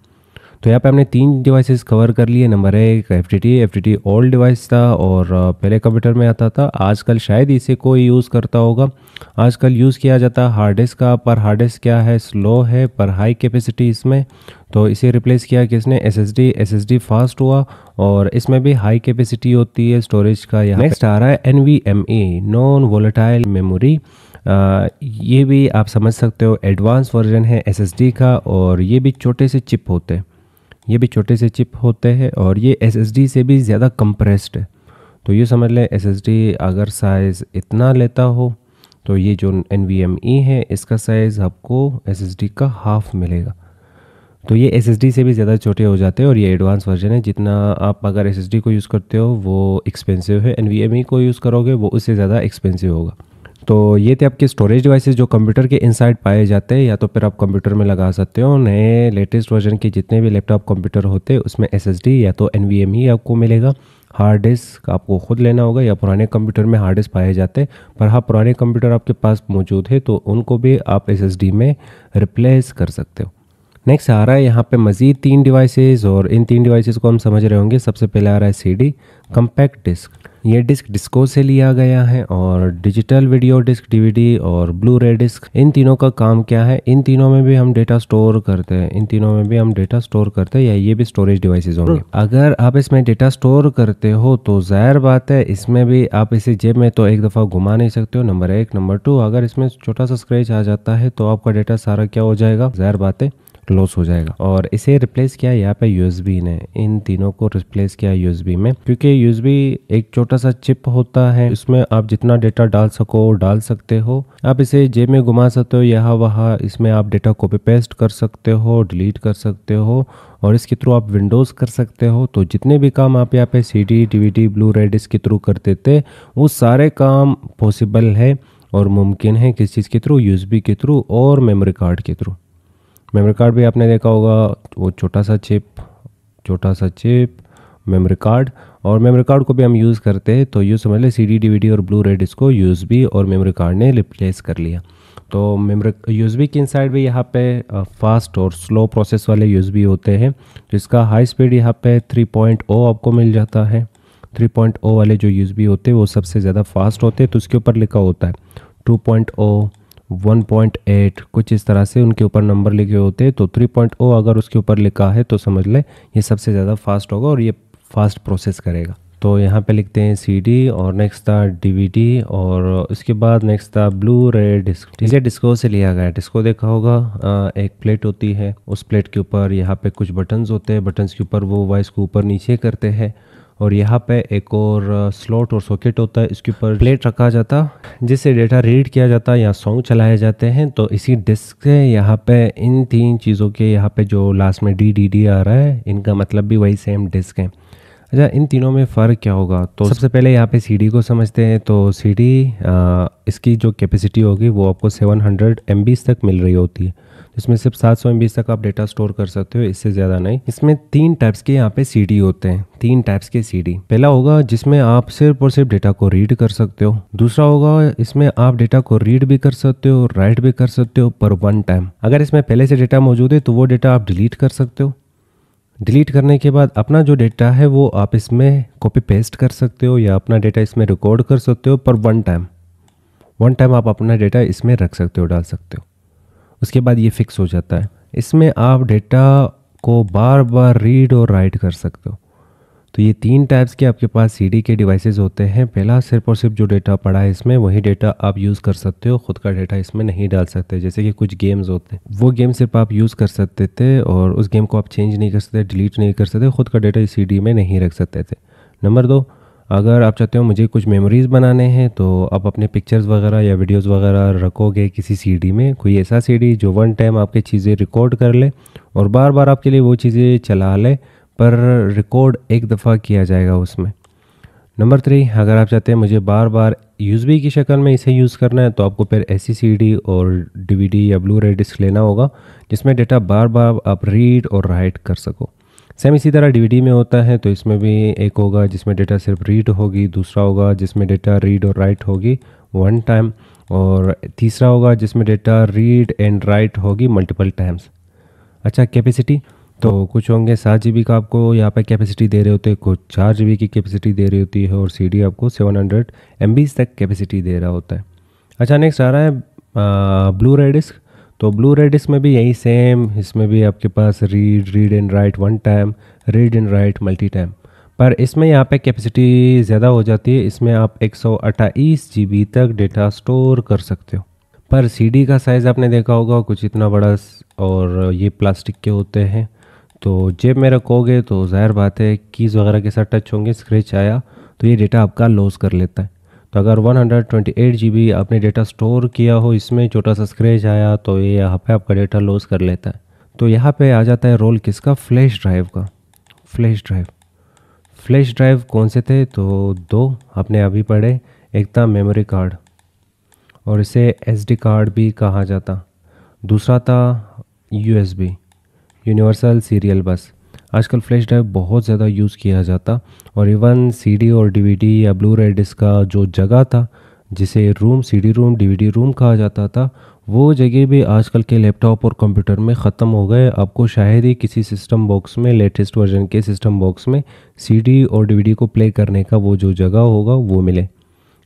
तो यहाँ पे हमने तीन डिवाइसेस कवर कर लिए नंबर एक F T T F T T old device था और पहले कंप्यूटर में आता था आजकल शायद इसे कोई यूज़ करता होगा आजकल यूज़ किया जाता है हार्ड डिस्क का पर हार्ड डिस्क क्या है स्लो है पर हाई कैपेसिटी इसमें तो इसे रिप्लेस किया किसने S S D S S D fast हुआ और इसमें भी हाई कैपेसिटी होती है स्टोरेज का यहाँ नेक्स्ट आ रहा है N V M E non volatile memory आ, ये भी आप समझ सकते हो एडवांस वर्जन है एस एस डी का और ये भी छोटे से चिप होते हैं ये भी छोटे से चिप होते हैं और ये एस से भी ज़्यादा कंप्रेस्ड है तो ये समझ लें एस अगर साइज़ इतना लेता हो तो ये जो एन e है इसका साइज़ आपको एस का हाफ़ मिलेगा तो ये एस से भी ज़्यादा छोटे हो जाते हैं और ये एडवांस वर्जन है जितना आप अगर एस को यूज़ करते हो वो एक्सपेंसिव है एन e को यूज़ करोगे वो उससे ज़्यादा एक्सपेंसिव होगा तो ये थे आपके स्टोरेज डिवाइसेस जो कंप्यूटर के इनसाइड पाए जाते हैं या तो फिर आप कंप्यूटर में लगा सकते हो नए लेटेस्ट वर्जन के जितने भी लैपटॉप कंप्यूटर होते हैं उसमें एस या तो एन ही e आपको मिलेगा हार्ड डिस्क आपको खुद लेना होगा या पुराने कंप्यूटर में हार्ड डिस्क पाए जाते हैं पर हाँ पुराने कंप्यूटर आपके पास मौजूद है तो उनको भी आप एस में रिप्लेस कर सकते हो नेक्स्ट आ रहा है यहाँ पे मज़ीद तीन डिवाइसेस और इन तीन डिवाइसेस को हम समझ रहे होंगे सबसे पहले आ रहा है सीडी, कम्पैक्ट डिस्क ये डिस्क डिस्को से लिया गया है और डिजिटल वीडियो डिस्क डीवीडी और ब्लू रे डिस्क इन तीनों का काम क्या है इन तीनों में भी हम डेटा स्टोर करते हैं इन तीनों में भी हम डेटा स्टोर करते हैं या ये भी स्टोरेज डिवाइसेज होंगे हम्म। अगर आप इसमें डेटा स्टोर करते हो तो जाहिर बात है इसमें भी आप इसे जेब में तो एक दफ़ा घुमा नहीं सकते हो नंबर एक नंबर टू अगर इसमें छोटा सा स्क्रेच आ जाता है तो आपका डेटा सारा क्या हो जाएगा जाहिर बात है लॉस हो जाएगा और इसे रिप्लेस किया यहाँ पे यूएसबी ने इन तीनों को रिप्लेस किया यूएसबी में क्योंकि यूएसबी एक छोटा सा चिप होता है इसमें आप जितना डेटा डाल सको डाल सकते हो आप इसे जेब में घुमा सकते हो यहाँ वहाँ इसमें आप डेटा कॉपी पेस्ट कर सकते हो डिलीट कर सकते हो और इसके थ्रू आप विंडोज़ कर सकते हो तो जितने भी काम आप यहाँ पे C D D blue red इसके थ्रू करते थे वो सारे काम पॉसिबल है और मुमकिन है किस चीज़ के थ्रू यूएसबी के थ्रू और मेमोरी कार्ड के थ्रू मेमोरी कार्ड भी आपने देखा होगा वो छोटा सा चिप छोटा सा चिप मेमोरी कार्ड और मेमोरी कार्ड को भी हम यूज़ करते हैं तो यू समझ लें सी डी और ब्लू रेड इसको यूज़ और मेमोरी कार्ड ने रिप्लेस कर लिया तो मेमोरी यूज़ के इन साइड भी यहाँ पे फास्ट और स्लो प्रोसेस वाले यूज़ होते हैं जिसका हाई स्पीड यहाँ पे 3.0 आपको मिल जाता है 3.0 वाले जो यूज़ होते हैं वो सबसे ज़्यादा फास्ट होते हैं तो उसके ऊपर लिखा होता है ओ 1.8 कुछ इस तरह से उनके ऊपर नंबर लिखे होते हैं तो 3.0 अगर उसके ऊपर लिखा है तो समझ लें ये सबसे ज़्यादा फास्ट होगा और ये फास्ट प्रोसेस करेगा तो यहाँ पे लिखते हैं सी और नेक्स्ट था डी और इसके बाद नेक्स्ट था ब्लू रे डिस्क इसे डिस्को से लिया गया डिस्को देखा होगा एक प्लेट होती है उस प्लेट के ऊपर यहाँ पे कुछ बटन्स होते हैं बटन्स के ऊपर वो वॉइस को ऊपर नीचे करते हैं और यहाँ पे एक और स्लॉट और सॉकेट होता है इसके ऊपर प्लेट रखा जाता जिससे डेटा रीड किया जाता है या सॉन्ग चलाए जाते हैं तो इसी डिस्क से यहाँ पे इन तीन चीज़ों के यहाँ पे जो लास्ट में डी डी डी आ रहा है इनका मतलब भी वही सेम डिस्क है अच्छा इन तीनों में फ़र्क क्या होगा तो सबसे पहले यहाँ पे सी को समझते हैं तो सी इसकी जो कैपेसिटी होगी वो आपको सेवन हंड्रेड तक मिल रही होती है जिसमें सिर्फ सात सौ तक आप डेटा स्टोर कर सकते हो इससे ज़्यादा नहीं इसमें तीन टाइप्स के यहाँ पे सी होते हैं तीन टाइप्स के सी पहला होगा जिसमें आप सिर्फ और सिर्फ डेटा को रीड कर सकते हो दूसरा होगा इसमें आप डेटा को रीड भी कर सकते हो राइट भी कर सकते हो पर वन टाइम अगर इसमें पहले से डेटा मौजूद है तो वो डेटा आप डिलीट कर सकते हो डिलीट करने के बाद अपना जो डेटा है वो आप इसमें कॉपी पेस्ट कर सकते हो या अपना डेटा इसमें रिकॉर्ड कर सकते हो पर वन टाइम वन टाइम आप अपना डेटा इसमें रख सकते हो डाल सकते हो उसके बाद ये फिक्स हो जाता है इसमें आप डेटा को बार बार रीड और राइट कर सकते हो तो ये तीन टाइप्स के आपके पास सी के डिवाइस होते हैं पहला सिर्फ और सिर्फ जो डेटा पड़ा है इसमें वही डेटा आप यूज़ कर सकते हो खुद का डेटा इसमें नहीं डाल सकते जैसे कि कुछ गेम्स होते हैं वो गेम सिर्फ आप यूज़ कर सकते थे और उस गेम को आप चेंज नहीं कर सकते डिलीट नहीं कर सकते खुद का डेटा इस सी में नहीं रख सकते थे नंबर दो अगर आप चाहते हो मुझे कुछ मेमोरीज़ बनाने हैं तो आप अपने पिक्चर्स वगैरह या वीडियोस वगैरह रखोगे किसी सीडी में कोई ऐसा सीडी जो वन टाइम आपकी चीज़ें रिकॉर्ड कर ले और बार बार आपके लिए वो चीज़ें चला ले पर रिकॉर्ड एक दफ़ा किया जाएगा उसमें नंबर थ्री अगर आप चाहते हैं मुझे बार बार यूज़ की शक्ल में इसे यूज़ करना है तो आपको फिर ऐसी सी और डी या ब्लू रे डिस्क लेना होगा जिसमें डेटा बार बार आप रीड और राइट कर सको सेम इसी तरह डीवीडी में होता है तो इसमें भी एक होगा जिसमें डेटा सिर्फ रीड होगी दूसरा होगा जिसमें डेटा रीड और राइट होगी वन टाइम और तीसरा होगा जिसमें डेटा रीड एंड राइट होगी मल्टीपल टाइम्स अच्छा कैपेसिटी तो कुछ होंगे सात जी का आपको यहाँ पर कैपेसिटी दे रहे होते हैं कुछ चार जी की कैपेसिटी दे रही होती है और सी आपको सेवन हंड्रेड तक कैपेसिटी दे रहा होता है अच्छा नेक्स्ट आ रहा है ब्लू डिस्क तो ब्लू रेड इसमें भी यही सेम इसमें भी आपके पास read read and write one time read and write multi time पर इसमें यहाँ पे कैपेसिटी ज़्यादा हो जाती है इसमें आप एक सौ तक डेटा स्टोर कर सकते हो पर सी का साइज़ आपने देखा होगा कुछ इतना बड़ा और ये प्लास्टिक के होते हैं तो जेब में रखोगे तो ज़ाहिर बात है कीज़ वगैरह के साथ टच होंगे स्क्रैच आया तो ये डेटा आपका लॉस कर लेता है तो अगर 128 GB आपने डेटा स्टोर किया हो इसमें छोटा सा स्क्रेच आया तो ये यहाँ पे आपका डेटा लॉस कर लेता है तो यहाँ पे आ जाता है रोल किसका फ्लैश ड्राइव का फ्लैश ड्राइव फ्लैश ड्राइव कौन से थे तो दो आपने अभी पढ़े एक था मेमोरी कार्ड और इसे एसडी कार्ड भी कहा जाता दूसरा था यूएसबी यूनिवर्सल सीरियल बस आजकल फ्लैश ड्राइव बहुत ज़्यादा यूज़ किया जाता और इवन सीडी और डीवीडी या ब्लू रेड डिस्क का जो जगह था जिसे ROM CD ROM DVD ROM कहा जाता था वो जगह भी आजकल के लैपटॉप और कंप्यूटर में ख़त्म हो गए आपको शायद ही किसी सिस्टम बॉक्स में लेटेस्ट वर्जन के सिस्टम बॉक्स में सीडी और डीवीडी को प्ले करने का वो जो जगह होगा वो मिले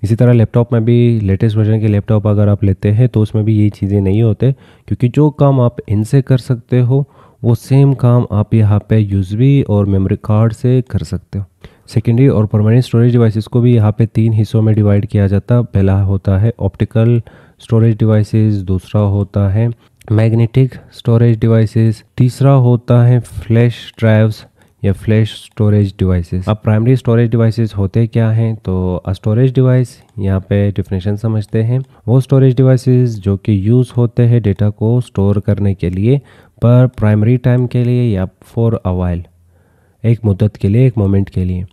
इसी तरह लैपटॉप में भी लेटेस्ट वर्जन के लैपटॉप अगर आप लेते हैं तो उसमें भी ये चीज़ें नहीं होते क्योंकि जो काम आप इनसे कर सकते हो वो सेम काम आप यहाँ पे यूजी और मेमोरी कार्ड से कर सकते हो सेकेंडरी और परमानेंट स्टोरेज डिवाइसेस को भी यहाँ पे तीन हिस्सों में डिवाइड किया जाता पहला होता है ऑप्टिकल स्टोरेज डिवाइसेस दूसरा होता है मैग्नेटिक स्टोरेज डिवाइसेस तीसरा होता है फ्लैश ड्राइव्स या फ्लैश स्टोरेज डिवाइसेस अब प्राइमरी स्टोरेज डिवाइसेस होते क्या हैं तो स्टोरेज डिवाइस यहाँ पे डिफिनेशन समझते हैं वो स्टोरेज डिवाइसेस जो कि यूज़ होते हैं डेटा को स्टोर करने के लिए पर प्राइमरी टाइम के लिए या फॉर अवाइल एक मुद्दत के लिए एक मोमेंट के लिए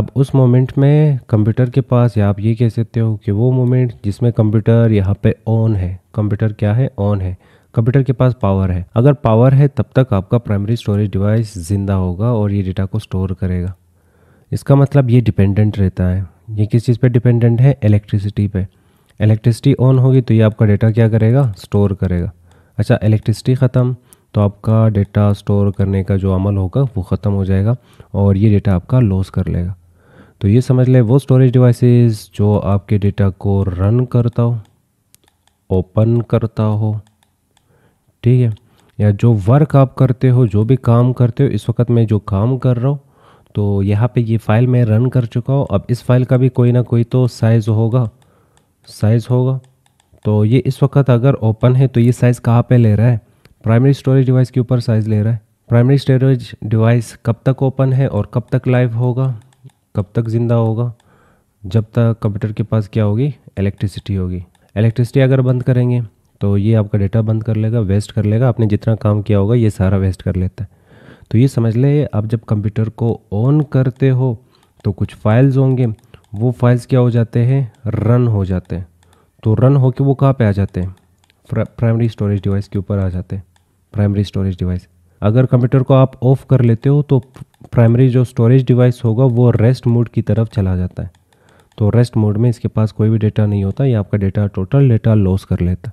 अब उस मोमेंट में कंप्यूटर के पास या आप ये कह सकते हो कि वो मोमेंट जिसमें कंप्यूटर यहाँ पे ऑन है कंप्यूटर क्या है ऑन है कंप्यूटर के पास पावर है अगर पावर है तब तक आपका प्राइमरी स्टोरेज डिवाइस ज़िंदा होगा और ये डेटा को स्टोर करेगा इसका मतलब ये डिपेंडेंट रहता है ये किस चीज़ पे डिपेंडेंट है इलेक्ट्रिसिटी पे इलेक्ट्रिसिटी ऑन होगी तो ये आपका डेटा क्या करेगा स्टोर करेगा अच्छा इलेक्ट्रिसिटी ख़त्म तो आपका डेटा स्टोर करने का जो अमल होगा वो ख़त्म हो जाएगा और ये डेटा आपका लॉस कर लेगा तो ये समझ लें वो स्टोरेज डिवाइसेस जो आपके डेटा को रन करता हो ओपन करता हो ठीक है या जो वर्क आप करते हो जो भी काम करते हो इस वक्त मैं जो काम कर रहा हूँ तो यहाँ पे ये फ़ाइल मैं रन कर चुका हूँ अब इस फाइल का भी कोई ना कोई तो साइज़ होगा साइज़ होगा तो ये इस वक्त अगर ओपन है तो ये साइज़ कहाँ पे ले रहा है प्राइमरी स्टोरेज डिवाइस के ऊपर साइज़ ले रहा है प्राइमरी स्टोरेज डिवाइस कब तक ओपन है और कब तक लाइव होगा कब तक ज़िंदा होगा जब तक कंप्यूटर के पास क्या होगी इलेक्ट्रिसिटी होगी इलेक्ट्रिसिटी अगर बंद करेंगे तो ये आपका डेटा बंद कर लेगा वेस्ट कर लेगा आपने जितना काम किया होगा ये सारा वेस्ट कर लेता है तो ये समझ ले आप जब कंप्यूटर को ऑन करते हो तो कुछ फाइल्स होंगे वो फाइल्स क्या हो जाते हैं रन हो जाते हैं तो रन हो के वो कहाँ पे आ जाते हैं प्राइमरी स्टोरेज डिवाइस के ऊपर आ जाते हैं प्राइमरी स्टोरेज डिवाइस अगर कंप्यूटर को आप ऑफ कर लेते हो तो प्राइमरी जो स्टोरेज डिवाइस होगा वो रेस्ट मोड की तरफ चला जाता है तो रेस्ट मोड में इसके पास कोई भी डेटा नहीं होता ये आपका डेटा टोटल डेटा लॉस कर लेता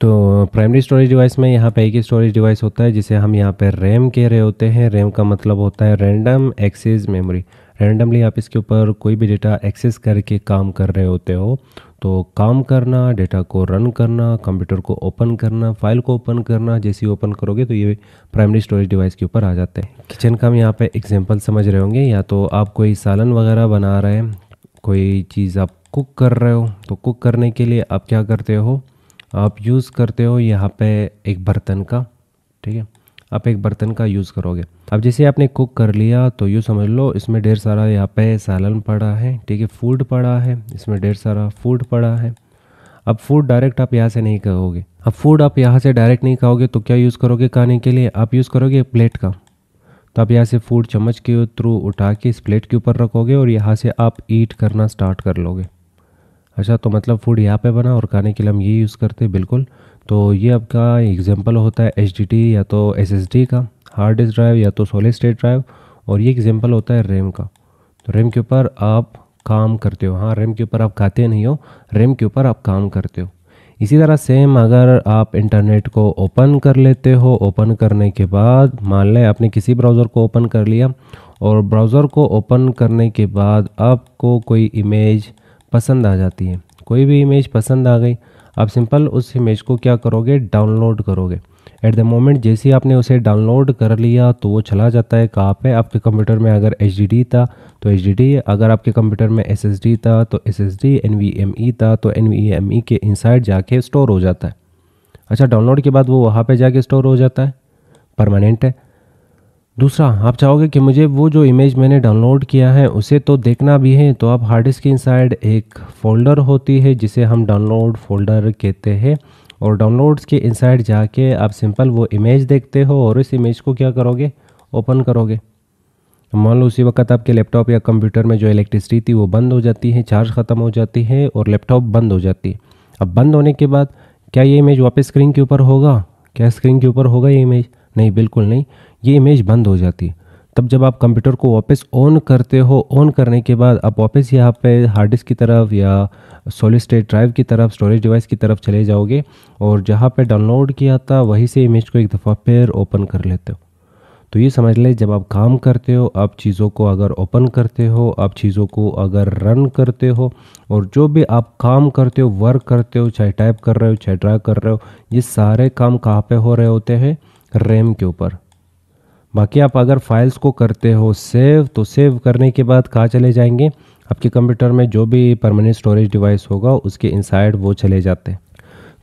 तो प्राइमरी स्टोरेज डिवाइस में यहाँ पे एक ही स्टोरेज डिवाइस होता है जिसे हम यहाँ पे रैम कह रहे होते हैं रैम का मतलब होता है रैंडम एक्सेस मेमोरी रैंडमली आप इसके ऊपर कोई भी डेटा एक्सेस करके काम कर रहे होते हो तो काम करना डेटा को रन करना कंप्यूटर को ओपन करना फाइल को ओपन करना जैसे ओपन करोगे तो ये प्राइमरी स्टोरेज डिवाइस के ऊपर आ जाते हैं किचन का हम यहाँ पे एग्जांपल समझ रहे होंगे या तो आप कोई सालन वगैरह बना रहे हैं कोई चीज़ आप कुक कर रहे हो तो कुक करने के लिए आप क्या करते हो आप यूज़ करते हो यहाँ पे एक बर्तन का ठीक है आप एक बर्तन का यूज़ करोगे अब जैसे आपने कुक कर लिया तो यूँ समझ लो इसमें ढेर सारा यहाँ पे सालन पड़ा है ठीक है फूड पड़ा है इसमें ढेर सारा फूड पड़ा है अब फूड डायरेक्ट आप यहाँ से नहीं खाओगे अब फूड आप यहाँ से डायरेक्ट नहीं खाओगे तो क्या यूज़ करोगे खाने के लिए आप यूज़ करोगे प्लेट का तो आप यहाँ से फूड चम्मच के थ्रू उठा के इस प्लेट के ऊपर रखोगे और यहाँ से आप ईट करना स्टार्ट कर लोगे अच्छा तो मतलब फूड यहाँ पे बना और खाने के लिए हम ये यूज़ करते बिल्कुल तो ये आपका एग्जाम्पल होता है एच या तो एस का हार्ड डिस्क ड्राइव या तो सोलिड स्टेट ड्राइव और ये एग्जाम्पल होता है रैम का तो रैम के ऊपर आप काम करते हो हाँ रैम के ऊपर आप खाते नहीं हो रैम के ऊपर आप काम करते हो इसी तरह सेम अगर आप इंटरनेट को ओपन कर लेते हो ओपन करने के बाद मान लें आपने किसी ब्राउज़र को ओपन कर लिया और ब्राउज़र को ओपन करने के बाद आपको कोई इमेज पसंद आ जाती है कोई भी इमेज पसंद आ गई आप सिंपल उस इमेज को क्या करोगे डाउनलोड करोगे एट द मोमेंट जैसे आपने उसे डाउनलोड कर लिया तो वो चला जाता है कहाँ पे आपके कंप्यूटर में अगर एच था तो एच अगर आपके कंप्यूटर में एस था तो एस एस डी था तो एन e के इनसाइड जाके स्टोर हो जाता है अच्छा डाउनलोड के बाद वो वहाँ पे जाके स्टोर हो जाता है परमानेंट है दूसरा आप चाहोगे कि मुझे वो जो इमेज मैंने डाउनलोड किया है उसे तो देखना भी है तो आप हार्ड डिस्क के इनसाइड एक फ़ोल्डर होती है जिसे हम डाउनलोड फोल्डर कहते हैं और डाउनलोड्स के इनसाइड जाके आप सिंपल वो इमेज देखते हो और इस इमेज को क्या करोगे ओपन करोगे मान लो उसी वक्त आपके लैपटॉप या कंप्यूटर में जो इलेक्ट्रिसिटी थी वो बंद हो जाती है चार्ज ख़त्म हो जाती है और लैपटॉप बंद हो जाती है अब बंद होने के बाद क्या ये इमेज वापस स्क्रीन के ऊपर होगा क्या स्क्रीन के ऊपर होगा ये इमेज नहीं बिल्कुल नहीं ये इमेज बंद हो जाती तब जब आप कंप्यूटर को वापस ऑन करते हो ऑन करने के बाद आप वापस यहाँ पे हार्ड डिस्क की तरफ या सॉलिड स्टेट ड्राइव की तरफ स्टोरेज डिवाइस की तरफ चले जाओगे और जहाँ पे डाउनलोड किया था वहीं से इमेज को एक दफ़ा फिर ओपन कर लेते हो तो ये समझ लें जब आप काम करते हो आप चीज़ों को अगर ओपन करते हो आप चीज़ों को अगर रन करते हो और जो भी आप काम करते हो वर्क करते हो चाहे टाइप कर रहे हो चाहे ड्राइव कर रहे हो ये सारे काम कहाँ पे हो रहे होते हैं रैम के ऊपर बाकी आप अगर फाइल्स को करते हो सेव तो सेव करने के बाद कहाँ चले जाएंगे आपके कंप्यूटर में जो भी परमानेंट स्टोरेज डिवाइस होगा उसके इनसाइड वो चले जाते हैं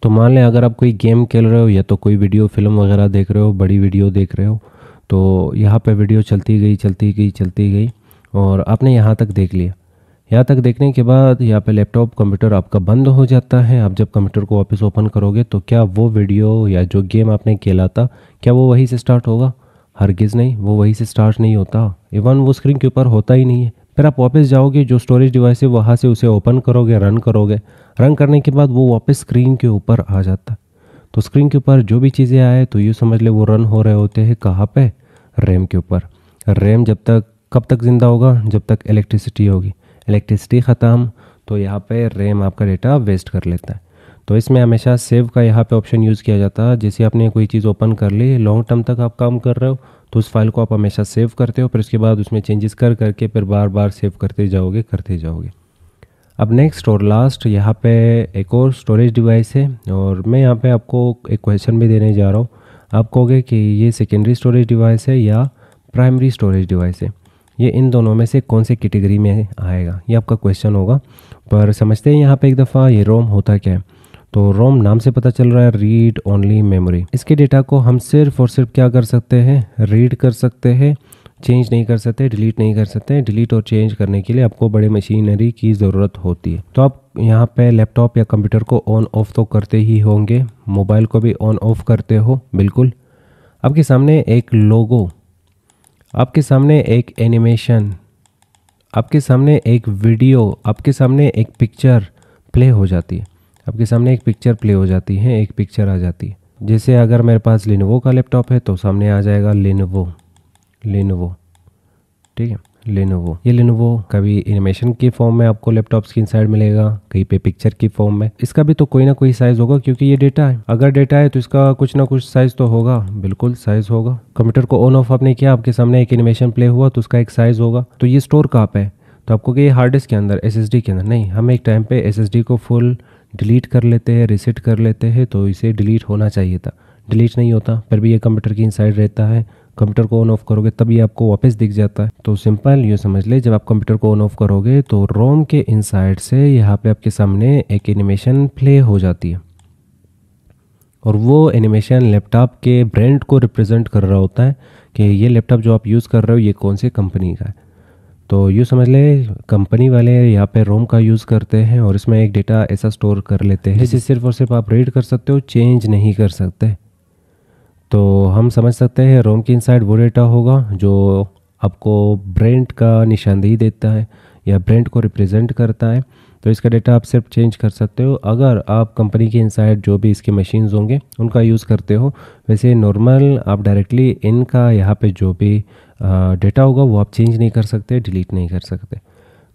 तो मान लें अगर आप कोई गेम खेल रहे हो या तो कोई वीडियो फिल्म वगैरह देख रहे हो बड़ी वीडियो देख रहे हो तो यहाँ पर वीडियो चलती गई चलती गई चलती गई और आपने यहाँ तक देख लिया यहाँ तक देखने के बाद यहाँ पे लैपटॉप कंप्यूटर आपका बंद हो जाता है आप जब कंप्यूटर को वापस ओपन करोगे तो क्या वो वीडियो या जो गेम आपने खेला था क्या वो वहीं से स्टार्ट होगा हरगिज़ नहीं वो वहीं से स्टार्ट नहीं होता इवन वो स्क्रीन के ऊपर होता ही नहीं है फिर आप वापस जाओगे जो स्टोरेज डिवाइस है वहाँ से उसे ओपन करोगे रन करोगे रन करने के बाद वो वापस स्क्रीन के ऊपर आ जाता तो स्क्रीन के ऊपर जो भी चीज़ें आए तो यूँ समझ ले वो रन हो रहे होते हैं कहाँ पे रैम के ऊपर रैम जब तक कब तक ज़िंदा होगा जब तक इलेक्ट्रिसिटी होगी इलेक्ट्रिसिटी ख़त्म तो यहाँ पे रैम आपका डेटा वेस्ट कर लेता है तो इसमें हमेशा सेव का यहाँ पे ऑप्शन यूज़ किया जाता है जैसे आपने कोई चीज़ ओपन कर ली लॉन्ग टर्म तक आप काम कर रहे हो तो उस फाइल को आप हमेशा सेव करते हो फिर उसके बाद उसमें चेंजेस कर करके फिर बार बार सेव करते जाओगे करते जाओगे अब नेक्स्ट और लास्ट यहाँ पे एक और स्टोरेज डिवाइस है और मैं यहाँ पे आपको एक क्वेश्चन भी देने जा रहा हूँ आप कहोगे कि ये सेकेंडरी स्टोरेज डिवाइस है या प्राइमरी स्टोरेज डिवाइस है ये इन दोनों में से कौन से कैटेगरी में आएगा ये आपका क्वेश्चन होगा पर समझते हैं यहाँ पे एक दफ़ा ये रोम होता क्या है तो रोम नाम से पता चल रहा है रीड ओनली मेमोरी इसके डेटा को हम सिर्फ और सिर्फ क्या कर सकते हैं रीड कर सकते हैं चेंज नहीं कर सकते डिलीट नहीं कर सकते डिलीट और चेंज करने के लिए आपको बड़े मशीनरी की ज़रूरत होती है तो आप यहाँ पे लैपटॉप या कंप्यूटर को ऑन ऑफ तो करते ही होंगे मोबाइल को भी ऑन ऑफ करते हो बिल्कुल आपके सामने एक लोगो आपके सामने एक एनिमेशन आपके सामने एक वीडियो आपके सामने एक पिक्चर प्ले हो जाती है आपके सामने एक पिक्चर प्ले हो जाती है एक पिक्चर आ जाती है जैसे अगर मेरे पास लिनोवो का लैपटॉप है तो सामने आ जाएगा लिनोवो लिनोवो ठीक है लिनोवो ये लिनवो कभी एनिमेशन के फॉर्म में आपको लैपटॉप स्क्रीन साइड मिलेगा कहीं पे पिक्चर की फॉर्म में इसका भी तो कोई ना कोई साइज होगा क्योंकि ये डेटा है अगर डेटा है तो इसका कुछ ना कुछ साइज तो होगा बिल्कुल साइज होगा कंप्यूटर को ऑन ऑफ आपने किया आपके सामने एक एनिमेशन प्ले हुआ तो उसका एक साइज होगा तो ये स्टोर कहाँ पे है तो आपको कि हार्ड डिस्क के अंदर एस के अंदर नहीं हम एक टाइम पे एस को फुल डिलीट कर लेते हैं रिसेट कर लेते हैं तो इसे डिलीट होना चाहिए था डिलीट नहीं होता फिर भी ये कंप्यूटर की इनसाइड रहता है कंप्यूटर को ऑन ऑफ करोगे तभी आपको वापस दिख जाता है तो सिंपल ये समझ ले जब आप कंप्यूटर को ऑन ऑफ करोगे तो रोम के इनसाइड से यहाँ पे आपके सामने एक एनिमेशन प्ले हो जाती है और वो एनिमेशन लैपटॉप के ब्रांड को रिप्रेजेंट कर रहा होता है कि ये लैपटॉप जो आप यूज़ कर रहे हो ये कौन से कंपनी का है तो यूँ समझ लें कंपनी वाले यहाँ पे रोम का यूज़ करते हैं और इसमें एक डेटा ऐसा स्टोर कर लेते हैं जिसे सिर्फ और सिर्फ आप रीड कर सकते हो चेंज नहीं कर सकते तो हम समझ सकते हैं रोम की इनसाइड वो डेटा होगा जो आपको ब्रेंड का निशानदेही देता है या ब्रेंड को रिप्रेजेंट करता है तो इसका डेटा आप सिर्फ चेंज कर सकते हो अगर आप कंपनी के इनसाइड जो भी इसके मशीन्स होंगे उनका यूज़ करते हो वैसे नॉर्मल आप डायरेक्टली इनका यहाँ पे जो भी डेटा होगा वो आप चेंज नहीं कर सकते डिलीट नहीं कर सकते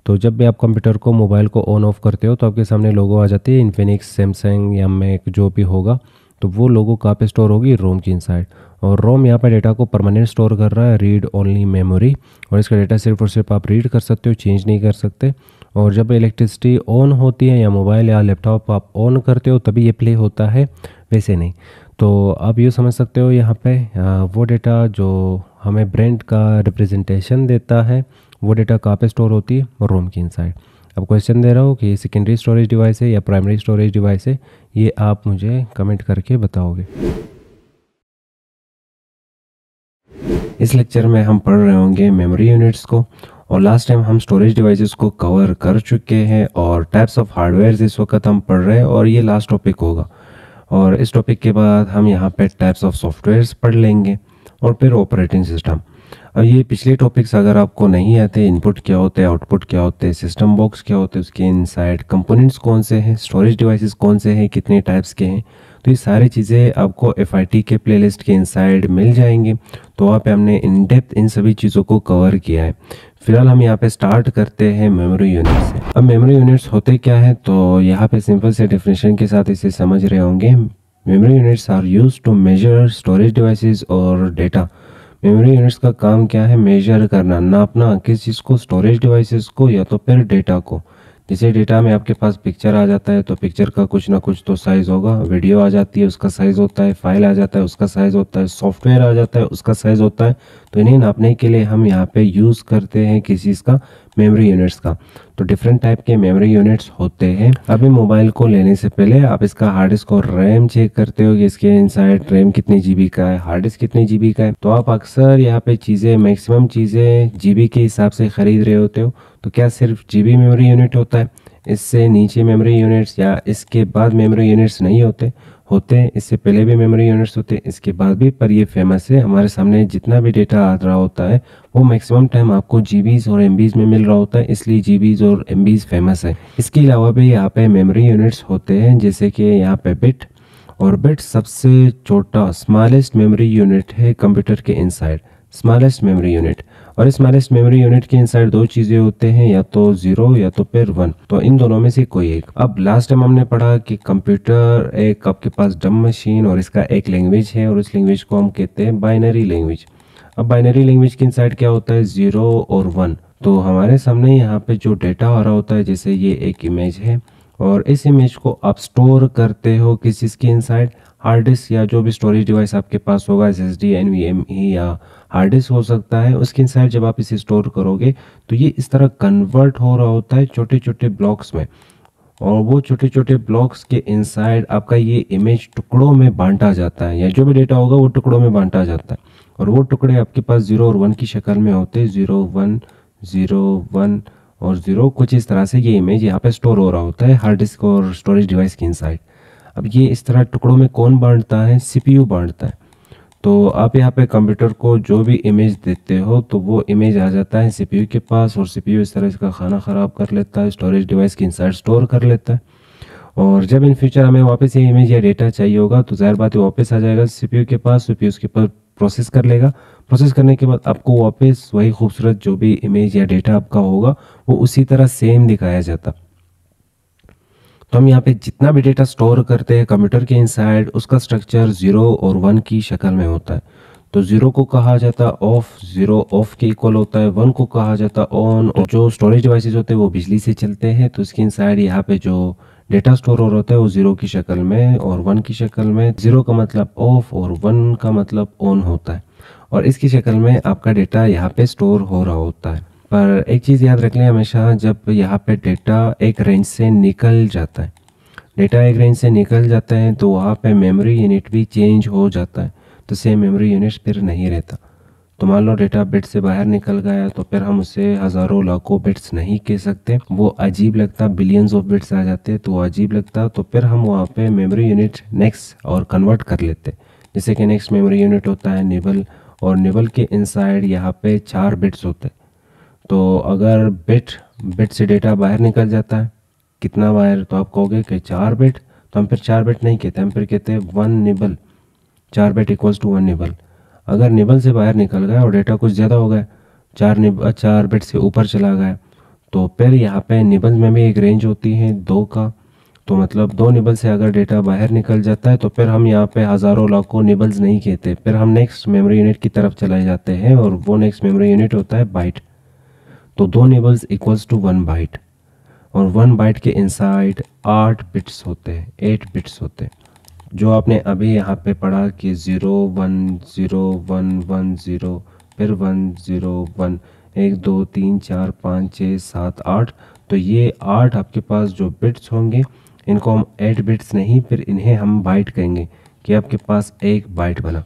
तो जब भी आप कंप्यूटर को मोबाइल को ऑन ऑफ करते हो तो आपके सामने लोगो आ जाती है इन्फिनिक्स सैमसंग या मैक जो भी होगा तो वो लोगो कहाँ पे स्टोर होगी रोम की इनसाइड और रोम यहाँ पे डेटा को परमानेंट स्टोर कर रहा है रीड ओनली मेमोरी और इसका डेटा सिर्फ और सिर्फ आप रीड कर सकते हो चेंज नहीं कर सकते और जब इलेक्ट्रिसिटी ऑन होती है या मोबाइल या लैपटॉप आप ऑन करते हो तभी ये प्ले होता है वैसे नहीं तो आप ये समझ सकते हो यहाँ पे वो डेटा जो हमें ब्रांड का रिप्रेजेंटेशन देता है वो डेटा कहाँ पे स्टोर होती है रोम की इनसाइड अब क्वेश्चन दे रहा हूँ कि ये सेकेंडरी स्टोरेज डिवाइस है या प्राइमरी स्टोरेज डिवाइस है ये आप मुझे कमेंट करके बताओगे इस लेक्चर में हम पढ़ रहे होंगे मेमोरी यूनिट्स को और लास्ट टाइम हम स्टोरेज डिवाइसेस को कवर कर चुके हैं और टाइप्स ऑफ हार्डवेयर इस वक्त हम पढ़ रहे हैं और ये लास्ट टॉपिक होगा और इस टॉपिक के बाद हम यहाँ पे टाइप्स ऑफ सॉफ्टवेयर्स पढ़ लेंगे और फिर ऑपरेटिंग सिस्टम अब ये पिछले टॉपिक्स अगर आपको नहीं आते इनपुट क्या होते हैं आउटपुट क्या होते हैं सिस्टम बॉक्स क्या होते हैं उसके इनसाइड कंपोनेंट्स कौन से हैं स्टोरेज डिवाइसेस कौन से हैं कितने टाइप्स के हैं तो ये सारी चीज़ें आपको एफ के प्लेलिस्ट के इनसाइड मिल जाएंगे तो वहाँ पे हमने इन डेप्थ इन सभी चीज़ों को कवर किया है फिलहाल हम यहाँ पे स्टार्ट करते हैं मेमोरी यूनिट्स अब मेमोरी यूनिट्स होते क्या है तो यहाँ पे सिंपल से डिफिनेशन के साथ इसे समझ रहे होंगे memory units are use to measure storage devices और डेटा मेमोरी यूनिट्स का काम क्या है मेजर करना नापना किस चीज़ को स्टोरेज डिवाइसेस को या तो फिर डेटा को जैसे डेटा में आपके पास पिक्चर आ जाता है तो पिक्चर का कुछ ना कुछ तो साइज़ होगा वीडियो आ जाती है उसका साइज़ होता है फाइल आ जाता है उसका साइज़ होता है सॉफ्टवेयर आ जाता है उसका साइज़ होता है तो इन्हें नापने के लिए हम यहाँ पे यूज़ करते हैं किसी चीज़ का मेमोरी यूनिट्स का तो डिफरेंट टाइप के मेमोरी यूनिट्स होते हैं अभी मोबाइल को लेने से पहले आप इसका हार्ड डिस्क और रैम चेक करते हो कि इसके इनसाइड रैम कितनी जीबी का है हार्ड डिस्क कितनी जीबी का है तो आप अक्सर यहाँ पे चीज़ें मैक्सिमम चीज़ें जीबी के हिसाब से खरीद रहे होते हो तो क्या सिर्फ जीबी मेमोरी यूनिट होता है इससे नीचे मेमोरी यूनिट्स या इसके बाद मेमोरी यूनिट्स नहीं होते होते हैं इससे पहले भी मेमोरी यूनिट्स होते हैं इसके बाद भी पर ये फेमस है हमारे सामने जितना भी डेटा आ रहा होता है वो मैक्सिमम टाइम आपको जीबीज और एम में मिल रहा होता है इसलिए जीबीज और एम फेमस है इसके अलावा भी यहाँ पे मेमोरी यूनिट्स होते हैं जैसे कि यहाँ पे बिट और बिट सबसे छोटा स्मॉलेस्ट मेमोरी यूनिट है कंप्यूटर के इनसाइड स्मॉलेस्ट मेमोरी यूनिट और स्मॉलेस्ट मेमोरी यूनिट के इनसाइड दो चीज़ें होते हैं या तो जीरो या तो फिर वन तो इन दोनों में से कोई एक अब लास्ट टाइम हमने पढ़ा कि कंप्यूटर एक आपके पास डम मशीन और इसका एक लैंग्वेज है और उस लैंग्वेज को हम कहते हैं बाइनरी लैंग्वेज अब बाइनरी लैंग्वेज के इनसाइड क्या होता है ज़ीरो और वन तो हमारे सामने यहाँ पे जो डेटा आ रहा होता है जैसे ये एक इमेज है और इस इमेज को आप स्टोर करते हो किस चीज़ के इनसाइड हार्ड डिस्क या जो भी स्टोरेज डिवाइस आपके पास होगा S S D N V M E या हार्ड डिस्क हो सकता है उसके इनसाइड जब आप इसे स्टोर करोगे तो ये इस तरह कन्वर्ट हो रहा होता है छोटे छोटे ब्लॉक्स में और वो छोटे छोटे ब्लॉक्स के इनसाइड आपका ये इमेज टुकड़ों में बांटा जाता है या जो भी डेटा होगा वो टुकड़ों में बांटा जाता है और वो टुकड़े आपके पास ज़ीरो और वन की शक्ल में होते ज़ीरो वन ज़ीरो वन और ज़ीरो कुछ इस तरह से ये इमेज यहाँ पे स्टोर हो रहा होता है हार्ड डिस्क और स्टोरेज डिवाइस की इनसाइड अब ये इस तरह टुकड़ों में कौन बांटता है सीपीयू बांटता है तो आप यहाँ पे कंप्यूटर को जो भी इमेज देते हो तो वो इमेज आ जाता है सीपीयू के पास और सीपीयू इस तरह इसका खाना ख़राब कर लेता है स्टोरेज डिवाइस की इनसाइड स्टोर कर लेता है और जब इन फ्यूचर हमें वापस ये इमेज या डेटा चाहिए होगा तो ज़ाहिर बात है वापस आ जाएगा सीपीयू के पास सीपीयू उसके पास प्रोसेस कर लेगा प्रोसेस करने के बाद आपको वापस वही खूबसूरत जो भी इमेज या डेटा आपका होगा वो उसी तरह सेम दिखाया जाता तो हम यहाँ पे जितना भी डेटा स्टोर करते हैं कंप्यूटर के इनसाइड उसका स्ट्रक्चर ज़ीरो और वन की शक्ल में होता है तो ज़ीरो को कहा जाता है ऑफ ज़ीरो ऑफ के इक्वल होता है वन को कहा जाता है ऑन और जो स्टोरेज डिवाइसेज होते हैं वो बिजली से चलते हैं तो इसके इनसाइड यहाँ पे जो डेटा स्टोर हो रहा होता है वो जीरो की शक्ल में और वन की शक्ल में जीरो का मतलब ऑफ और वन का मतलब ऑन होता है और इसकी शक्ल में आपका डेटा यहाँ पे स्टोर हो रहा होता है पर एक चीज़ याद रख लें हमेशा जब यहाँ पे डेटा एक रेंज से निकल जाता है डेटा एक रेंज से निकल जाता है तो वहाँ पे मेमोरी यूनिट भी चेंज हो जाता है तो सेम मेमोरी यूनिट फिर नहीं रहता तो मान लो डेटा बिट से बाहर निकल गया तो फिर हम उसे हज़ारों लाखों बिट्स नहीं कह सकते वो अजीब लगता बिलियंस ऑफ बिट्स आ जाते तो अजीब लगता तो फिर हम वहाँ पे मेमोरी यूनिट नेक्स्ट और कन्वर्ट कर लेते जैसे कि नेक्स्ट मेमोरी यूनिट होता है निबल और निबल के इनसाइड यहाँ पे चार बिट्स होते हैं तो अगर बिट बिट से डेटा बाहर निकल जाता है कितना बाहर तो आप कहोगे कि चार बिट तो हम फिर चार बिट नहीं कहते हम फिर कहते हैं वन निबल चार bit equals to one nibble अगर निबल से बाहर निकल गए और डेटा कुछ ज़्यादा हो गया चार निब चार बिट से ऊपर चला गया तो फिर यहाँ पे निबल में भी एक रेंज होती है दो का तो मतलब दो निबल से अगर डेटा बाहर निकल जाता है तो फिर हम यहाँ पे हज़ारों लाखों निबल्स नहीं कहते फिर हम नेक्स्ट मेमोरी यूनिट की तरफ चले जाते हैं और वो नेक्स्ट मेमोरी यूनिट होता है बाइट तो दो nibbles equals to one byte और वन बाइट के इनसाइड आठ बिट्स होते हैं एट बिट्स होते हैं जो आपने अभी यहाँ पे पढ़ा कि zero one zero one one zero फिर वन ज़ीरो वन एक दो तीन चार पाँच छः सात आठ तो ये आठ आपके पास जो बिट्स होंगे इनको हम एट बिट्स नहीं फिर इन्हें हम बाइट कहेंगे कि आपके पास एक बाइट बना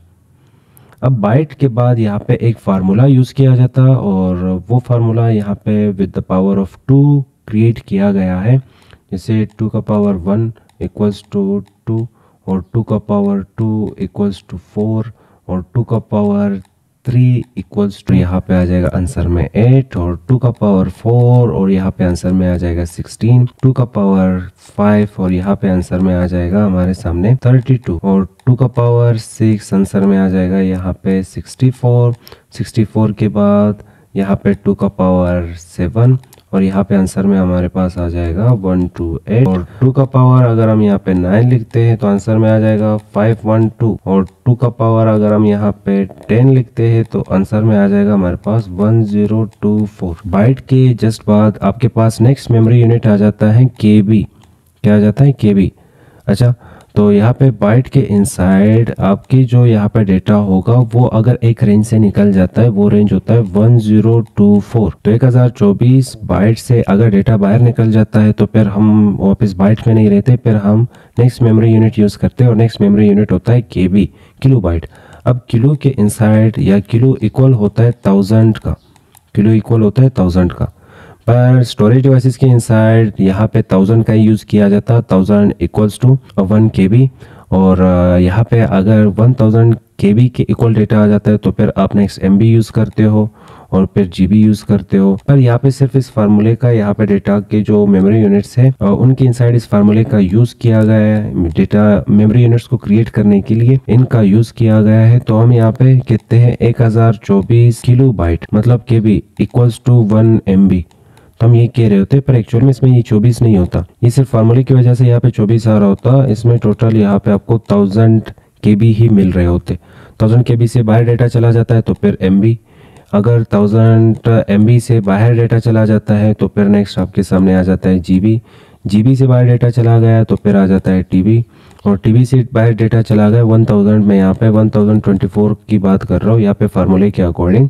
अब बाइट के बाद यहाँ पे एक फार्मूला यूज़ किया जाता और वो फार्मूला यहाँ पे with the power of two create किया गया है जैसे टू का power one equals to two और टू का power two equals to four और टू का पावर थ्री इक्वल्स टू यहाँ पे आ जाएगा आंसर में एट और टू का पावर फोर और यहाँ पे आंसर में आ जाएगा सिक्सटीन टू का पावर फाइव और यहाँ पे आंसर में आ जाएगा हमारे सामने थर्टी टू और टू का पावर सिक्स आंसर में आ जाएगा यहाँ पे सिक्सटी फोर सिक्सटी फोर के बाद यहाँ पे टू का पावर सेवन और यहाँ पे आंसर में हमारे पास आ जाएगा वन टू एट और टू का पावर अगर हम यहाँ पे नाइन लिखते हैं तो आंसर में आ जाएगा फाइव वन टू और टू का पावर अगर हम यहाँ पे टेन लिखते हैं तो आंसर में आ जाएगा हमारे पास one zero two four byte के जस्ट बाद आपके पास नेक्स्ट मेमोरी यूनिट आ जाता है के क्या आ जाता है के अच्छा तो यहाँ पे बाइट के इनसाइड आपकी जो यहाँ पे डेटा होगा वो अगर एक रेंज से निकल जाता है वो रेंज होता है 1024 तो 1024 बाइट से अगर डेटा बाहर निकल जाता है तो फिर हम वापस बाइट में नहीं रहते फिर हम नेक्स्ट मेमोरी यूनिट यूज़ करते हैं और नेक्स्ट मेमोरी यूनिट होता है के बी किलो बाइट अब किलो के इनसाइड या किलो इक्वल होता है थाउजेंड का किलो इक्वल होता है थाउजेंड का पर स्टोरेज डिवाइसेस के इनसाइड यहाँ पे थाउजेंड का यूज़ किया जाता thousand equals to one K B और यहाँ पे अगर वन थाउजेंड के बी के इक्वल डेटा आ जाता है तो फिर आप नेक्स्ट एम बी यूज़ करते हो और फिर जीबी यूज करते हो पर यहाँ पे सिर्फ इस फार्मूले का यहाँ पे डेटा के जो मेमोरी यूनिट्स है उनके इनसाइड इस फार्मूले का यूज किया गया है डेटा मेमोरी यूनिट्स को क्रिएट करने के लिए इनका यूज किया गया है तो हम यहाँ पे कहते हैं एक हजार चौबीस किलो बाइट मतलब K B equals to one M B तो हम ये कह रहे होते पर एक्चुअल में इसमें ये चौबीस नहीं होता ये सिर्फ फार्मूले की वजह से यहाँ पे चौबीस आ रहा होता इसमें टोटल यहाँ पे आपको थाउजेंड के बी ही मिल रहे होते थाउजेंड के बी से बाहर डेटा चला जाता है तो फिर एम बी अगर थाउजेंड एम बी से बाहर डेटा चला जाता है तो फिर नेक्स्ट आपके सामने आ जाता है जी बी जी बी से बाहर डेटा चला गया तो फिर आ जाता है टी बी और टी बी से बाहर डेटा चला गया वन थाउजेंड में यहाँ पे वन थाउजेंड ट्वेंटी फोर की बात कर रहा हूँ यहाँ पे फार्मूले के अकॉर्डिंग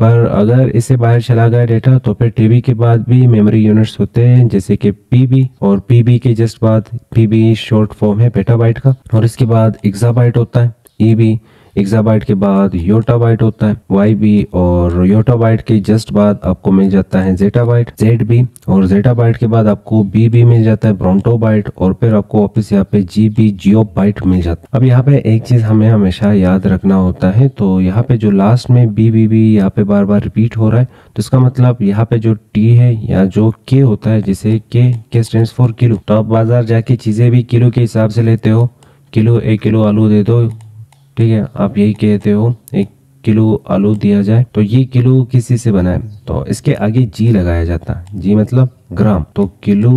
पर अगर इसे बाहर चला गया डेटा तो फिर टीबी के बाद भी मेमोरी यूनिट्स होते हैं जैसे कि पीबी और पीबी के जस्ट बाद पीबी शॉर्ट फॉर्म है पेटाबाइट का और इसके बाद एग्जाबाइट होता है ईबी e एग्जाबाइट के बाद योटाबाइट होता है वाई बी और योटाबाइट के जस्ट बाद आपको मिल जाता है जेटाबाइट जेड बी और जेटाबाइट के बाद आपको बी बी मिल जाता है ब्रोंटोबाइट और फिर आपको वापस यहाँ पे जी बी मिल जाता है अब यहाँ पे एक चीज हमें हमेशा याद रखना होता है तो यहाँ पे जो लास्ट में बी बी बी यहाँ पे बार बार रिपीट हो रहा है तो इसका मतलब यहाँ पे जो टी है या जो के होता है जिसे के के स्टैंड फॉर किलो तो आप बाजार जाके चीजें भी किलो के हिसाब से लेते हो किलो एक किलो आलू दे दो ठीक है आप यही कहते हो एक किलो आलू दिया जाए तो ये किलो किसी से बनाए तो इसके आगे जी लगाया जाता है जी मतलब ग्राम तो किलो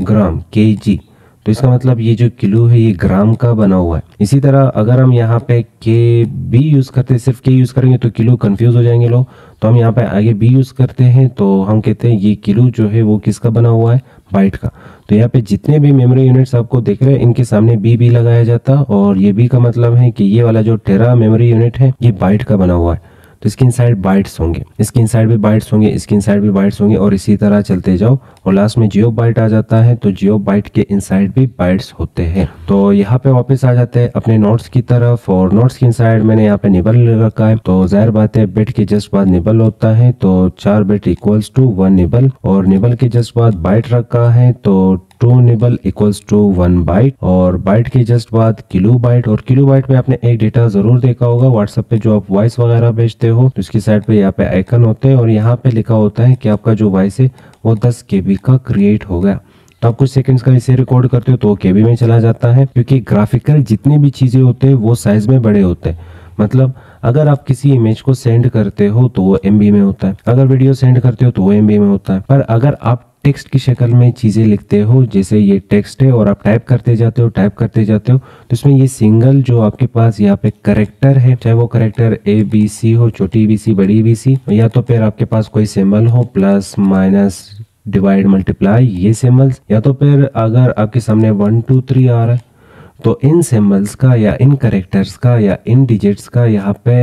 ग्राम के जी तो इसका मतलब ये जो किलो है ये ग्राम का बना हुआ है इसी तरह अगर हम यहाँ पे के बी यूज़ करते सिर्फ के यूज़ करेंगे तो किलो कंफ्यूज हो जाएंगे लोग तो हम यहाँ पे आगे बी यूज़ करते हैं तो हम कहते हैं ये किलो जो है वो किसका बना हुआ है बाइट का तो यहाँ पे जितने भी मेमोरी यूनिट्स आपको देख रहे हैं इनके सामने बी बी लगाया जाता और ये बी का मतलब है कि ये वाला जो टेरा मेमोरी यूनिट है ये बाइट का बना हुआ है तो इसके इनसाइड बाइट्स होंगे इसके इनसाइड भी बाइट्स होंगे इसके इनसाइड भी बाइट्स होंगे और इसी तरह चलते जाओ और लास्ट में जियो बाइट आ जाता है तो जियो बाइट के इनसाइड भी बाइट्स होते हैं तो यहाँ पे वापस आ जाते हैं अपने नोट्स की तरफ और नोट्स की इनसाइड मैंने यहाँ पे निबल रखा है तो जाहिर बात है बेट के जस्ट बाद निबल होता है तो चार bit equals to one nibble और निबल के जस्ट बाद बाइट रखा है तो two nibble equals to one byte और बाइट के जस्ट बाद किलो बाइट और किलो बाइट में आपने एक डेटा जरूर देखा होगा व्हाट्सएप पे जो आप वॉइस वगैरह भेजते हो तो उसकी साइड पे यहाँ पे आइकन होते हैं और यहाँ पे लिखा होता है कि आपका जो वॉइस है वो दस के का क्रिएट हो गया तो आप कुछ सेकंड्स का इसे रिकॉर्ड करते हो तो के में चला जाता है क्योंकि ग्राफिकल जितने भी चीज़ें होते हैं वो साइज में बड़े होते हैं मतलब अगर आप किसी इमेज को सेंड करते हो तो वो एमबी में होता है अगर वीडियो सेंड करते हो तो वो एमबी में होता है पर अगर आप टेक्स्ट की शक्ल में चीज़ें लिखते हो जैसे ये टेक्स्ट है और आप टाइप करते जाते हो टाइप करते जाते हो तो इसमें ये सिंगल जो आपके पास यहाँ पे करेक्टर है चाहे वो करेक्टर ए बी सी हो छोटी बी सी बड़ी बी सी या तो फिर आपके पास कोई सिम्बल हो प्लस माइनस डिवाइड मल्टीप्लाई ये सिम्बल्स या तो फिर अगर आपके सामने वन टू थ्री आ रहा है तो इन सिम्बल्स का या इन करेक्टर्स का या इन डिजिट्स का यहाँ पे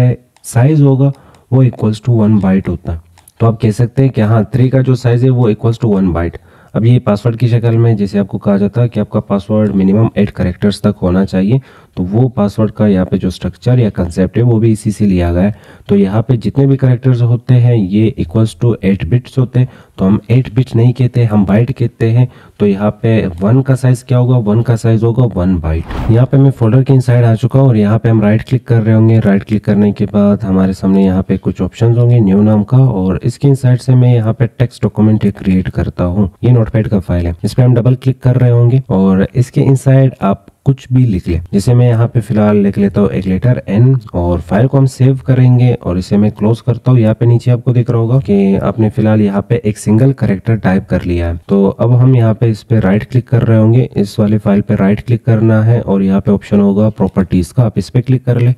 साइज होगा वो इक्वल्स टू वन बाइट होता है तो आप कह सकते हैं कि हाँ थ्री का जो साइज़ है वो इक्वल्स टू वन बाइट अब ये पासवर्ड की शक्ल में जैसे आपको कहा जाता है कि आपका पासवर्ड मिनिमम एट करेक्टर्स तक होना चाहिए तो वो पासवर्ड का यहाँ पे जो स्ट्रक्चर या कंसेप्ट है वो भी इसी से लिया गया है तो यहाँ पे जितने भी करेक्टर्स होते हैं ये इक्वल्स टू एट बिट्स होते हैं तो हम एट बिट नहीं कहते हम बाइट कहते हैं तो यहाँ पे वन का साइज क्या होगा वन का साइज होगा वन बाइट यहाँ पे मैं फोल्डर के इनसाइड आ चुका हूँ और यहाँ पे हम राइट क्लिक कर रहे होंगे राइट क्लिक करने के बाद हमारे सामने यहाँ पे कुछ ऑप्शन होंगे न्यू नाम का और इसके इनसाइड से मैं यहाँ पे टेक्स्ट डॉक्यूमेंट क्रिएट करता हूँ ये नोटपैड का फाइल है इस पर हम डबल क्लिक कर रहे होंगे और इसके इन आप कुछ भी लिख ले जैसे मैं यहाँ पे फिलहाल लिख लेता हूँ एक लेटर एन और फाइल को हम सेव करेंगे और इसे मैं क्लोज करता हूँ यहाँ पे नीचे आपको दिख रहा होगा कि आपने फिलहाल यहाँ पे एक सिंगल करेक्टर टाइप कर लिया है तो अब हम यहाँ पे इस पे राइट क्लिक कर रहे होंगे इस वाले फाइल पे राइट क्लिक करना है और यहाँ पे ऑप्शन होगा प्रॉपर्टीज का आप इस पे क्लिक कर ले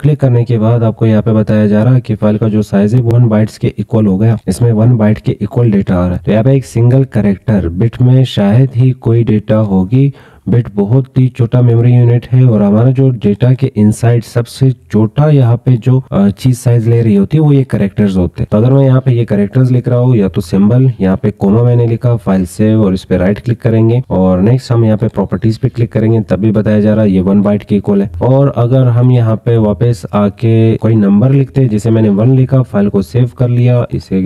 क्लिक करने के बाद आपको यहाँ पे बताया जा रहा है कि फाइल का जो साइज है वो वन बाइट्स के इक्वल हो गया इसमें वन बाइट के इक्वल डेटा आ रहा है तो यहाँ पे एक सिंगल करेक्टर बिट में शायद ही कोई डेटा होगी बिट बहुत ही छोटा मेमोरी यूनिट है और हमारा जो डेटा के इनसाइड सबसे छोटा यहाँ पे जो चीज साइज ले रही होती है वो ये करेक्टर्स होते हैं तो अगर मैं यहाँ पे ये करेक्टर्स लिख रहा हूँ या तो सिंबल यहाँ पे कोमा मैंने लिखा फाइल सेव और इस पे राइट क्लिक करेंगे और नेक्स्ट हम यहाँ पे प्रॉपर्टीज पे क्लिक करेंगे तब भी बताया जा रहा है ये वन बाइट के इक्वल है और अगर हम यहाँ पे वापस आके कोई नंबर लिखते हैं जैसे मैंने वन लिखा फाइल को सेव कर लिया इसे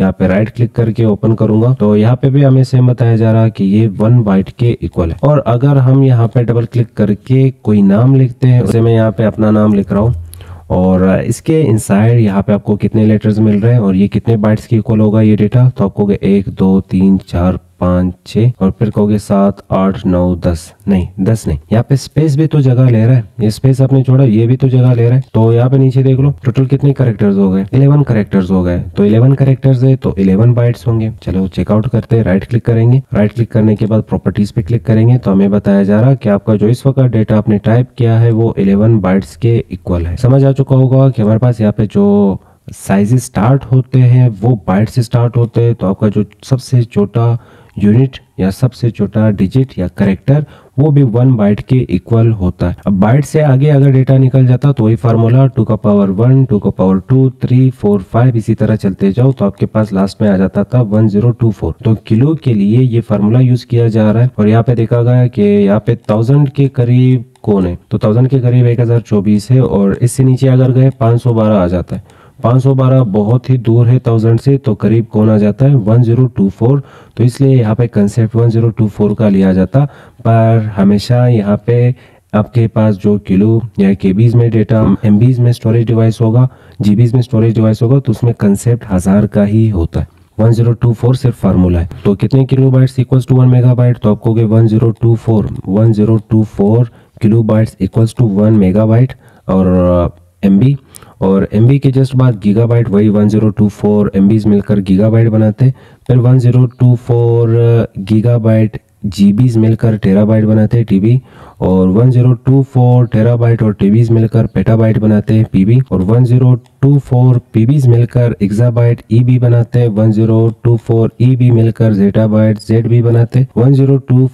यहाँ पे राइट क्लिक करके ओपन करूंगा तो यहाँ पे भी हमें सेम बताया जा रहा है कि ये वन बाइट के इक्वल है और अगर हम यहाँ पे डबल क्लिक करके कोई नाम लिखते हैं उसे मैं यहाँ पे अपना नाम लिख रहा हूँ और इसके इनसाइड यहाँ पे आपको कितने लेटर्स मिल रहे हैं और ये कितने बाइट्स के इक्वल होगा ये डेटा तो आपको एक दो तीन चार पाँच छह और फिर कहोगे सात आठ नौ दस नहीं दस नहीं यहाँ पे स्पेस भी तो जगह ले रहा है ये स्पेस आपने छोड़ा ये भी तो जगह ले रहा है तो यहाँ पे नीचे देख लो टोटल कितने करेक्टर्स हो गए इलेवन करेक्टर्स हो गए तो इलेवन करेक्टर्स है तो इलेवन बाइट्स होंगे चलो चेकआउट करते हैं राइट क्लिक करेंगे राइट क्लिक करने के बाद प्रॉपर्टीज पे क्लिक करेंगे तो हमें बताया जा रहा है कि आपका जो इस वक्त डेटा आपने टाइप किया है वो इलेवन बाइट्स के इक्वल है समझ आ चुका होगा कि हमारे पास यहाँ पे जो साइजेस स्टार्ट होते हैं वो बाइट से स्टार्ट होते हैं तो आपका जो सबसे छोटा यूनिट या सबसे छोटा डिजिट या करेक्टर वो भी वन बाइट के इक्वल होता है अब बाइट से आगे अगर डेटा निकल जाता तो वही फार्मूला टू का पावर वन टू का power two three four five इसी तरह चलते जाओ तो आपके पास लास्ट में आ जाता था वन जीरो टू फोर तो किलो के लिए ये फार्मूला यूज किया जा रहा है और यहाँ पे देखा गया कि यहाँ पे थाउजेंड के करीब कौन है तो थाउजेंड के करीब एक हजार चौबीस है और इससे नीचे अगर गए पांच सौ बारह आ जाता है 512 बहुत ही दूर है थाउजेंड से तो करीब कौन आ जाता है 1024 तो इसलिए यहाँ पे कंसेप्ट 1024 का लिया जाता पर हमेशा यहाँ पे आपके पास जो किलो या के में डेटा एम में स्टोरेज डिवाइस होगा जी में स्टोरेज डिवाइस होगा तो उसमें कंसेप्ट हज़ार का ही होता है 1024 सिर्फ फार्मूला है तो कितने kilo bytes equals to one mega byte तो आपको one one zero two four zero two four kilo bytes equals to one mega byte और एम uh, बी और एम के जस्ट बाद बाइट वही वन जीरो मिलकर गीगाबाइट बनाते फिर 1024 गीगा बाइट मिलकर टेराबाइट बनाते टीबी और 1024 टेराबाइट और टीबीज मिलकर पेटाबाइट बनाते हैं पीबी और one zero two four PBs मिलकर ई बी बनाते हैं ई बी मिलकर जेटा जेड जेडबी बनाते one zero two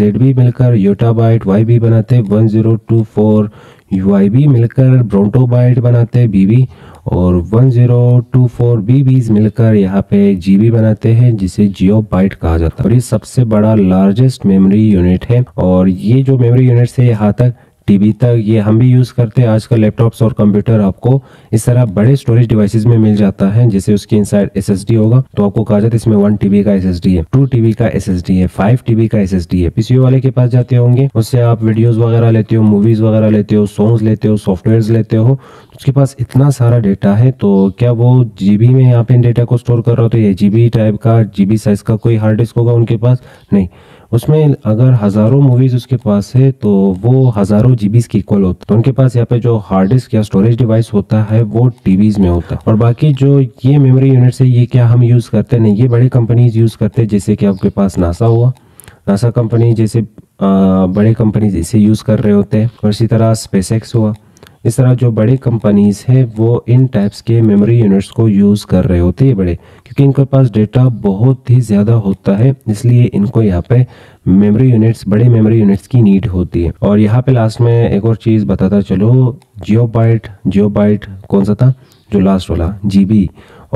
Z B मिलकर वाई बी e बनाते वन जीरो टू फोर यूआईबी मिलकर ब्रोंटोबाइट बनाते हैं बीबी और 1024 बीज मिलकर यहाँ पे जीबी बनाते हैं जिसे जियो बाइट कहा जाता है और ये सबसे बड़ा लार्जेस्ट मेमोरी यूनिट है और ये जो मेमोरी यूनिट से यहाँ तक टीवी तक ये हम भी यूज़ करते हैं आजकल लैपटॉप्स और कंप्यूटर आपको इस तरह बड़े स्टोरेज डिवाइसेस में मिल जाता है जैसे उसके इनसाइड एसएसडी होगा तो आपको कहा जाता है इसमें वन टीबी का एसएसडी है टू टीबी का एसएसडी है फाइव टीबी का एसएसडी है पीसीओ वाले के पास जाते होंगे उससे आप वीडियोज वगैरह लेते हो मूवीज वगैरह लेते हो सॉन्ग्स लेते हो सॉफ्टवेयर लेते हो उसके पास इतना सारा डेटा है तो क्या वो जीबी में यहाँ पे इन डेटा को स्टोर कर रहा हो तो ये जीबी टाइप का जीबी साइज का कोई हार्ड डिस्क होगा उनके पास नहीं उसमें अगर हज़ारों मूवीज़ उसके पास है तो वो हज़ारों जी की इक्वल होता है तो उनके पास यहाँ पे जो हार्ड डिस्क या स्टोरेज डिवाइस होता है वो टीवीज़ में होता है और बाकी जो ये मेमोरी यूनिट है ये क्या हम यूज़ करते नहीं ये बड़े कंपनीज यूज़ करते हैं जैसे कि आपके पास नासा हुआ नासा कंपनी जैसे आ, बड़े कंपनीज इसे यूज़ कर रहे होते हैं और इसी तरह स्पेसएक्स हुआ इस तरह जो बड़े कंपनीज हैं वो इन टाइप्स के मेमोरी यूनिट्स को यूज़ कर रहे होते हैं बड़े क्योंकि इनके पास डेटा बहुत ही ज़्यादा होता है इसलिए इनको यहाँ पे मेमोरी यूनिट्स बड़े मेमोरी यूनिट्स की नीड होती है और यहाँ पे लास्ट में एक और चीज़ बताता चलो जियो बाइट जियो बाइट कौन सा था जो लास्ट वाला जी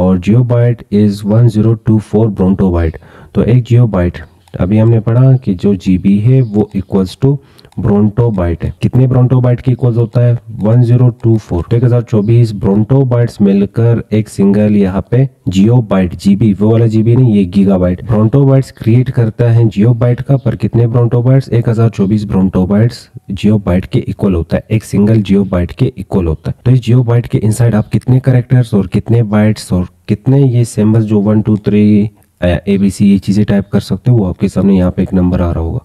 और geo byte is one zero two four bronto byte तो एक जियो बाइट अभी हमने पढ़ा कि जो जी है वो इक्वल्स टू ब्रोंटोबाइट है कितने ब्रोंटोबाइट की इक्वल होता है 1024 हजार चौबीस ब्रोंटोबाइट मिलकर एक सिंगल यहाँ पे जियो बाइट जीबी वो वाला जीबी नहीं ये गीगाबाइट ब्रोंटोबाइट क्रिएट करता है जियो बाइट का पर कितने ब्रोंटोबाइट्स चौबीस ब्रोंटोबाइट्स जियो बाइट के इक्वल होता है एक सिंगल जियो बाइट के इक्वल होता है तो इस जियो बाइट के इनसाइड आप कितने करेक्टर्स और कितने बाइट्स और कितने ये सिम्बल जो one two three A B C ये चीजें टाइप कर सकते हो वो आपके सामने यहाँ पे एक नंबर आ रहा होगा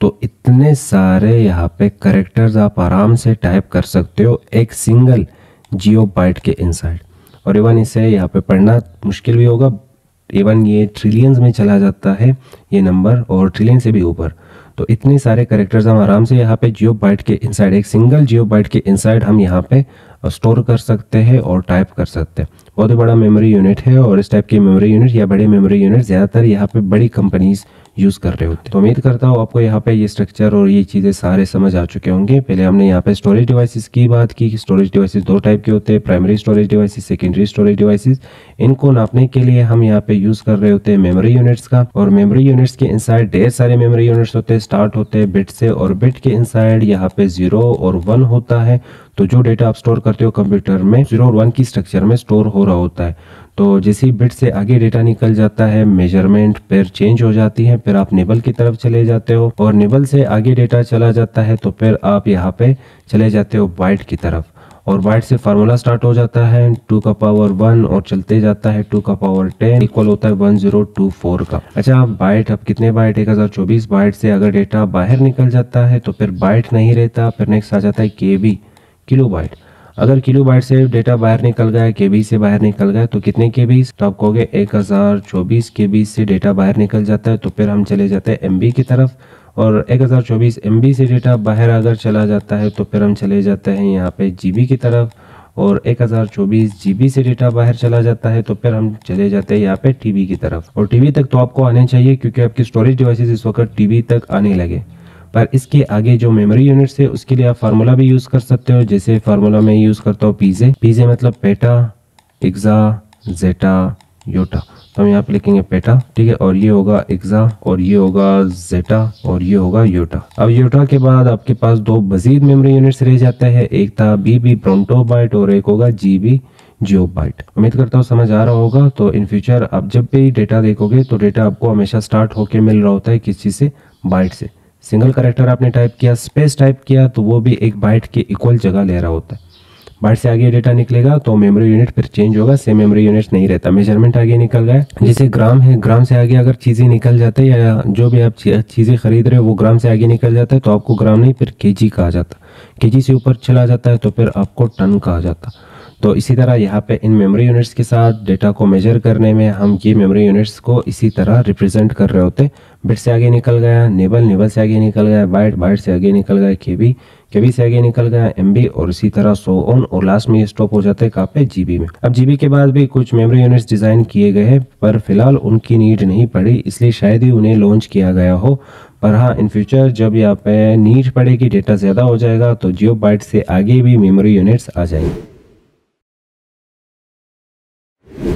तो इतने सारे यहाँ पे करेक्टर्स आप आराम से टाइप कर सकते हो एक सिंगल जियो बाइट के इनसाइड और इवन इसे यहाँ पे पढ़ना मुश्किल भी होगा इवन ये ट्रिलियंस में चला जाता है ये नंबर और ट्रिलियन से भी ऊपर तो इतने सारे करेक्टर्स हम आराम से यहाँ पे जियो बाइट के इनसाइड एक सिंगल जियो बाइट के इनसाइड हम यहाँ पे स्टोर कर सकते हैं और टाइप कर सकते हैं बहुत ही बड़ा मेमोरी यूनिट है और इस टाइप के मेमोरी यूनिट या बड़े मेमोरी यूनिट ज़्यादातर यहाँ पे बड़ी कंपनीज़ यूज़ कर रहे होते तो उम्मीद करता हूँ आपको यहाँ पे ये स्ट्रक्चर और ये चीज़ें सारे समझ आ चुके होंगे पहले हमने यहाँ पे स्टोरेज डिवाइसेस की बात की स्टोरेज डिवाइसेस दो टाइप के होते हैं primary storage devices secondary storage devices इनको नापने के लिए हम यहाँ पे यूज़ कर रहे होते हैं मेमोरी यूनिट्स का और मेमोरी यूनिट्स के इन ढेर सारे मेमोरी यूनिट्स होते हैं स्टार्ट होते हैं बिट से और बिट के इन यहाँ पे जीरो और वन होता है तो जो डेटा आप स्टोर करते हो कंप्यूटर में जीरो और वन की स्ट्रक्चर में स्टोर हो रहा होता है तो जैसे ही बिट से आगे डेटा निकल जाता है मेजरमेंट फिर चेंज हो जाती है फिर आप निबल की तरफ चले जाते हो और निबल से आगे डेटा चला जाता है तो फिर आप यहाँ पे चले जाते हो बाइट की तरफ और वाइट से फार्मूला स्टार्ट हो जाता है टू का पावर वन और चलते जाता है टू का पावर टेन इक्वल होता है वन जीरो टू फोर का अच्छा आप बाइट अब कितने बाइट एक हजार चौबीस बाइट से अगर डेटा बाहर निकल जाता है तो फिर बाइट नहीं रहता फिर नेक्स्ट आ जाता है के बी किलो बाइट अगर किलो बाइट से डेटा बाहर निकल गया के बी से बाहर निकल गया तो कितने के तो आप कहोगे एक हजार चौबीस के से डेटा बाहर निकल जाता है तो फिर हम चले जाते हैं एम की तरफ और एक हजार एम बी से डेटा बाहर अगर चला जाता है तो फिर हम चले जाते हैं यहाँ पे बी की तरफ और एक हजार जी बी से डेटा बाहर चला जाता है तो फिर हम चले जाते हैं यहाँ पे टीवी की तरफ और टीवी तक तो आपको आने चाहिए क्योंकि आपकी स्टोरेज डिवाइसेस इस वक्त टीवी तक आने लगे पर इसके आगे जो मेमोरी यूनिट है उसके लिए आप फार्मूला भी यूज़ कर सकते हो जैसे फार्मूला में यूज़ करता हूँ पीजे पीजे मतलब पेटा एग्ज़ा जेटा योटा तो हम यहाँ पे लिखेंगे पेटा ठीक है और ये होगा एग्जा और ये होगा जेटा और ये होगा योटा अब योटा के बाद आपके पास दो मजीद मेमोरी यूनिट्स रह जाते हैं एक था बीबी प्रोटो बाइट और एक होगा जीबी जियो बाइट उम्मीद करता हूँ समझ आ रहा होगा तो इन फ्यूचर आप जब भी डेटा देखोगे तो डेटा आपको हमेशा स्टार्ट होके मिल रहा होता है किस चीज़ से बाइट से सिंगल करेक्टर आपने टाइप किया स्पेस टाइप किया तो वो भी एक बाइट के इक्वल जगह ले रहा होता है बाइट से आगे डेटा निकलेगा तो मेमोरी यूनिट फिर चेंज होगा सेम मेमोरी यूनिट नहीं रहता मेजरमेंट आगे निकल गया जैसे ग्राम है ग्राम से आगे अगर चीज़ें निकल जाते हैं या जो भी आप चीज़ें खरीद रहे हो वो ग्राम से आगे निकल जाता है तो आपको ग्राम नहीं फिर के कहा जाता के से ऊपर चला जाता है तो फिर आपको टन कहा जाता तो इसी तरह यहाँ पे इन मेमोरी यूनिट्स के साथ डेटा को मेजर करने में हम ये मेमोरी यूनिट्स को इसी तरह रिप्रेजेंट कर रहे होते बिट से आगे निकल गया नेबल नेबल से आगे निकल गया बाइट बाइट से आगे निकल गया के बी के बी से आगे निकल गया एम बी और इसी तरह सो ऑन और लास्ट में स्टॉप हो जाते हैं कहाँ पे जी बी में अब जी बी के बाद भी कुछ मेमोरी यूनिट्स डिज़ाइन किए गए हैं पर फिलहाल उनकी नीड नहीं पड़ी इसलिए शायद ही उन्हें लॉन्च किया गया हो पर हाँ इन फ्यूचर जब यहाँ पे नीड पड़ेगी डेटा ज़्यादा हो जाएगा तो जियो बाइट से आगे भी मेमोरी यूनिट्स आ जाएंगे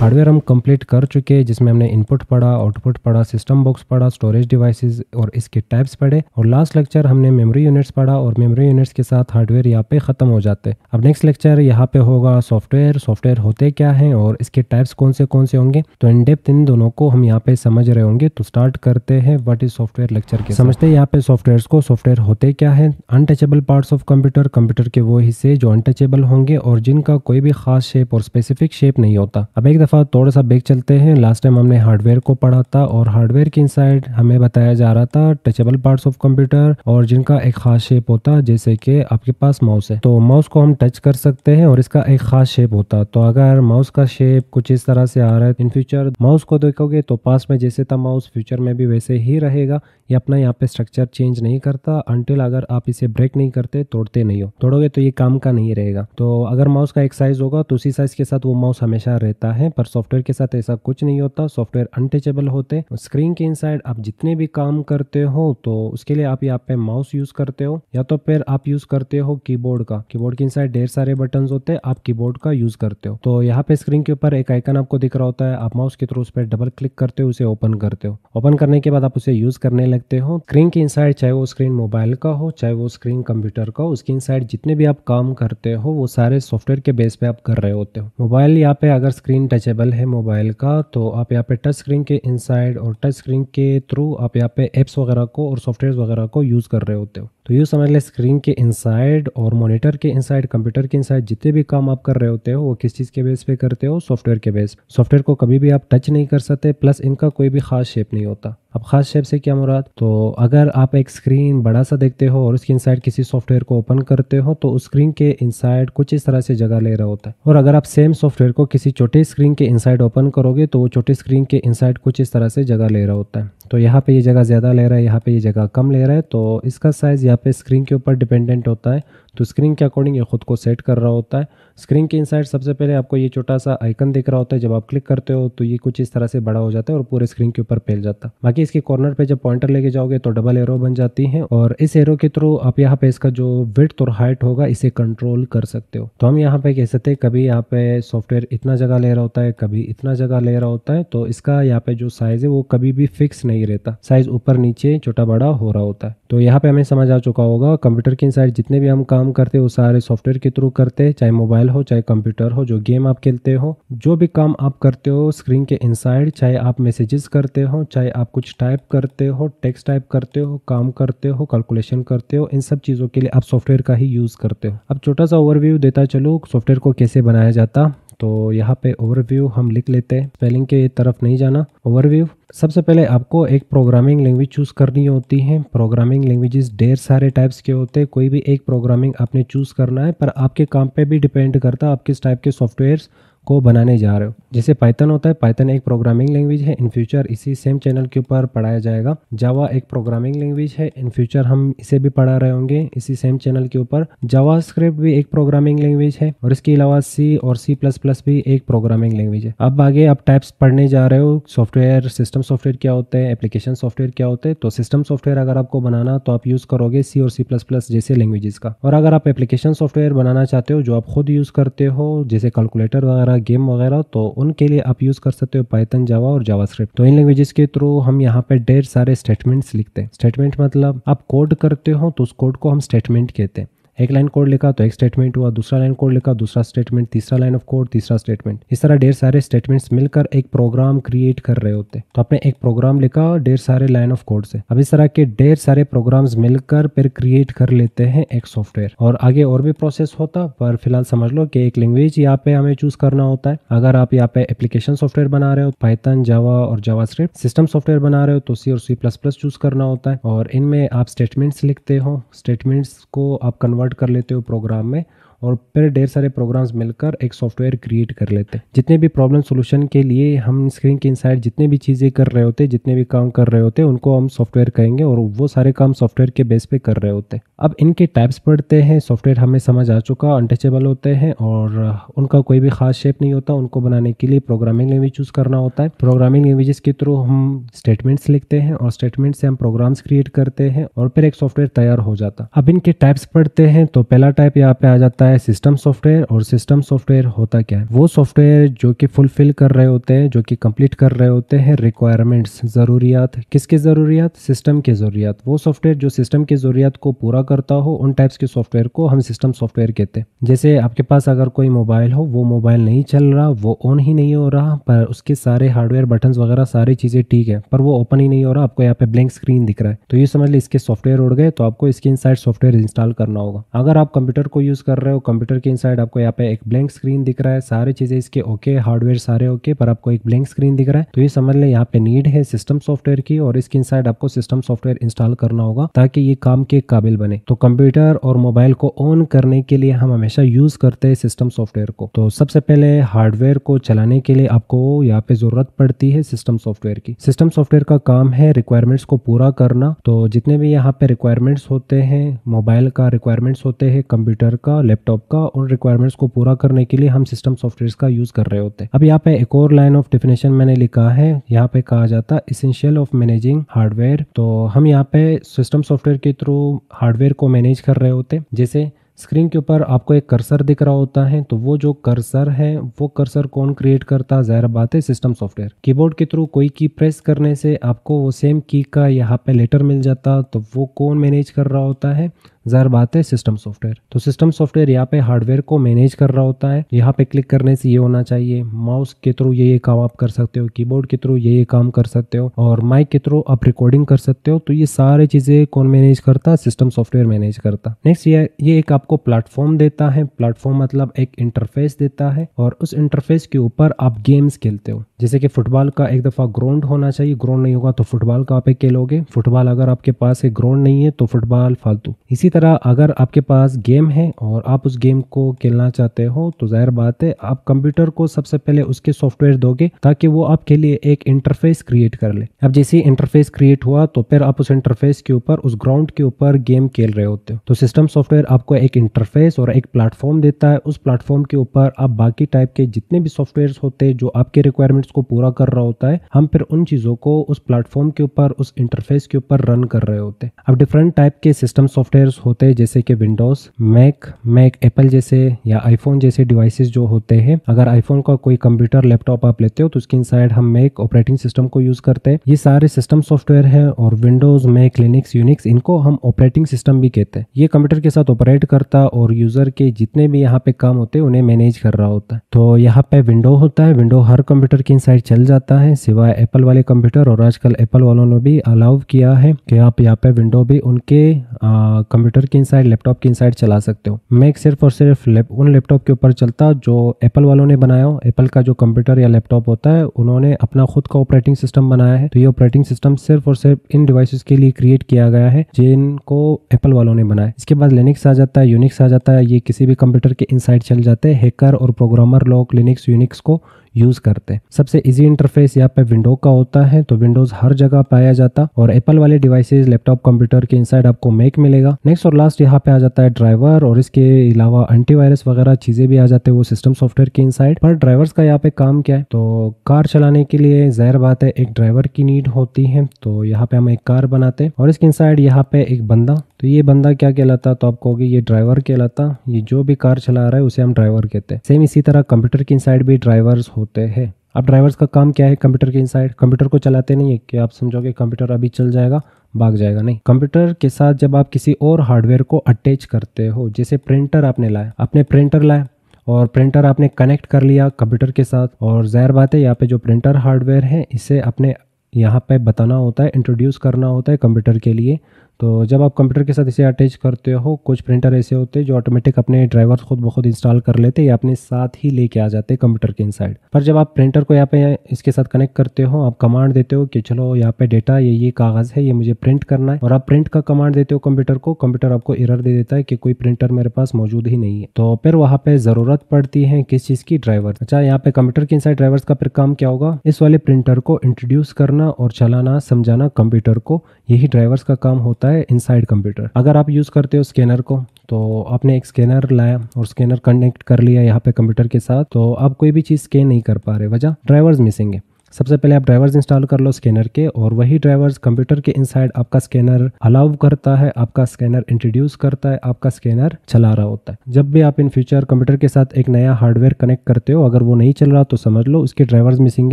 हार्डवेयर हम कंप्लीट कर चुके हैं जिसमें हमने इनपुट पढ़ा आउटपुट पढ़ा सिस्टम बॉक्स पढ़ा स्टोरेज डिवाइसेस और इसके टाइप्स पढ़े और लास्ट लेक्चर हमने मेमोरी यूनिट्स पढ़ा और मेमोरी यूनिट्स के साथ हार्डवेयर यहाँ पे खत्म हो जाते अब नेक्स्ट लेक्चर यहाँ पे होगा सॉफ्टवेयर सॉफ्टवेयर होते क्या है और इसके टाइप्स कौन से कौन से होंगे तो डेप्थ इन दोनों को हम यहाँ पे समझ रहे होंगे तो स्टार्ट करते हैं वट इज सॉफ्टवेयर लेक्चर के समझते हैं यहाँ पे सॉफ्टवेयर को सॉफ्टवेयर होते क्या है untouchable part of computer computer के वो हिस्से जो अनटचेबल होंगे और जिनका कोई भी खास शेप और स्पेसिफिक शेप नहीं होता अब एक दफ़ा थोड़ा सा बेग चलते हैं लास्ट टाइम हमने हार्डवेयर को पढ़ा था और हार्डवेयर के इनसाइड हमें बताया जा रहा था टचेबल पार्ट्स ऑफ कंप्यूटर और जिनका एक खास शेप होता है जैसे कि आपके पास माउस है तो माउस को हम टच कर सकते हैं और इसका एक खास शेप होता तो अगर माउस का शेप कुछ इस तरह से आ रहा है इन फ्यूचर माउस को देखोगे तो पास में जैसे था माउस फ्यूचर में भी वैसे ही रहेगा ये अपना यहाँ पे स्ट्रक्चर चेंज नहीं करता अंटिल अगर आप इसे ब्रेक नहीं करते तोड़ते नहीं हो तोड़ोगे तो ये काम का नहीं रहेगा तो अगर माउस का एक साइज होगा तो उसी साइज के साथ वो माउस हमेशा रहता है पर सॉफ्टवेयर के साथ ऐसा कुछ नहीं होता सॉफ्टवेयर अनटचेबल होते स्क्रीन के इनसाइड आप जितने भी काम करते हो तो उसके लिए आप यहाँ पे माउस यूज करते हो या तो फिर आप यूज करते हो कीबोर्ड का कीबोर्ड के इनसाइड ढेर सारे बटन होते हैं आप कीबोर्ड का यूज करते हो तो यहाँ पे स्क्रीन के ऊपर एक आइकन आपको दिख रहा होता है आप माउस के थ्रू उस पर डबल क्लिक करते हो उसे ओपन करते हो ओपन करने के बाद आप उसे यूज करने लगते हो स्क्रीन के इनसाइड चाहे वो स्क्रीन मोबाइल का हो चाहे वो स्क्रीन कंप्यूटर का हो उसके इनसाइड जितने भी आप काम करते हो वो सारे सॉफ्टवेयर के बेस पे आप कर रहे होते हो मोबाइल यहाँ पे अगर स्क्रीन टच डिसेबल है मोबाइल का तो आप यहाँ पे टच स्क्रीन के इनसाइड और टच स्क्रीन के थ्रू आप यहाँ पे एप्स वगैरह को और सॉफ्टवेयर वगैरह को यूज़ कर रहे होते हो तो ये समझ लें स्क्रीन के इनसाइड और मॉनिटर के इनसाइड कंप्यूटर के इनसाइड जितने भी काम आप कर रहे होते हो वो किस चीज़ के बेस पे करते हो सॉफ्टवेयर के बेस सॉफ्टवेयर को कभी भी आप टच नहीं कर सकते प्लस इनका कोई भी खास शेप नहीं होता अब खास शेप से क्या मुराद तो अगर आप एक स्क्रीन बड़ा सा देखते हो और उसके इनसाइड किसी सॉफ्टवेयर को ओपन करते हो तो उस स्क्रीन के इनसाइड कुछ इस तरह से जगह ले रहा होता है और अगर आप सेम सॉफ्टवेयर को किसी छोटे स्क्रीन के इनसाइड ओपन करोगे तो वो छोटे स्क्रीन के इनसाइड कुछ इस तरह से जगह ले रहा होता है तो यहाँ पे ये जगह ज़्यादा ले रहा है यहाँ पे ये जगह कम ले रहा है तो इसका साइज़ यहाँ पे स्क्रीन के ऊपर डिपेंडेंट होता है तो स्क्रीन के अकॉर्डिंग ये खुद को सेट कर रहा होता है स्क्रीन के इनसाइड सबसे पहले आपको ये छोटा सा आइकन दिख रहा होता है जब आप क्लिक करते हो तो ये कुछ इस तरह से बड़ा हो जाता है और पूरे स्क्रीन के ऊपर फैल जाता है बाकी इसके कॉर्नर पे जब पॉइंटर लेके जाओगे तो डबल एरो बन जाती है और इस एरो के थ्रू आप यहाँ पे इसका जो विथ और हाइट होगा इसे कंट्रोल कर सकते हो तो हम यहाँ पे कह सकते हैं कभी यहाँ पे सॉफ्टवेयर इतना जगह ले रहा होता है कभी इतना जगह ले रहा होता है तो इसका यहाँ पे जो साइज है वो कभी भी फिक्स नहीं रहता साइज ऊपर नीचे छोटा बड़ा हो रहा होता है तो यहाँ पे हमें समझ आ चुका होगा कंप्यूटर के इनसाइड जितने भी हम काम काम करते हैं वो सारे सॉफ्टवेयर के थ्रू करते हैं चाहे मोबाइल हो चाहे कंप्यूटर हो जो गेम आप खेलते हो जो भी काम आप करते हो स्क्रीन के इनसाइड चाहे आप मैसेजेस करते हो चाहे आप कुछ टाइप करते हो टेक्स्ट टाइप करते हो काम करते हो कैलकुलेशन करते हो इन सब चीज़ों के लिए आप सॉफ्टवेयर का ही यूज़ करते हो अब छोटा सा ओवरव्यू देता चलो सॉफ्टवेयर को कैसे बनाया जाता तो यहाँ पे ओवरव्यू हम लिख लेते हैं स्पेलिंग के तरफ नहीं जाना ओवरव्यू सबसे पहले आपको एक प्रोग्रामिंग लैंग्वेज चूज़ करनी होती है प्रोग्रामिंग लैंग्वेजेस ढेर सारे टाइप्स के होते हैं कोई भी एक प्रोग्रामिंग आपने चूज़ करना है पर आपके काम पे भी डिपेंड करता है आप किस टाइप के सॉफ्टवेयर्स को बनाने जा रहे हो जैसे पाइथन होता है पाइथन एक प्रोग्रामिंग लैंग्वेज है इन फ्यूचर इसी सेम चैनल के ऊपर पढ़ाया जाएगा जावा एक प्रोग्रामिंग लैंग्वेज है इन फ्यूचर हम इसे भी पढ़ा रहे होंगे इसी सेम चैनल के ऊपर जावा भी एक प्रोग्रामिंग लैंग्वेज है और इसके अलावा सी और सी प्लस प्लस भी एक प्रोग्रामिंग लैंग्वेज है अब आगे आप टाइप्स पढ़ने जा रहे हो सॉफ्टवेयर सिस्टम सॉफ्टवेयर क्या होते हैं एप्लीकेशन सॉफ्टवेयर क्या होते हैं तो सिस्टम सॉफ्टवेयर अगर आपको बनाना तो आप यूज़ करोगे सी और सी प्लस प्लस जैसे लैंग्वेजेस का और अगर आप एप्लीकेशन सॉफ्टवेयर बनाना चाहते हो जो आप खुद यूज़ करते हो जैसे कैलकुलेटर वगैरह हमारा गेम वगैरह तो उनके लिए आप यूज़ कर सकते हो पाइथन जावा और जावा स्क्रिप्ट तो इन लैंग्वेजेस के थ्रू हम यहाँ पे ढेर सारे स्टेटमेंट्स लिखते हैं स्टेटमेंट मतलब आप कोड करते हो तो उस कोड को हम स्टेटमेंट कहते हैं एक लाइन कोड लिखा तो एक स्टेटमेंट हुआ दूसरा लाइन कोड लिखा दूसरा स्टेटमेंट तीसरा लाइन ऑफ कोड तीसरा स्टेटमेंट इस तरह ढेर सारे स्टेटमेंट्स मिलकर एक प्रोग्राम क्रिएट कर रहे होते तो आपने एक प्रोग्राम लिखा ढेर सारे लाइन ऑफ कोड से अब इस तरह के ढेर सारे प्रोग्राम मिलकर फिर क्रिएट कर लेते हैं एक सॉफ्टवेयर और आगे और भी प्रोसेस होता पर फिलहाल समझ लो कि एक लैंग्वेज यहाँ पे हमें चूज करना होता है अगर आप यहाँ पे एप्लीकेशन सॉफ्टवेयर बना रहे हो पाइथन जावा और जावा सिस्टम सॉफ्टवेयर बना रहे हो तो सी और सी प्लस प्लस चूज करना होता है और इनमें आप स्टेटमेंट्स लिखते हो स्टेटमेंट्स को आप कन्वर्ट कन्वर्ट कर लेते हो प्रोग्राम में और फिर ढेर सारे प्रोग्राम्स मिलकर एक सॉफ्टवेयर क्रिएट कर लेते हैं जितने भी प्रॉब्लम सोल्यूशन के लिए हम स्क्रीन के इनसाइड जितने भी चीज़ें कर रहे होते हैं जितने भी काम कर रहे होते हैं उनको हम सॉफ्टवेयर कहेंगे और वो सारे काम सॉफ्टवेयर के बेस पे कर रहे होते अब इनके टाइप्स पढ़ते हैं सॉफ्टवेयर हमें समझ आ चुका अनटचेबल होते हैं और उनका कोई भी खास शेप नहीं होता उनको बनाने के लिए प्रोग्रामिंग लैंग्वेज चूज़ करना होता है प्रोग्रामिंग लैंग्वेजेस के थ्रू हम स्टेटमेंट्स लिखते हैं और स्टेटमेंट से हम प्रोग्राम्स क्रिएट करते हैं और फिर एक सॉफ्टवेयर तैयार हो जाता अब इनके टाइप्स पढ़ते हैं तो पहला टाइप यहाँ पे आ जाता है सिस्टम सॉफ्टवेयर और सिस्टम सॉफ्टवेयर होता क्या है वो सॉफ्टवेयर जो कि फुलफिल कर रहे होते हैं जो कि कंप्लीट कर रहे होते हैं रिक्वायरमेंट्स ज़रूरियात किसके ज़रूरियात सिस्टम के ज़रूरियात वो सॉफ्टवेयर जो सिस्टम के ज़रूरियात को पूरा करता हो उन टाइप्स के सॉफ्टवेयर को हम सिस्टम सॉफ्टवेयर कहते हैं जैसे आपके पास अगर कोई मोबाइल हो वो मोबाइल नहीं चल रहा वो ऑन ही नहीं हो रहा पर उसके सारे हार्डवेयर बटन वगैरह सारी चीज़ें ठीक है पर वो ओपन ही नहीं हो रहा आपको यहाँ पे ब्लैंक स्क्रीन दिख रहा है तो ये समझ लीजिए इसके सॉफ्टवेयर उड़ गए तो आपको इसके इन सॉफ्टवेयर इंस्टॉल करना होगा अगर आप कंप्यूटर को यूज़ कर रहे हो कंप्यूटर के इन आपको यहाँ पे एक ब्लैंक स्क्रीन दिख रहा है सारी चीज़ें इसके ओके हार्डवेयर सारे ओके पर आपको एक ब्लैंक स्क्रीन दिख रहा है तो ये समझ लें यहाँ पे नीड है सिस्टम सॉफ्टवेयर की और इसके इन आपको सिस्टम सॉफ्टवेयर इंस्टॉल करना होगा ताकि ये काम के काबिल बने तो कंप्यूटर और मोबाइल को ऑन करने के लिए हम हमेशा यूज़ करते हैं सिस्टम सॉफ्टवेयर को तो सबसे पहले हार्डवेयर को चलाने के लिए आपको यहाँ पे ज़रूरत पड़ती है सिस्टम सॉफ्टवेयर की सिस्टम सॉफ्टवेयर का काम है रिक्वायरमेंट्स को पूरा करना तो जितने भी यहाँ पे रिक्वायरमेंट्स होते हैं मोबाइल का रिक्वायरमेंट्स होते हैं कंप्यूटर का लैपटॉप का उन रिक्वायरमेंट्स को पूरा करने के लिए हम सिस्टम सॉफ्टवेयर का यूज़ कर रहे होते हैं अब यहाँ पे एक और लाइन ऑफ डिफिनेशन मैंने लिखा है यहाँ पे कहा जाता है इसेंशियल ऑफ मैनेजिंग हार्डवेयर तो हम यहाँ पे सिस्टम सॉफ्टवेयर के थ्रू हार्डवेयर सॉफ्टवेयर को मैनेज कर रहे होते जैसे स्क्रीन के ऊपर आपको एक कर्सर दिख रहा होता है तो वो जो कर्सर है वो कर्सर कौन क्रिएट करता ज़ाहिर बात है सिस्टम सॉफ्टवेयर कीबोर्ड के थ्रू कोई की प्रेस करने से आपको वो सेम की का यहाँ पे लेटर मिल जाता तो वो कौन मैनेज कर रहा होता है ज़र बात है सिस्टम सॉफ्टवेयर तो सिस्टम सॉफ्टवेयर यहाँ पे हार्डवेयर को मैनेज कर रहा होता है यहाँ पे क्लिक करने से ये होना चाहिए माउस के थ्रू ये ये काम आप कर सकते हो कीबोर्ड के थ्रू ये ये काम कर सकते हो और माइक के थ्रू आप रिकॉर्डिंग कर सकते हो तो ये सारे चीज़ें कौन मैनेज करता सिस्टम सॉफ्टवेयर मैनेज करता नेक्स्ट ये ये एक आपको प्लेटफॉर्म देता है प्लेटफॉर्म मतलब एक इंटरफेस देता है और उस इंटरफेस के ऊपर आप गेम्स खेलते हो जैसे कि फुटबॉल का एक दफ़ा ग्राउंड होना चाहिए ग्राउंड नहीं होगा तो फुटबॉल का आप खेलोगे फुटबॉल अगर आपके पास एक ग्राउंड नहीं है तो फुटबॉल फालतू इसी इसी तरह अगर आपके पास गेम है और आप उस गेम को खेलना चाहते हो तो ज़ाहिर बात है आप कंप्यूटर को सबसे पहले उसके सॉफ्टवेयर दोगे ताकि वो आपके लिए एक इंटरफेस क्रिएट कर ले अब जैसे ही इंटरफेस क्रिएट हुआ तो फिर आप उस इंटरफेस के ऊपर उस ग्राउंड के ऊपर गेम खेल रहे होते हो तो सिस्टम सॉफ्टवेयर आपको एक इंटरफेस और एक प्लेटफॉर्म देता है उस प्लेटफॉर्म के ऊपर आप बाकी टाइप के जितने भी सॉफ्टवेयर होते हैं जो आपके रिक्वायरमेंट्स को पूरा कर रहा होता है हम फिर उन चीज़ों को उस प्लेटफॉर्म के ऊपर उस इंटरफेस के ऊपर रन कर रहे होते हैं अब डिफरेंट टाइप के सिस्टम सॉफ्टवेयर होते हैं जैसे कि विंडोज मैक मैक एप्पल जैसे या आईफोन जैसे डिवाइसेस जो होते हैं अगर आईफोन का कोई कंप्यूटर लैपटॉप आप लेते हो तो उसके इनसाइड हम मैक ऑपरेटिंग सिस्टम को यूज करते हैं ये सारे सिस्टम सॉफ्टवेयर है और विंडोज मैक लिनिक्स यूनिक्स इनको हम ऑपरेटिंग सिस्टम भी कहते हैं ये कंप्यूटर के साथ ऑपरेट करता और यूजर के जितने भी यहाँ पे काम होते हैं उन्हें मैनेज कर रहा होता है तो यहाँ पे विंडो होता है विंडो हर कंप्यूटर के इनसाइड चल जाता है सिवाय एप्पल वाले कंप्यूटर और आजकल एप्पल वालों ने भी अलाउ किया है कि आप यहाँ पे विंडो भी उनके कंप्यूटर कंप्यूटर के इनसाइड लैपटॉप के इनसाइड चला सकते हो मैक सिर्फ और सिर्फ लैप उन लैपटॉप के ऊपर चलता जो एप्पल वालों ने बनाया हो एप्पल का जो कंप्यूटर या लैपटॉप होता है उन्होंने अपना खुद का ऑपरेटिंग सिस्टम बनाया है तो ये ऑपरेटिंग सिस्टम सिर्फ और सिर्फ इन डिवाइसेस के लिए क्रिएट किया गया है जिनको एप्पल वालों ने बनाया इसके बाद लिनिक्स आ जाता है यूनिक्स आ जाता है ये किसी भी कंप्यूटर के इनसाइड चल जाते हैं हैकर और प्रोग्रामर लोग लिनिक्स यूनिक्स को यूज़ करते हैं सबसे इजी इंटरफेस यहाँ पे विंडो का होता है तो विंडोज़ हर जगह पाया जाता और एप्पल वाले डिवाइसेज लैपटॉप कंप्यूटर के इनसाइड आपको मेक मिलेगा नेक्स्ट और लास्ट यहाँ पे आ जाता है ड्राइवर और इसके अलावा एंटीवायरस वगैरह चीज़ें भी आ जाते हैं वो सिस्टम सॉफ्टवेयर के इनसाइड पर ड्राइवर्स का यहाँ पे काम क्या है तो कार चलाने के लिए जहर बात है एक ड्राइवर की नीड होती है तो यहाँ पे हम एक कार बनाते हैं और इसके इनसाइड यहाँ पे एक बंदा तो ये बंदा क्या कहलाता तो आप कहोगे ये ड्राइवर कहलाता ये जो भी कार चला रहा है उसे हम ड्राइवर कहते हैं सेम इसी तरह कंप्यूटर के इनसाइड भी ड्राइवर्स होते हैं अब ड्राइवर्स का काम क्या है कंप्यूटर के इनसाइड कंप्यूटर को चलाते नहीं है कि आप समझोगे कंप्यूटर अभी चल जाएगा भाग जाएगा नहीं कंप्यूटर के साथ जब आप किसी और हार्डवेयर को अटैच करते हो जैसे प्रिंटर आपने लाया आपने प्रिंटर लाया और प्रिंटर आपने कनेक्ट कर लिया कंप्यूटर के साथ और ज़ाहिर बात है यहाँ पे जो प्रिंटर हार्डवेयर है इसे अपने यहाँ पे बताना होता है इंट्रोड्यूस करना होता है कंप्यूटर के लिए तो जब आप कंप्यूटर के साथ इसे अटैच करते हो कुछ प्रिंटर ऐसे होते हैं जो ऑटोमेटिक अपने ड्राइवर खुद बहुत इंस्टॉल कर लेते हैं या अपने साथ ही लेके आ जाते हैं कंप्यूटर के इनसाइड पर जब आप प्रिंटर को यहाँ पे इसके साथ कनेक्ट करते हो आप कमांड देते हो कि चलो यहाँ पे डेटा ये ये कागज़ है ये मुझे प्रिंट करना है और आप प्रिंट का कमांड देते हो कंप्यूटर को कंप्यूटर आपको इरर दे देता है कि कोई प्रिंटर मेरे पास मौजूद ही नहीं है तो फिर वहाँ पे ज़रूरत पड़ती है किस चीज़ की ड्राइवर अच्छा यहाँ पे कंप्यूटर के इनसाइड ड्राइवर्स का फिर काम क्या होगा इस वाले प्रिंटर को इंट्रोड्यूस करना और चलाना समझाना कंप्यूटर को यही ड्राइवर्स का काम होता है है इनसाइड कंप्यूटर अगर आप यूज़ करते हो स्कैनर को तो आपने एक स्कैनर लाया और स्कैनर कनेक्ट कर लिया यहाँ पे कंप्यूटर के साथ तो आप कोई भी चीज़ स्कैन नहीं कर पा रहे वजह ड्राइवर्स मिसिंग है सबसे पहले आप ड्राइवर्स इंस्टॉल कर लो स्कैनर के और वही ड्राइवर्स कंप्यूटर के इनसाइड आपका स्कैनर अलाउ करता है आपका स्कैनर इंट्रोड्यूस करता है आपका स्कैनर चला रहा होता है जब भी आप इन फ्यूचर कंप्यूटर के साथ एक नया हार्डवेयर कनेक्ट करते हो अगर वो नहीं चल रहा तो समझ लो उसके ड्राइवर्स मिसिंग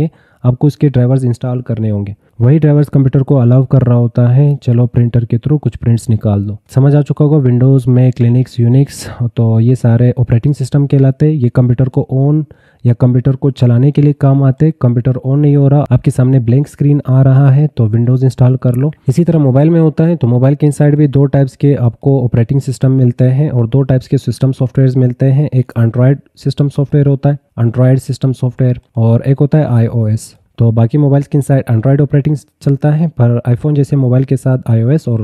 है आपको उसके ड्राइवर्स इंस्टॉल करने होंगे वही ड्राइवर्स कंप्यूटर को अलाउ कर रहा होता है चलो प्रिंटर के थ्रू कुछ प्रिंट्स निकाल दो समझ आ चुका होगा विंडोज़ मैक लिनक्स यूनिक्स तो ये सारे ऑपरेटिंग सिस्टम कहलाते ये कंप्यूटर को ऑन या कंप्यूटर को चलाने के लिए काम आते कंप्यूटर ऑन नहीं हो रहा आपके सामने ब्लैंक स्क्रीन आ रहा है तो विंडोज़ इंस्टॉल कर लो इसी तरह मोबाइल में होता है तो मोबाइल के इनसाइड भी दो टाइप्स के आपको ऑपरेटिंग सिस्टम मिलते हैं और दो टाइप्स के सिस्टम सॉफ्टवेयर मिलते हैं एक एंड्रॉयड सिस्टम सॉफ्टवेयर होता है एंड्रॉयड सिस्टम सॉफ्टवेयर और एक होता है आई तो बाकी मोबाइल्स के साइड एंड्रॉयड ऑपरेटिंग चलता है पर आईफोन जैसे मोबाइल के साथ आईओएस और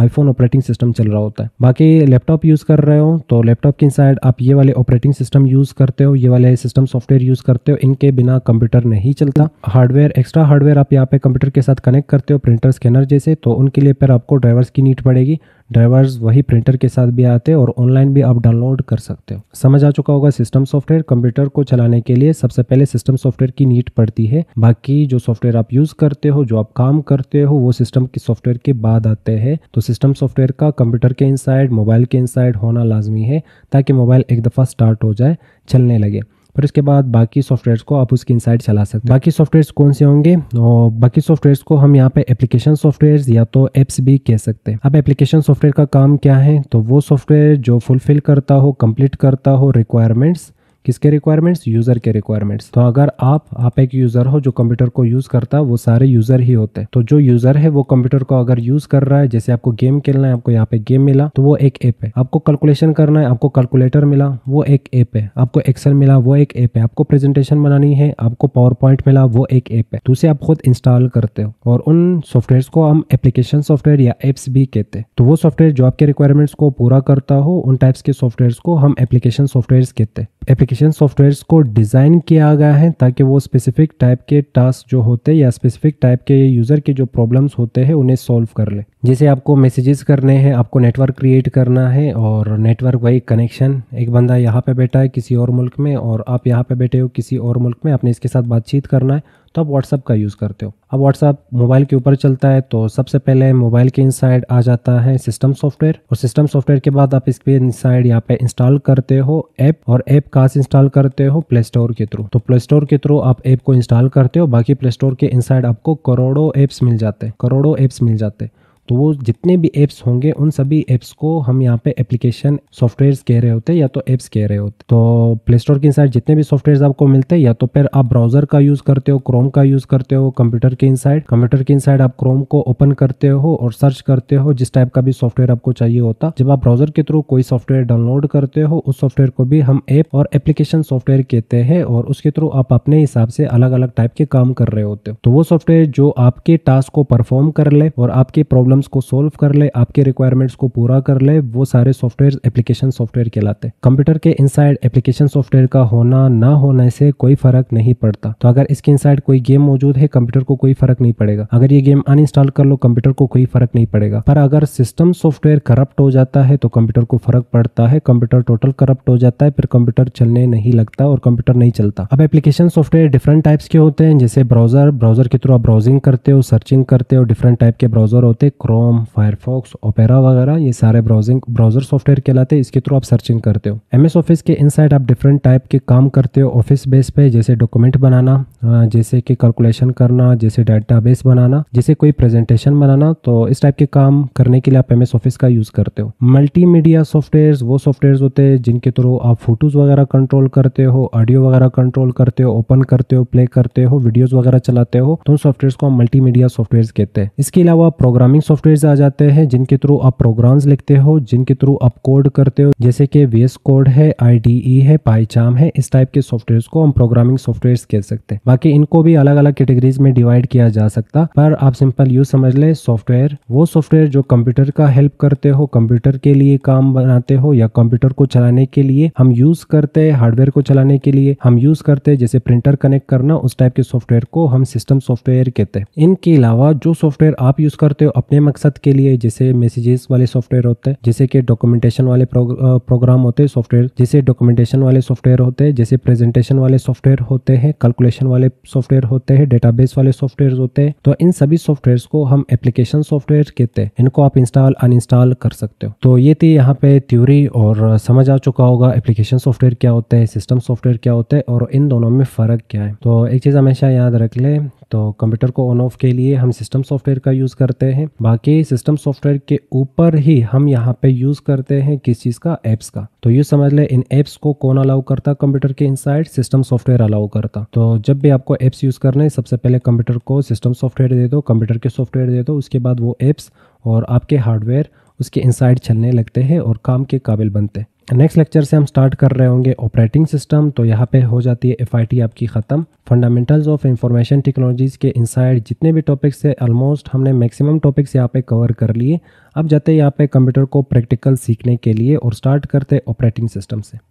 आईफोन ऑपरेटिंग सिस्टम चल रहा होता है बाकी लैपटॉप यूज़ कर रहे हो तो लैपटॉप के साइड आप ये वाले ऑपरेटिंग सिस्टम यूज़ करते हो ये वाले सिस्टम सॉफ्टवेयर यूज़ करते हो इनके बिना कंप्यूटर नहीं चलता हार्डवेयर एक्स्ट्रा हार्डवेयर आप यहाँ पे कंप्यूटर के साथ कनेक्ट करते हो प्रिंटर स्कैनर जैसे तो उनके लिए फिर आपको ड्राइवर्स की नीड पड़ेगी ड्राइवर्स वही प्रिंटर के साथ भी आते हैं और ऑनलाइन भी आप डाउनलोड कर सकते हो समझ आ चुका होगा सिस्टम सॉफ्टवेयर कंप्यूटर को चलाने के लिए सबसे पहले सिस्टम सॉफ्टवेयर की नीड पड़ती है बाकी जो सॉफ्टवेयर आप यूज करते हो जो आप काम करते हो वो सिस्टम के सॉफ्टवेयर के बाद आते हैं तो सिस्टम सॉफ्टवेयर का कंप्यूटर के इनसाइड मोबाइल के इनसाइड होना लाजमी है ताकि मोबाइल एक दफ़ा स्टार्ट हो जाए चलने लगे फिर उसके बाद बाकी सॉफ्टवेयर को आप उसकी इनसाइड चला सकते हैं बाकी सॉफ्टवेयर कौन से होंगे और बाकी सॉफ्टवेयर को हम यहाँ पे एप्लीकेशन सॉफ्टवेयर या तो एप्स भी कह सकते हैं अब एप्लीकेशन सॉफ्टवेयर का काम क्या है तो वो सॉफ्टवेयर जो फुलफिल करता हो कंप्लीट करता हो रिक्वायरमेंट्स किसके रिक्वायरमेंट्स यूजर के रिक्वायरमेंट्स तो अगर आप आप एक यूजर हो जो कंप्यूटर को यूज करता है वो सारे यूजर ही होते हैं तो जो यूजर है वो कंप्यूटर को अगर यूज कर रहा है जैसे आपको गेम खेलना है आपको यहाँ पे गेम मिला तो वो एक ऐप है आपको कैलकुलेशन करना है आपको कैलकुलेटर मिला वो एक ऐप है आपको एक्सेल मिला वो एक ऐप है आपको प्रेजेंटेशन बनानी है आपको पावर पॉइंट मिला वो एक ऐप है तो उसे आप खुद इंस्टॉल करते हो और उन सॉफ्टवेयर को हम एप्लीकेशन सॉफ्टवेयर या एप्स भी कहते हैं तो वो सॉफ्टवेयर जो आपके रिक्वायरमेंट्स को पूरा करता हो उन टाइप्स के सॉफ्टवेयर को हम एप्लीकेशन सॉफ्टवेयर कहते हैं एप्लीकेशन एप्लीकेशन सॉफ्टवेयर्स को डिज़ाइन किया गया है ताकि वो स्पेसिफिक टाइप के टास्क जो होते हैं या स्पेसिफिक टाइप के यूज़र के जो प्रॉब्लम्स होते हैं उन्हें सॉल्व कर ले जैसे आपको मैसेजेस करने हैं आपको नेटवर्क क्रिएट करना है और नेटवर्क वाई कनेक्शन एक बंदा यहाँ पे बैठा है किसी और मुल्क में और आप यहाँ पे बैठे हो किसी और मुल्क में आपने इसके साथ बातचीत करना है तो आप व्हाट्सअप का यूज़ करते हो अब व्हाट्सअप मोबाइल के ऊपर चलता है तो सबसे पहले मोबाइल के इनसाइड आ जाता है सिस्टम सॉफ्टवेयर और सिस्टम सॉफ्टवेयर के बाद आप इसके इनसाइड यहाँ पे इंस्टॉल करते हो ऐप और ऐप कहाँ से इंस्टॉल करते हो प्ले स्टोर के थ्रू तो प्ले स्टोर के थ्रू आप ऐप को इंस्टॉल करते हो बाकी प्ले स्टोर के इनसाइड आपको करोड़ों एप्स मिल जाते हैं करोड़ों एप्स मिल जाते हैं तो वो जितने भी एप्स होंगे उन सभी एप्स को हम यहाँ पे एप्लीकेशन सॉफ्टवेयर कह रहे होते हैं या तो एप्स कह रहे होते तो प्ले स्टोर के इनसाइड जितने भी सॉफ्टवेयर आपको मिलते हैं या तो फिर आप ब्राउजर का यूज करते हो क्रोम का यूज करते हो कंप्यूटर के इनसाइड कंप्यूटर के इनसाइड आप क्रोम को ओपन करते हो और सर्च करते हो जिस टाइप का भी सॉफ्टवेयर आपको चाहिए होता जब आप ब्राउजर के थ्रू कोई सॉफ्टवेयर डाउनलोड करते हो उस सॉफ्टवेयर को भी हम ऐप और एप्लीकेशन सॉफ्टवेयर कहते हैं और उसके थ्रू आप अपने हिसाब से अलग अलग टाइप के काम कर रहे होते हो तो वो सॉफ्टवेयर जो आपके टास्क को परफॉर्म कर ले और आपकी प्रॉब्लम प्रॉब्लम्स को सोल्व कर ले आपके रिक्वायरमेंट्स को पूरा कर ले वो सारे सॉफ्टवेयर एप्लीकेशन सॉफ्टवेयर कहलाते हैं कंप्यूटर के इनसाइड एप्लीकेशन सॉफ्टवेयर का होना ना होने से कोई फर्क नहीं पड़ता तो अगर इसके इनसाइड कोई गेम मौजूद है कंप्यूटर को कोई फर्क नहीं पड़ेगा अगर ये गेम अनइंस्टॉल कर लो कंप्यूटर को कोई फर्क नहीं पड़ेगा पर अगर सिस्टम सॉफ्टवेयर करप्ट हो जाता है तो कंप्यूटर को फर्क पड़ता है कंप्यूटर टोटल करप्ट हो जाता है फिर कंप्यूटर चलने नहीं लगता और कंप्यूटर नहीं चलता अब एप्लीकेशन सॉफ्टवेयर डिफरेंट टाइप्स के होते हैं जैसे ब्राउजर ब्राउजर के थ्रू आप ब्राउजिंग करते हो सर्चिंग करते हो डिफरेंट टाइप के ब्राउजर होते हैं क्रोम फायरफॉक्स ओपेरा वगैरह ये सारे ब्राउजिंग ब्राउजर सॉफ्टवेयर कहलाते हैं इसके थ्रू आप सर्चिंग करते हो एम ऑफिस के इन आप डिफरेंट टाइप के काम करते हो ऑफिस बेस पे जैसे डॉक्यूमेंट बनाना जैसे कि कैलकुलेशन करना जैसे बेस बनाना जैसे कोई प्रेजेंटेशन बनाना तो इस टाइप के काम करने के लिए आप एम ऑफिस का यूज़ करते हो मल्टीमीडिया सॉफ्टवेयर वो सॉफ्टवेयर होते हैं जिनके थ्रू आप फोटोज़ वगैरह कंट्रोल करते हो ऑडियो वगैरह कंट्रोल करते हो ओपन करते हो प्ले करते हो वीडियोज़ वगैरह चलाते हो तो उन सॉफ्टवेयर को हम मल्टीमीडिया सॉफ्टवेयर कहते हैं इसके अलावा प्रोग्रामिंग सॉफ्टवेयर सॉफ्टवेयर आ जाते हैं जिनके थ्रू आप प्रोग्राम्स लिखते हो जिनके थ्रू आप कोड करते हो जैसे कि वेस कोड है आई है पाईचाम है इस टाइप के सॉफ्टवेयर को हम प्रोग्रामिंग सॉफ्टवेयर कह सकते हैं बाकी इनको भी अलग अलग कैटेगरीज में डिवाइड किया जा सकता पर आप सिंपल यू समझ ले सॉफ्टवेयर वो सॉफ्टवेयर जो कंप्यूटर का हेल्प करते हो कंप्यूटर के लिए काम बनाते हो या कंप्यूटर को चलाने के लिए हम यूज करते हैं हार्डवेयर को चलाने के लिए हम यूज करते हैं जैसे प्रिंटर कनेक्ट करना उस टाइप के सॉफ्टवेयर को हम सिस्टम सॉफ्टवेयर कहते हैं इनके अलावा जो सॉफ्टवेयर आप यूज करते हो अपने अपने मकसद के लिए जैसे मैसेजेस वाले सॉफ्टवेयर होते हैं जैसे कि डॉक्यूमेंटेशन वाले प्रोग्राम होते हैं सॉफ्टवेयर जैसे डॉक्यूमेंटेशन वाले सॉफ्टवेयर होते हैं जैसे प्रेजेंटेशन वाले सॉफ्टवेयर होते हैं कैलकुलेशन वाले सॉफ्टवेयर होते हैं डेटाबेस वाले सॉफ्टवेयर होते हैं तो इन सभी सॉफ्टवेयर को हम एप्लीकेशन सॉफ्टवेयर कहते हैं इनको आप इंस्टॉल अनइंस्टॉल कर सकते हो तो ये थी यहाँ पे थ्योरी और समझ आ चुका होगा एप्लीकेशन सॉफ्टवेयर क्या होते हैं सिस्टम सॉफ्टवेयर क्या होते हैं और इन दोनों में फ़र्क क्या है तो एक चीज़ हमेशा याद रख ले तो कंप्यूटर को ऑन ऑफ के लिए हम सिस्टम सॉफ्टवेयर का यूज़ करते हैं बाकी सिस्टम सॉफ्टवेयर के ऊपर ही हम यहाँ पे यूज करते हैं किस चीज का एप्स का तो ये समझ ले इन एप्स को कौन अलाउ करता कंप्यूटर के इनसाइड सिस्टम सॉफ्टवेयर अलाउ करता तो जब भी आपको एप्स यूज करने सबसे पहले कंप्यूटर को सिस्टम सॉफ्टवेयर दे दो कंप्यूटर के सॉफ्टवेयर दे दो उसके बाद वो एप्स और आपके हार्डवेयर उसके इनसाइड चलने लगते हैं और काम के काबिल बनते हैं नेक्स्ट लेक्चर से हम स्टार्ट कर रहे होंगे ऑपरेटिंग सिस्टम तो यहाँ पे हो जाती है एफआईटी आपकी ख़त्म फंडामेंटल्स ऑफ इंफॉर्मेशन टेक्नोलॉजीज़ के इनसाइड जितने भी टॉपिक्स है ऑलमोस्ट हमने मैक्सिमम टॉपिक्स यहाँ पे कवर कर लिए अब जाते हैं यहाँ पे कंप्यूटर को प्रैक्टिकल सीखने के लिए और स्टार्ट करते ऑपरेटिंग सिस्टम से